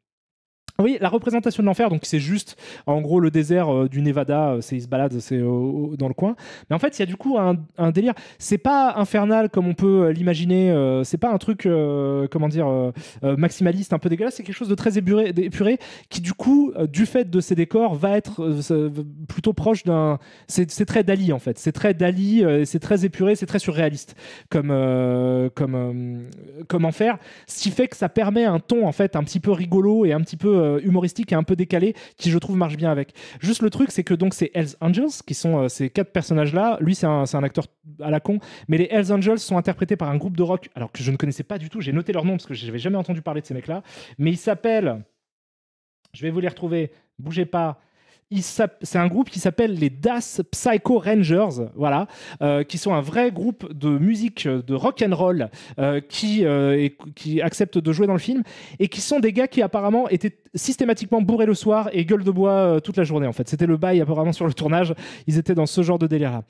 Oui, la représentation de l'enfer, donc c'est juste en gros le désert euh, du Nevada, euh, c'est, il se balade c'est, euh, dans le coin. Mais en fait, il y a du coup un, délire. C'est pas infernal comme on peut l'imaginer, c'est pas un truc, comment dire, maximaliste, un peu dégueulasse, c'est quelque chose de très épuré, qui du coup, du fait de ces décors, va être plutôt proche d'un. C'est, c'est très Dali en fait, c'est très Dali, c'est très épuré, c'est très surréaliste comme, comme, comme enfer, ce qui fait que ça permet un ton en fait un petit peu rigolo et un petit peu euh, humoristique et un peu décalé qui, je trouve, marche bien avec. Juste le truc, c'est que donc c'est Hells Angels, qui sont euh, ces quatre personnages-là, lui, c'est un, un, acteur à la con, mais les Hells Angels sont interprétés par un groupe de rock, alors que je ne connaissais pas du tout, j'ai noté leur nom parce que je n'avais jamais entendu parler de ces mecs-là, mais ils s'appellent, je vais vous les retrouver, bougez pas, c'est un groupe qui s'appelle les Das Psycho Rangers, voilà, euh, qui sont un vrai groupe de musique euh, de rock and roll euh, qui, qui acceptent de jouer dans le film et qui sont des gars qui apparemment étaient systématiquement bourrés le soir et gueule de bois toute la journée en fait. C'était le bail apparemment sur le tournage. Ils étaient dans ce genre de délire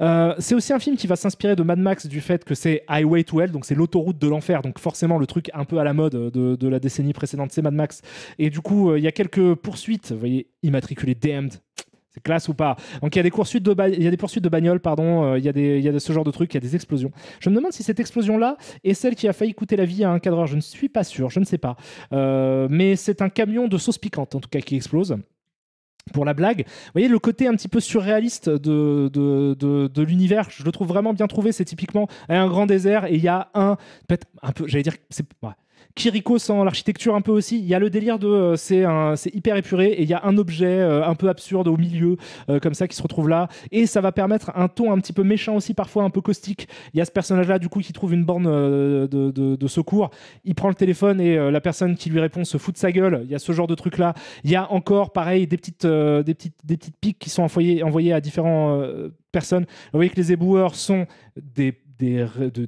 là. c'est aussi un film qui va s'inspirer de Mad Max du fait que c'est Highway to Hell, donc c'est l'autoroute de l'enfer, donc forcément le truc un peu à la mode de, de la décennie précédente, c'est Mad Max. Et du coup, il y a quelques poursuites, vous voyez, immatriculées Damned, C'est classe ou pas Donc il y a des poursuites de, bagnoles, pardon, euh, il y, a des... il ce genre de trucs, il y a des explosions. Je me demande si cette explosion-là est celle qui a failli coûter la vie à un cadreur. Je ne suis pas sûr, je ne sais pas. Euh, mais c'est un camion de sauce piquante, en tout cas, qui explose pour la blague. Vous voyez, le côté un petit peu surréaliste de, l'univers, je le trouve vraiment bien trouvé. C'est typiquement un grand désert et il y a un, peut un peu, j'allais dire, c'est Kiriko sent l'architecture un peu aussi. Il y a le délire de euh, c'est hyper épuré et il y a un objet euh, un peu absurde au milieu euh, comme ça qui se retrouve là et ça va permettre un ton un petit peu méchant aussi parfois un peu caustique. Il y a ce personnage là du coup qui trouve une borne de, secours, il prend le téléphone et la personne qui lui répond se fout de sa gueule. Il y a ce genre de truc là. Il y a encore pareil des petites des petites des petites piques qui sont envoyées envoyées à différentes personnes. Vous voyez que les éboueurs sont des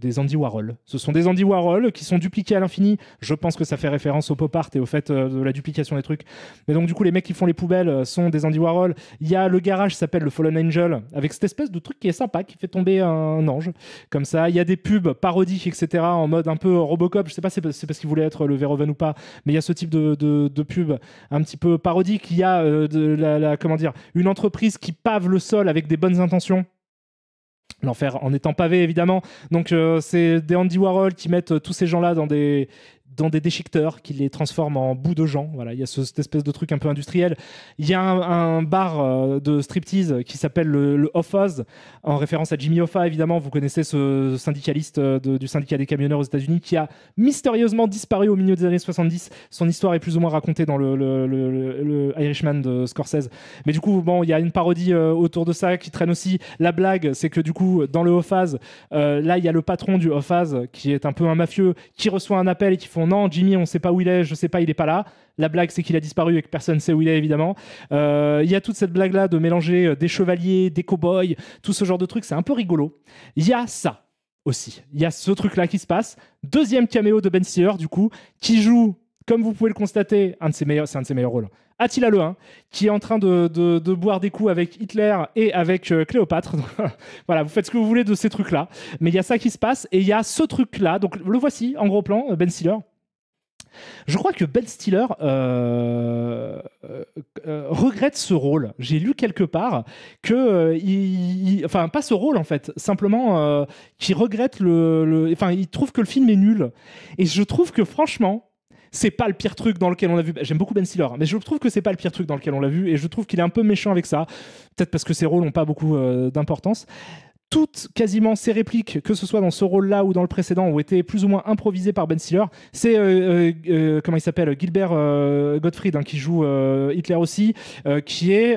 des, Andy Warhol. Ce sont des Andy Warhol qui sont dupliqués à l'infini. Je pense que ça fait référence au pop art et au fait euh, de la duplication des trucs. Mais donc, du coup, les mecs qui font les poubelles euh, sont des Andy Warhol. Il y a le garage s'appelle le Fallen Angel, avec cette espèce de truc qui est sympa, qui fait tomber un ange, comme ça. Il y a des pubs parodiques, etc., en mode un peu Robocop. Je sais pas si c'est parce qu'il voulait être le Verhoeven ou pas, mais il y a ce type de, pub un petit peu parodique. Il y a euh, de la, comment dire, une entreprise qui pave le sol avec des bonnes intentions l'enfer en étant pavé évidemment. Donc euh, c'est des Andy Warhol qui mettent euh, tous ces gens-là dans des, dans des déchiqueteurs qui les transforment en bouts de gens. Voilà, il y a cette espèce de truc un peu industriel. Il y a un, bar euh, de striptease qui s'appelle le, le en référence à Jimmy Hoffa, évidemment. Vous connaissez ce syndicaliste euh, du syndicat des camionneurs aux États-Unis qui a mystérieusement disparu au milieu des années 70. Son histoire est plus ou moins racontée dans le, le, le Irishman de Scorsese. Mais du coup, bon, il y a une parodie euh, autour de ça qui traîne aussi. La blague, c'est que du coup, dans le Hoffas là, il y a le patron du Hoffas qui est un peu un mafieux qui reçoit un appel et qui font non, Jimmy, on ne sait pas où il est, je sais pas, il est pas là. La blague, c'est qu'il a disparu et que personne sait où il est, évidemment. Euh, il y a toute cette blague-là de mélanger euh, des chevaliers, des cow-boys, tout ce genre de trucs, c'est un peu rigolo. Il y a ça aussi. Il y a ce truc-là qui se passe. Deuxième caméo de Ben Stiller, du coup, qui joue, comme vous pouvez le constater, un de ses meilleurs, c'est un de ses meilleurs rôles. Attila le 1, qui est en train de, boire des coups avec Hitler et avec euh, Cléopâtre. voilà, vous faites ce que vous voulez de ces trucs-là. Mais il y a ça qui se passe et il y a ce truc-là. Donc le voici en gros plan, Ben Stiller. Je crois que Ben Stiller euh, euh, euh, regrette ce rôle. J'ai lu quelque part que, enfin, pas ce rôle en fait, simplement qu'il regrette le, enfin, il trouve que le film est nul. Et je trouve que franchement, c'est pas le pire truc dans lequel on l'a vu. J'aime beaucoup Ben Stiller, mais je trouve que c'est pas le pire truc dans lequel on l'a vu, et je trouve qu'il est un peu méchant avec ça. Peut-être parce que ses rôles n'ont pas beaucoup d'importance toutes quasiment ces répliques, que ce soit dans ce rôle-là ou dans le précédent, ont été plus ou moins improvisées par Ben Stiller. C'est euh, euh, euh, comment il s'appelle Gilbert Gottfried hein, qui joue Hitler aussi, qui est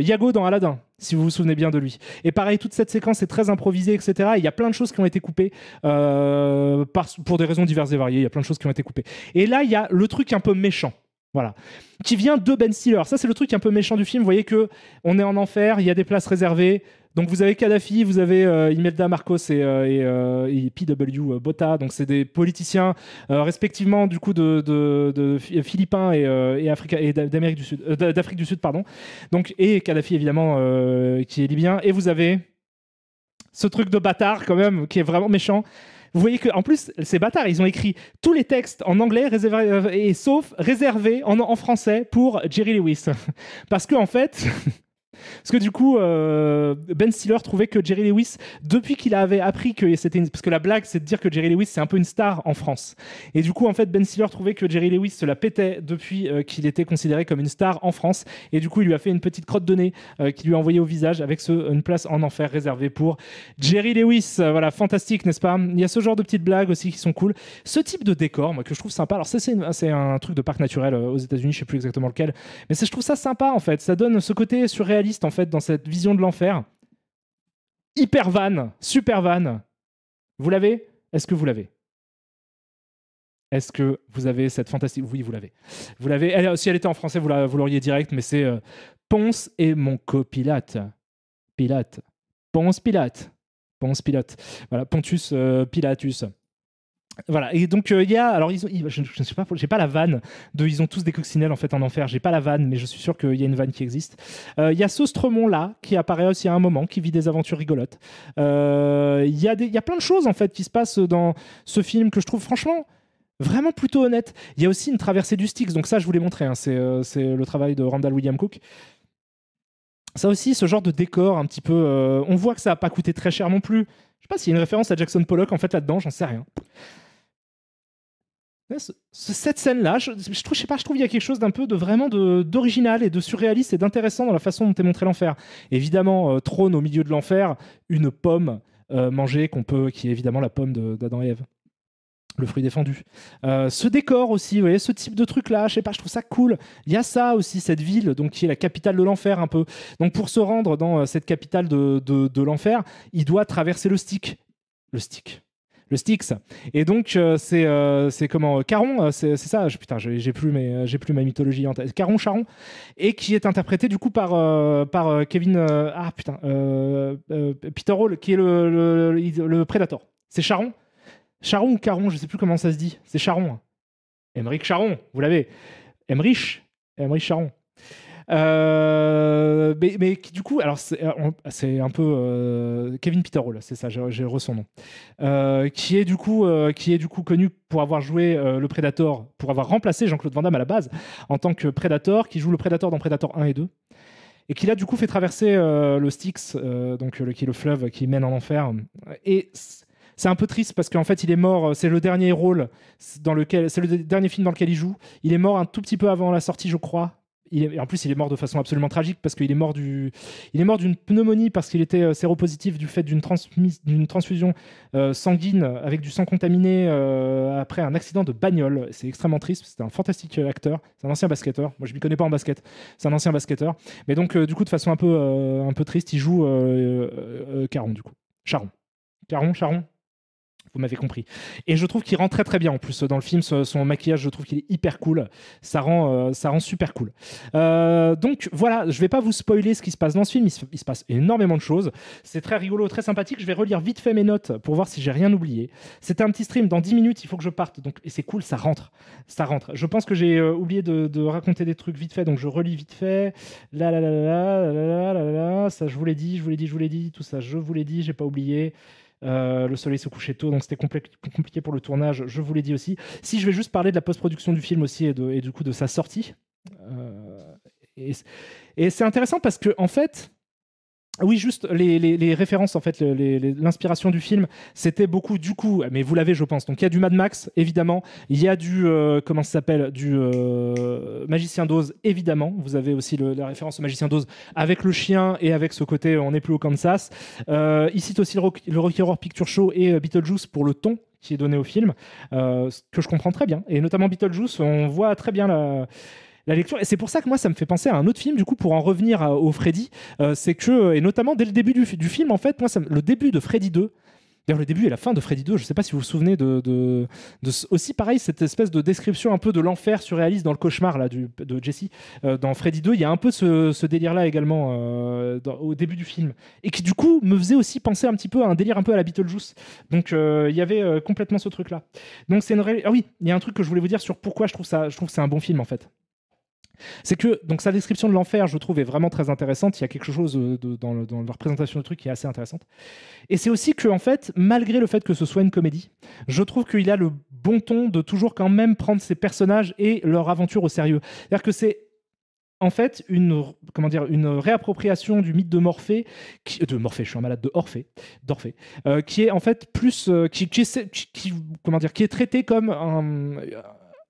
Yago dans Aladdin si vous vous souvenez bien de lui. Et pareil, toute cette séquence est très improvisée, etc. Il y a plein de choses qui ont été coupées pour des raisons diverses et variées. Il y a plein de choses qui ont été coupées. Et là, il y a le truc un peu méchant. Voilà. Qui vient de Ben Stiller. Ça, c'est le truc un peu méchant du film. Vous voyez que on est en enfer, il y a des places réservées. Donc vous avez Kadhafi, vous avez euh, Imelda Marcos et, euh, euh, PW Botta, donc c'est des politiciens respectivement du coup de, de, philippins et, d'Amérique du d'Afrique du Sud pardon. Donc et Kadhafi évidemment qui est libyen et vous avez ce truc de bâtard quand même qui est vraiment méchant. Vous voyez que en plus ces bâtards, ils ont écrit tous les textes en anglais réservé, et sauf réservés en, en français pour Jerry Lewis parce que en fait Parce que du coup, euh, Ben Stiller trouvait que Jerry Lewis, depuis qu'il avait appris que c'était une... Parce que la blague, c'est de dire que Jerry Lewis, c'est un peu une star en France. Et du coup, en fait, Ben Stiller trouvait que Jerry Lewis se la pétait depuis euh, qu'il était considéré comme une star en France. Et du coup, il lui a fait une petite crotte de nez euh, qu'il qui lui a envoyé au visage avec ce, une place en enfer réservée pour Jerry Lewis. voilà, fantastique, n'est-ce pas Il y a ce genre de petites blagues aussi qui sont cool. Ce type de décor, moi, que je trouve sympa. Alors, ça, c'est un truc de parc naturel aux États-Unis, je sais plus exactement lequel. Mais je trouve ça sympa, en fait. Ça donne ce côté surréaliste en fait dans cette vision de l'enfer. Hyper van, super van. Vous l'avez Est-ce que vous l'avez est-ce que vous avez cette fantastique... Oui, vous l'avez. Vous l'avez. si elle était en français, vous, l'auriez direct, mais c'est euh, Ponce et mon copilote. Pilate. Ponce Pilate. Ponce Pilate. Voilà, Pontus euh, Pilatus. Voilà, et donc euh, il y a. Alors, ils je ne sais pas, j'ai pas la vanne de. Ils ont tous des coccinelles en fait en enfer, j'ai pas la vanne, mais je suis sûr qu'il y a une vanne qui existe. Euh, il y a ce là, qui apparaît aussi à un moment, qui vit des aventures rigolotes. Euh, il y, y, a plein de choses en fait qui se passent dans ce film que je trouve franchement vraiment plutôt honnête. Il y a aussi une traversée du Styx, donc ça je vous l'ai montré, hein. c'est le travail de Randall William Cook. Ça aussi, ce genre de décor un petit peu. on voit que ça n'a pas coûté très cher non plus. Je sais pas s'il y a une référence à Jackson Pollock en fait là-dedans, j'en sais rien. Cette scène-là, je, trouve, je sais pas, je trouve qu'il y a quelque chose d'un peu de vraiment d'original et de surréaliste et d'intéressant dans la façon dont est montré l'enfer. Évidemment, euh, trône au milieu de l'enfer une pomme euh, mangée qu'on peut, qui est évidemment la pomme d'Adam et Ève, le fruit défendu. Euh, ce décor aussi, vous ce type de truc-là, je sais pas, je trouve ça cool. Il y a ça aussi, cette ville, donc qui est la capitale de l'enfer un peu. Donc pour se rendre dans cette capitale de l'enfer, il doit traverser le stick. Le stick le Styx. Et donc, euh, c'est euh, c'est comment euh, Caron, c'est ça. Je, putain, j'ai plus plus ma mythologie en tête. Caron Charon et qui est interprété du coup par par Kevin ah putain Peter Hall qui est le, le, C'est Charon. Charon ou Caron, je sais plus comment ça se dit. C'est Charon. Emmerich hein. Charon, vous l'avez. Emmerich, Emmerich Charon. Euh, mais, du coup, alors c'est euh, un peu euh, Kevin Peter Hall, c'est ça, j'ai reçu son nom, qui, est du coup, qui est du coup connu pour avoir joué le Predator, pour avoir remplacé Jean-Claude Van Damme à la base en tant que Predator, qui joue le Predator dans Predator 1 et 2 et qui l'a du coup fait traverser le Styx, donc le, qui est le fleuve qui mène en enfer. Et c'est un peu triste parce qu'en fait il est mort. C'est le dernier rôle dans lequel, c'est le dernier film dans lequel il joue. Il est mort un tout petit peu avant la sortie, je crois, en plus, il est mort de façon absolument tragique parce qu'il est mort du, il est mort d'une pneumonie parce qu'il était euh, séropositif du fait d'une transfusion euh, sanguine avec du sang contaminé euh, après un accident de bagnole. C'est extrêmement triste. C'était un fantastique acteur. C'est un ancien basketteur. Moi, je m'y connais pas en basket. C'est un ancien basketteur. Mais donc, du coup, de façon un peu, un peu triste, il joue Caron du coup. Charon. Caron, Charon, vous m'avez compris. Et je trouve qu'il rend très très bien en plus dans le film. Son maquillage, je trouve qu'il est hyper cool. Ça rend, euh, ça rend super cool. Euh, donc voilà, je vais pas vous spoiler ce qui se passe dans ce film. Il se, passe énormément de choses. C'est très rigolo, très sympathique. Je vais relire vite fait mes notes pour voir si j'ai rien oublié. C'était un petit stream. Dans 10 minutes, il faut que je parte. Donc c'est cool, ça rentre, ça rentre. Je pense que j'ai euh, oublié de, de raconter des trucs vite fait. Donc je relis vite fait. Là là là là là là là là. Ça, je vous l'ai dit, je vous l'ai dit, je vous l'ai dit. Tout ça, je vous l'ai dit. J'ai pas oublié. Euh, le soleil se couchait tôt, donc c'était compliqué pour le tournage, je vous l'ai dit aussi. Si je vais juste parler de la post-production du film aussi et, du coup de sa sortie. Euh, et, et c'est intéressant parce que, en fait, oui, juste les, les, références, en fait, l'inspiration du film, c'était beaucoup du coup, mais vous l'avez, je pense. Donc il y a du Mad Max, évidemment. Il y a du, euh, comment ça s'appelle, du euh, Magicien d'Oz, évidemment. Vous avez aussi la référence au Magicien d'Oz avec le chien et avec ce côté on n'est plus au Kansas. Euh, il cite aussi le, rock, Horror Picture Show et euh, Beetlejuice pour le ton qui est donné au film, ce que je comprends très bien. Et notamment Beetlejuice, on voit très bien la la lecture. Et c'est pour ça que moi, ça me fait penser à un autre film, du coup, pour en revenir au Freddy. Euh, c'est que, euh, et notamment dès le début du, du film, en fait, moi, le début de Freddy 2, D'ailleurs, le début et la fin de Freddy 2, je ne sais pas si vous vous souvenez de, aussi pareil cette espèce de description un peu de l'enfer surréaliste dans le cauchemar là du, de Jesse. Euh, dans Freddy 2, il y a un peu ce, délire là également au début du film et qui du coup me faisait aussi penser un petit peu à un délire un peu à la Beetlejuice. Donc il y avait complètement ce truc là. Donc c'est une ah oui, il y a un truc que je voulais vous dire sur pourquoi je trouve ça, je trouve que c'est un bon film en fait. C'est que donc sa description de l'enfer, je trouve, est vraiment très intéressante. Il y a quelque chose euh, dans, le, dans, leur présentation du truc qui est assez intéressante. Et c'est aussi que, en fait, malgré le fait que ce soit une comédie, je trouve qu'il a le bon ton de toujours quand même prendre ses personnages et leur aventure au sérieux. C'est-à-dire que c'est en fait une comment dire une réappropriation du mythe de Morphée qui, euh, de Morphée je suis un malade de Orphée d'Orphée euh, qui est en fait plus qui, comment dire qui est traité comme un,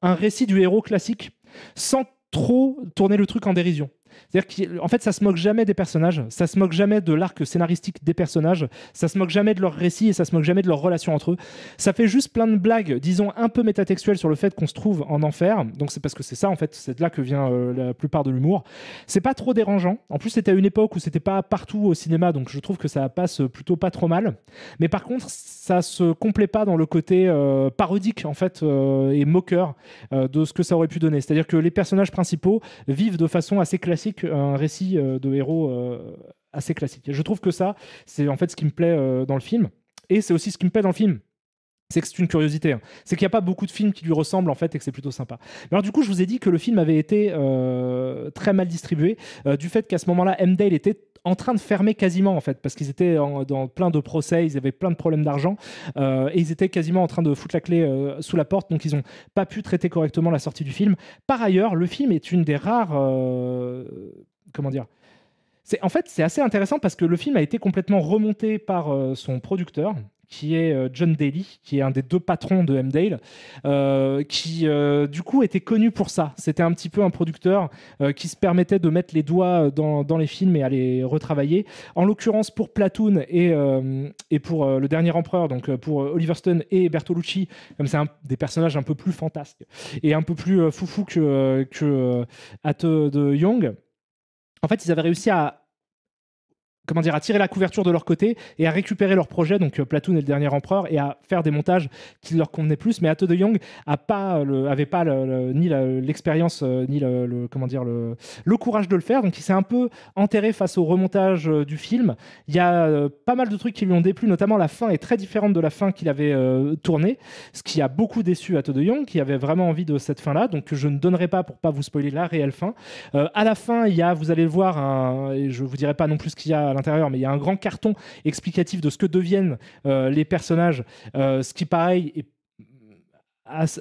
un récit du héros classique sans trop tourner le truc en dérision. C'est-à-dire qu'en fait, ça se moque jamais des personnages, ça se moque jamais de l'arc scénaristique des personnages, ça se moque jamais de leur récit et ça se moque jamais de leur relation entre eux. Ça fait juste plein de blagues, disons un peu métatextuelles sur le fait qu'on se trouve en enfer. Donc c'est parce que c'est ça en fait, c'est de là que vient euh, la plupart de l'humour. C'est pas trop dérangeant. En plus, c'était à une époque où c'était pas partout au cinéma, donc je trouve que ça passe plutôt pas trop mal. Mais par contre, ça se complète pas dans le côté euh, parodique en fait euh, et moqueur de ce que ça aurait pu donner. C'est-à-dire que les personnages principaux vivent de façon assez classique un récit euh, de héros euh, assez classique. je trouve que ça, c'est en fait ce qui me plaît euh, dans le film. Et c'est aussi ce qui me plaît dans le film c'est que c'est une curiosité. Hein. C'est qu'il n'y a pas beaucoup de films qui lui ressemblent en fait et que c'est plutôt sympa. alors du coup, je vous ai dit que le film avait été très mal distribué du fait qu'à ce moment-là, M. Dale était en train de fermer quasiment en fait parce qu'ils étaient dans plein de procès, ils avaient plein de problèmes d'argent euh, et ils étaient quasiment en train de foutre la clé euh, sous la porte donc ils n'ont pas pu traiter correctement la sortie du film. Par ailleurs, le film est une des rares euh, comment dire en fait c'est assez intéressant parce que le film a été complètement remonté par son producteur qui est euh, John Daly, qui est un des deux patrons de M-Dale, euh, qui euh, du coup était connu pour ça. C'était un petit peu un producteur qui se permettait de mettre les doigts dans, les films et à les retravailler. En l'occurrence pour Platoon et, et pour Le Dernier Empereur, donc pour Oliver Stone et Bertolucci, comme c'est des personnages un peu plus fantasques et un peu plus foufou que, que de Young. En fait, ils avaient réussi à comment dire, à tirer la couverture de leur côté et à récupérer leur projet, donc euh, Platoon et le dernier empereur, et à faire des montages qui leur convenaient plus. Mais Ato de Young a pas euh, le, avait pas ni l'expérience euh, ni le, comment dire le, courage de le faire, donc il s'est un peu enterré face au remontage du film. Il y a pas mal de trucs qui lui ont déplu, notamment la fin est très différente de la fin qu'il avait tourné tournée, ce qui a beaucoup déçu Ato de Young, qui avait vraiment envie de cette fin-là, donc je ne donnerai pas pour pas vous spoiler la réelle fin. à la fin, il y a, vous allez le voir, et je vous dirai pas non plus qu'il y a l'intérieur, mais il y a un grand carton explicatif de ce que deviennent euh, les personnages, euh, ce qui pareil est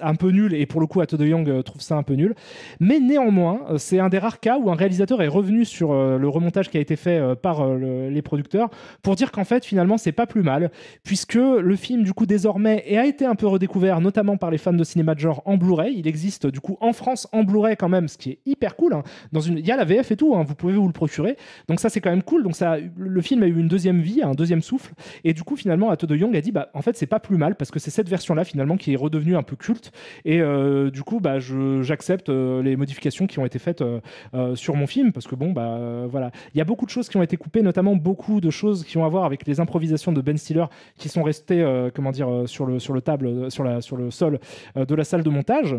un peu nul et pour le coup Ato de Young euh, trouve ça un peu nul mais néanmoins euh, c'est un des rares cas où un réalisateur est revenu sur euh, le remontage qui a été fait par les producteurs pour dire qu'en fait finalement c'est pas plus mal puisque le film du coup désormais et a été un peu redécouvert notamment par les fans de cinéma de genre en Blu-ray il existe du coup en France en Blu-ray quand même ce qui est hyper cool hein. dans une il y a la VF et tout hein, vous pouvez vous le procurer donc ça c'est quand même cool donc ça le film a eu une deuxième vie un deuxième souffle et du coup finalement Ato de Young a dit bah en fait c'est pas plus mal parce que c'est cette version là finalement qui est redevenue un peu culte. Et euh, du coup, bah, j'accepte euh, les modifications qui ont été faites euh, sur mon film parce que bon, bah voilà, il y a beaucoup de choses qui ont été coupées, notamment beaucoup de choses qui ont à voir avec les improvisations de Ben Stiller qui sont restées, comment dire, sur le sur le table, sur la sur le sol de la salle de montage.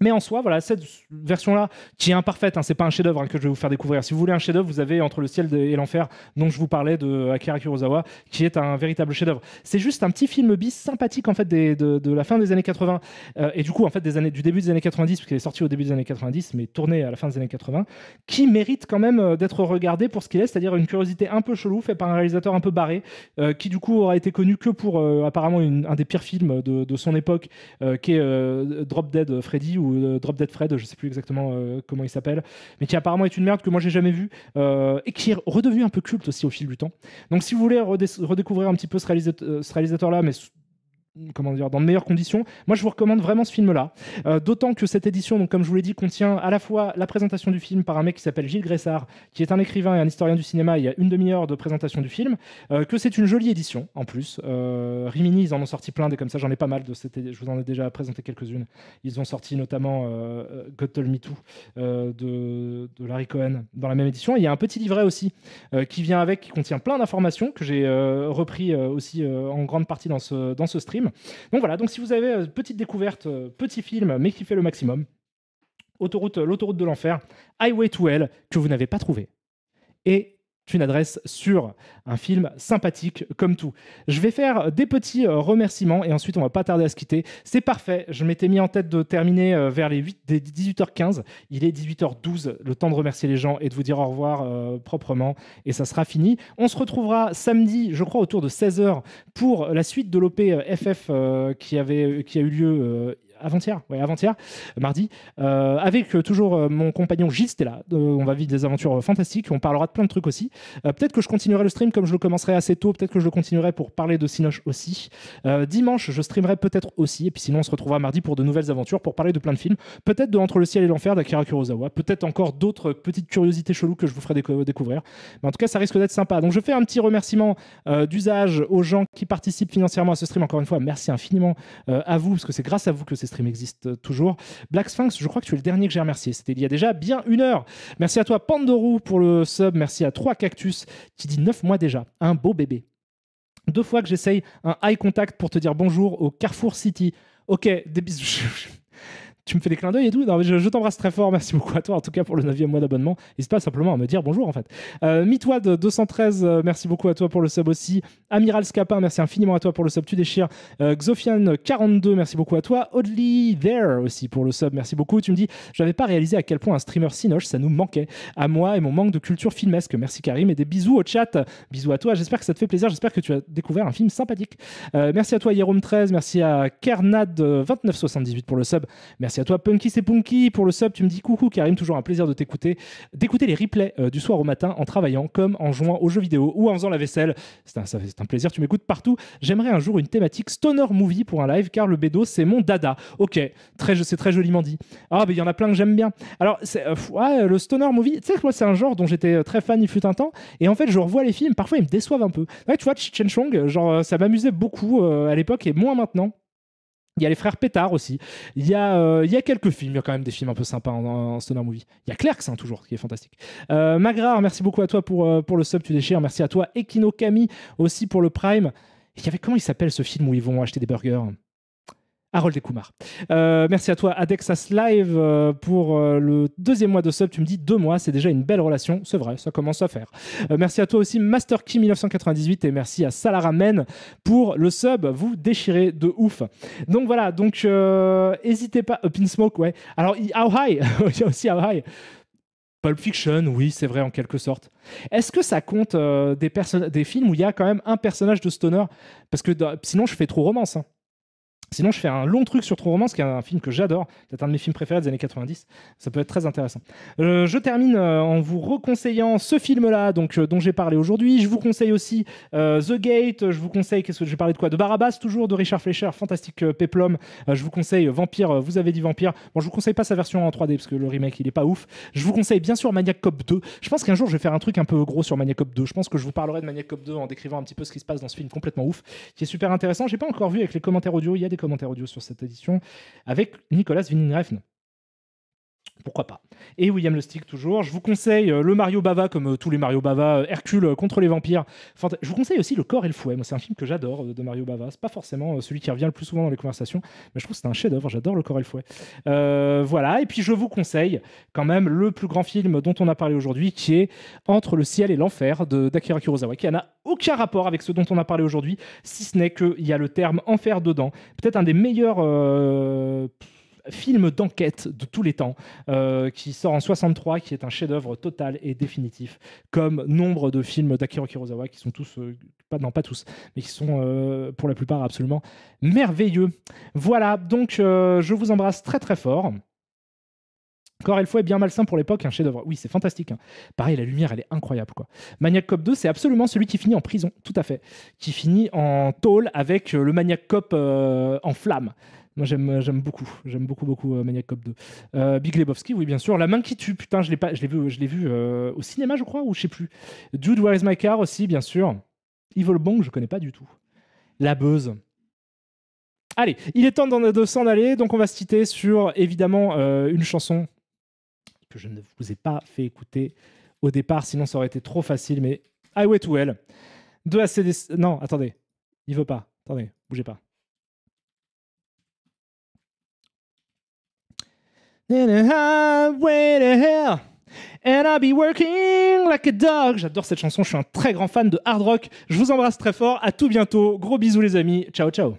Mais en soi, voilà, cette version-là, qui est imparfaite, hein, c'est pas un chef-d'œuvre hein, que je vais vous faire découvrir. Si vous voulez un chef-d'œuvre, vous avez Entre le ciel et l'enfer, dont je vous parlais de Akira Kurosawa, qui est un véritable chef-d'œuvre. C'est juste un petit film bis sympathique en fait de, la fin des années 80 euh, et du coup en fait des années, du début des années 90, puisqu'il est sorti au début des années 90, mais tourné à la fin des années 80, qui mérite quand même euh, d'être regardé pour ce qu'il est, c'est-à-dire une curiosité un peu chelou, faite par un réalisateur un peu barré, euh, qui du coup aura été connu que pour apparemment un des pires films de, de son époque, qui est Drop Dead Freddy ou euh, Drop Dead Fred, je sais plus exactement euh, comment il s'appelle, mais qui apparemment est une merde que moi j'ai jamais vue euh, et qui est redevenu un peu culte aussi au fil du temps. Donc si vous voulez redécouvrir un petit peu ce, réalisateur-là, mais comment dire, dans de meilleures conditions. Moi, je vous recommande vraiment ce film-là. Euh, d'autant que cette édition, donc, comme je vous l'ai dit, contient à la fois la présentation du film par un mec qui s'appelle Gilles Gressard, qui est un écrivain et un historien du cinéma. Il y a une demi-heure de présentation du film. Euh, que c'est une jolie édition, en plus. Euh, Rimini, ils en ont sorti plein des comme ça. J'en ai pas mal de cette Je vous en ai déjà présenté quelques-unes. Ils ont sorti notamment God Told Me Too de, Larry Cohen dans la même édition. il y a un petit livret aussi qui vient avec, qui contient plein d'informations que j'ai repris aussi en grande partie dans ce, dans ce stream. Donc voilà, donc si vous avez euh, petite découverte, euh, petit film, mais qui fait le maximum, autoroute, euh, l'autoroute de l'enfer, Highway to Hell, que vous n'avez pas trouvé. Et une adresse sur Un film sympathique comme tout. Je vais faire des petits euh, remerciements et ensuite on va pas tarder à se quitter. C'est parfait, je m'étais mis en tête de terminer euh, vers les 18h15. Il est 18h12, le temps de remercier les gens et de vous dire au revoir euh, proprement et ça sera fini. On se retrouvera samedi, je crois, autour de 16h pour la suite de l'OP FF qui, avait, qui a eu lieu avant-hier, ouais, avant-hier, mardi, euh, avec euh, toujours euh, mon compagnon Gilles là. on va vivre des aventures fantastiques, on parlera de plein de trucs aussi. peut-être que je continuerai le stream comme je le commencerai assez tôt, peut-être que je le continuerai pour parler de Sinoche aussi. dimanche, je streamerai peut-être aussi, et puis sinon on se retrouvera mardi pour de nouvelles aventures, pour parler de plein de films, peut-être de Entre le ciel et l'enfer d'Akira Kurosawa, peut-être encore d'autres petites curiosités cheloues que je vous ferai découvrir. Mais en tout cas, ça risque d'être sympa. Donc je fais un petit remerciement d'usage aux gens qui participent financièrement à ce stream. Encore une fois, merci infiniment à vous, parce que c'est grâce à vous que c'est stream existe toujours. Black Sphinx, je crois que tu es le dernier que j'ai remercié. C'était il y a déjà bien une heure. Merci à toi, Pandorou pour le sub. Merci à 3 Cactus, qui dit 9 mois déjà. Un beau bébé. Deux fois que j'essaye un eye contact pour te dire bonjour au Carrefour City. Ok, des bisous. tu me fais des clins d'œil et tout. je, t'embrasse très fort. Merci beaucoup à toi, en tout cas, pour le 9e mois d'abonnement. N'hésite pas simplement à me dire bonjour, en fait. Euh, 213 euh, merci beaucoup à toi pour le sub aussi. Amiral Scapin, merci infiniment à toi pour le sub. Tu déchires. Euh, Xofian42, merci beaucoup à toi. Oddly There aussi pour le sub. Merci beaucoup. Tu me dis, j'avais pas réalisé à quel point un streamer sinoche, ça nous manquait. À moi et mon manque de culture filmesque. Merci Karim et des bisous au chat. Bisous à toi. J'espère que ça te fait plaisir. J'espère que tu as découvert un film sympathique. Euh, merci à toi, Jérôme13. Merci à Kernad2978 euh, pour le sub. Merci à toi, Punky, c'est Punky pour le sub. Tu me dis coucou, Karim, toujours un plaisir de t'écouter, d'écouter les replays euh, du soir au matin en travaillant, comme en jouant aux jeux vidéo ou en faisant la vaisselle. C'est un, plaisir, tu m'écoutes partout. J'aimerais un jour une thématique stoner movie pour un live, car le bédo, c'est mon dada. Ok, c'est très joliment dit. Ah, mais il y en a plein que j'aime bien. Alors, euh, le stoner movie, tu sais moi, c'est un genre dont j'étais euh, très fan il fut un temps, et en fait, je revois les films, parfois ils me déçoivent un peu. Ouais, tu vois, Chen Chong, genre, ça m'amusait beaucoup à l'époque et moins maintenant. Il y a les frères Pétard aussi. Il y a, euh, il y a quelques films. Il y a quand même des films un peu sympas en, stoner movie. Il y a Clerks, hein, toujours, qui est fantastique. Euh, merci beaucoup à toi pour, euh, pour le sub, tu déchires. Merci à toi. Equino Kami aussi pour le Prime. Il y avait comment il s'appelle ce film où ils vont acheter des burgers Harold et Kumar. Euh, merci à toi, Adexas Live, euh, pour euh, le deuxième mois de sub. Tu me dis deux mois, c'est déjà une belle relation. C'est vrai, ça commence à faire. merci à toi aussi, Master Key 1998, et merci à Salara Men pour le sub. Vous déchirez de ouf. Donc voilà, donc n'hésitez pas. in Smoke, ouais. Alors, How High, il y a aussi How High. Pulp Fiction, oui, c'est vrai en quelque sorte. Est-ce que ça compte des, des films où il y a quand même un personnage de stoner Parce que sinon, je fais trop romance. Hein. Sinon, je fais un long truc sur True Romance, qui est un film que j'adore. C'est un de mes films préférés des années 90. Ça peut être très intéressant. Euh, je termine euh, en vous reconseillant ce film-là, donc euh, dont j'ai parlé aujourd'hui. Je vous conseille aussi The Gate. Je vous conseille, qu'est-ce que j'ai parlé de quoi De Barabbas, toujours de Richard Fleischer, fantastique Peplum. je vous conseille Vampire. vous avez dit Vampire. Bon, je vous conseille pas sa version en 3D parce que le remake il est pas ouf. Je vous conseille bien sûr Maniac Cop 2. Je pense qu'un jour je vais faire un truc un peu gros sur Maniac Cop 2. Je pense que je vous parlerai de Maniac Cop 2 en décrivant un petit peu ce qui se passe dans ce film complètement ouf, qui est super intéressant. J'ai pas encore vu avec les commentaires audio. Il y a des commentaires audio sur cette édition avec Nicolas Viningreifn pourquoi pas. Et William Le toujours. Je vous conseille euh, le Mario Bava, comme euh, tous les Mario Bava, euh, Hercule contre les vampires. je vous conseille aussi Le Corps et le Fouet. c'est un film que j'adore de Mario Bava. C'est pas forcément celui qui revient le plus souvent dans les conversations, mais je trouve que c'est un chef-d'œuvre. J'adore Le Corps et le Fouet. voilà. Et puis, je vous conseille quand même le plus grand film dont on a parlé aujourd'hui, qui est Entre le ciel et l'enfer de d'Akira Kurosawa, qui n'a aucun rapport avec ce dont on a parlé aujourd'hui, si ce n'est qu'il y a le terme enfer dedans. Peut-être un des meilleurs film d'enquête de tous les temps, euh, qui sort en 63, qui est un chef-d'œuvre total et définitif, comme nombre de films d'Akira Kurosawa, qui sont tous, euh, pas, non pas tous, mais qui sont euh, pour la plupart absolument merveilleux. Voilà, donc je vous embrasse très très fort. Corps et le est bien malsain pour l'époque, un chef-d'œuvre. Oui, c'est fantastique. Hein. Pareil, la lumière, elle est incroyable. quoi. Maniac Cop 2, c'est absolument celui qui finit en prison, tout à fait. Qui finit en tôle avec le Maniac Cop en flamme. Moi, euh, j'aime, beaucoup. J'aime beaucoup, beaucoup euh, Maniac Cop 2. Euh, Big Lebowski, oui, bien sûr. La main qui tue, putain, je l'ai, vu, je l'ai vu au cinéma, je crois, ou je sais plus. Dude, Where is My Car aussi, bien sûr. Evil Bong, je connais pas du tout. La Buzz. Allez, il est temps de, de s'en aller, donc on va se citer sur, évidemment, une chanson que je ne vous ai pas fait écouter au départ, sinon ça aurait été trop facile, mais I Highway to Hell. De ACDC... Non, attendez, il veut pas. Attendez, bougez pas. And I'll be working like a dog. J'adore cette chanson, je suis un très grand fan de hard rock. Je vous embrasse très fort, à tout bientôt. Gros bisous les amis, ciao ciao.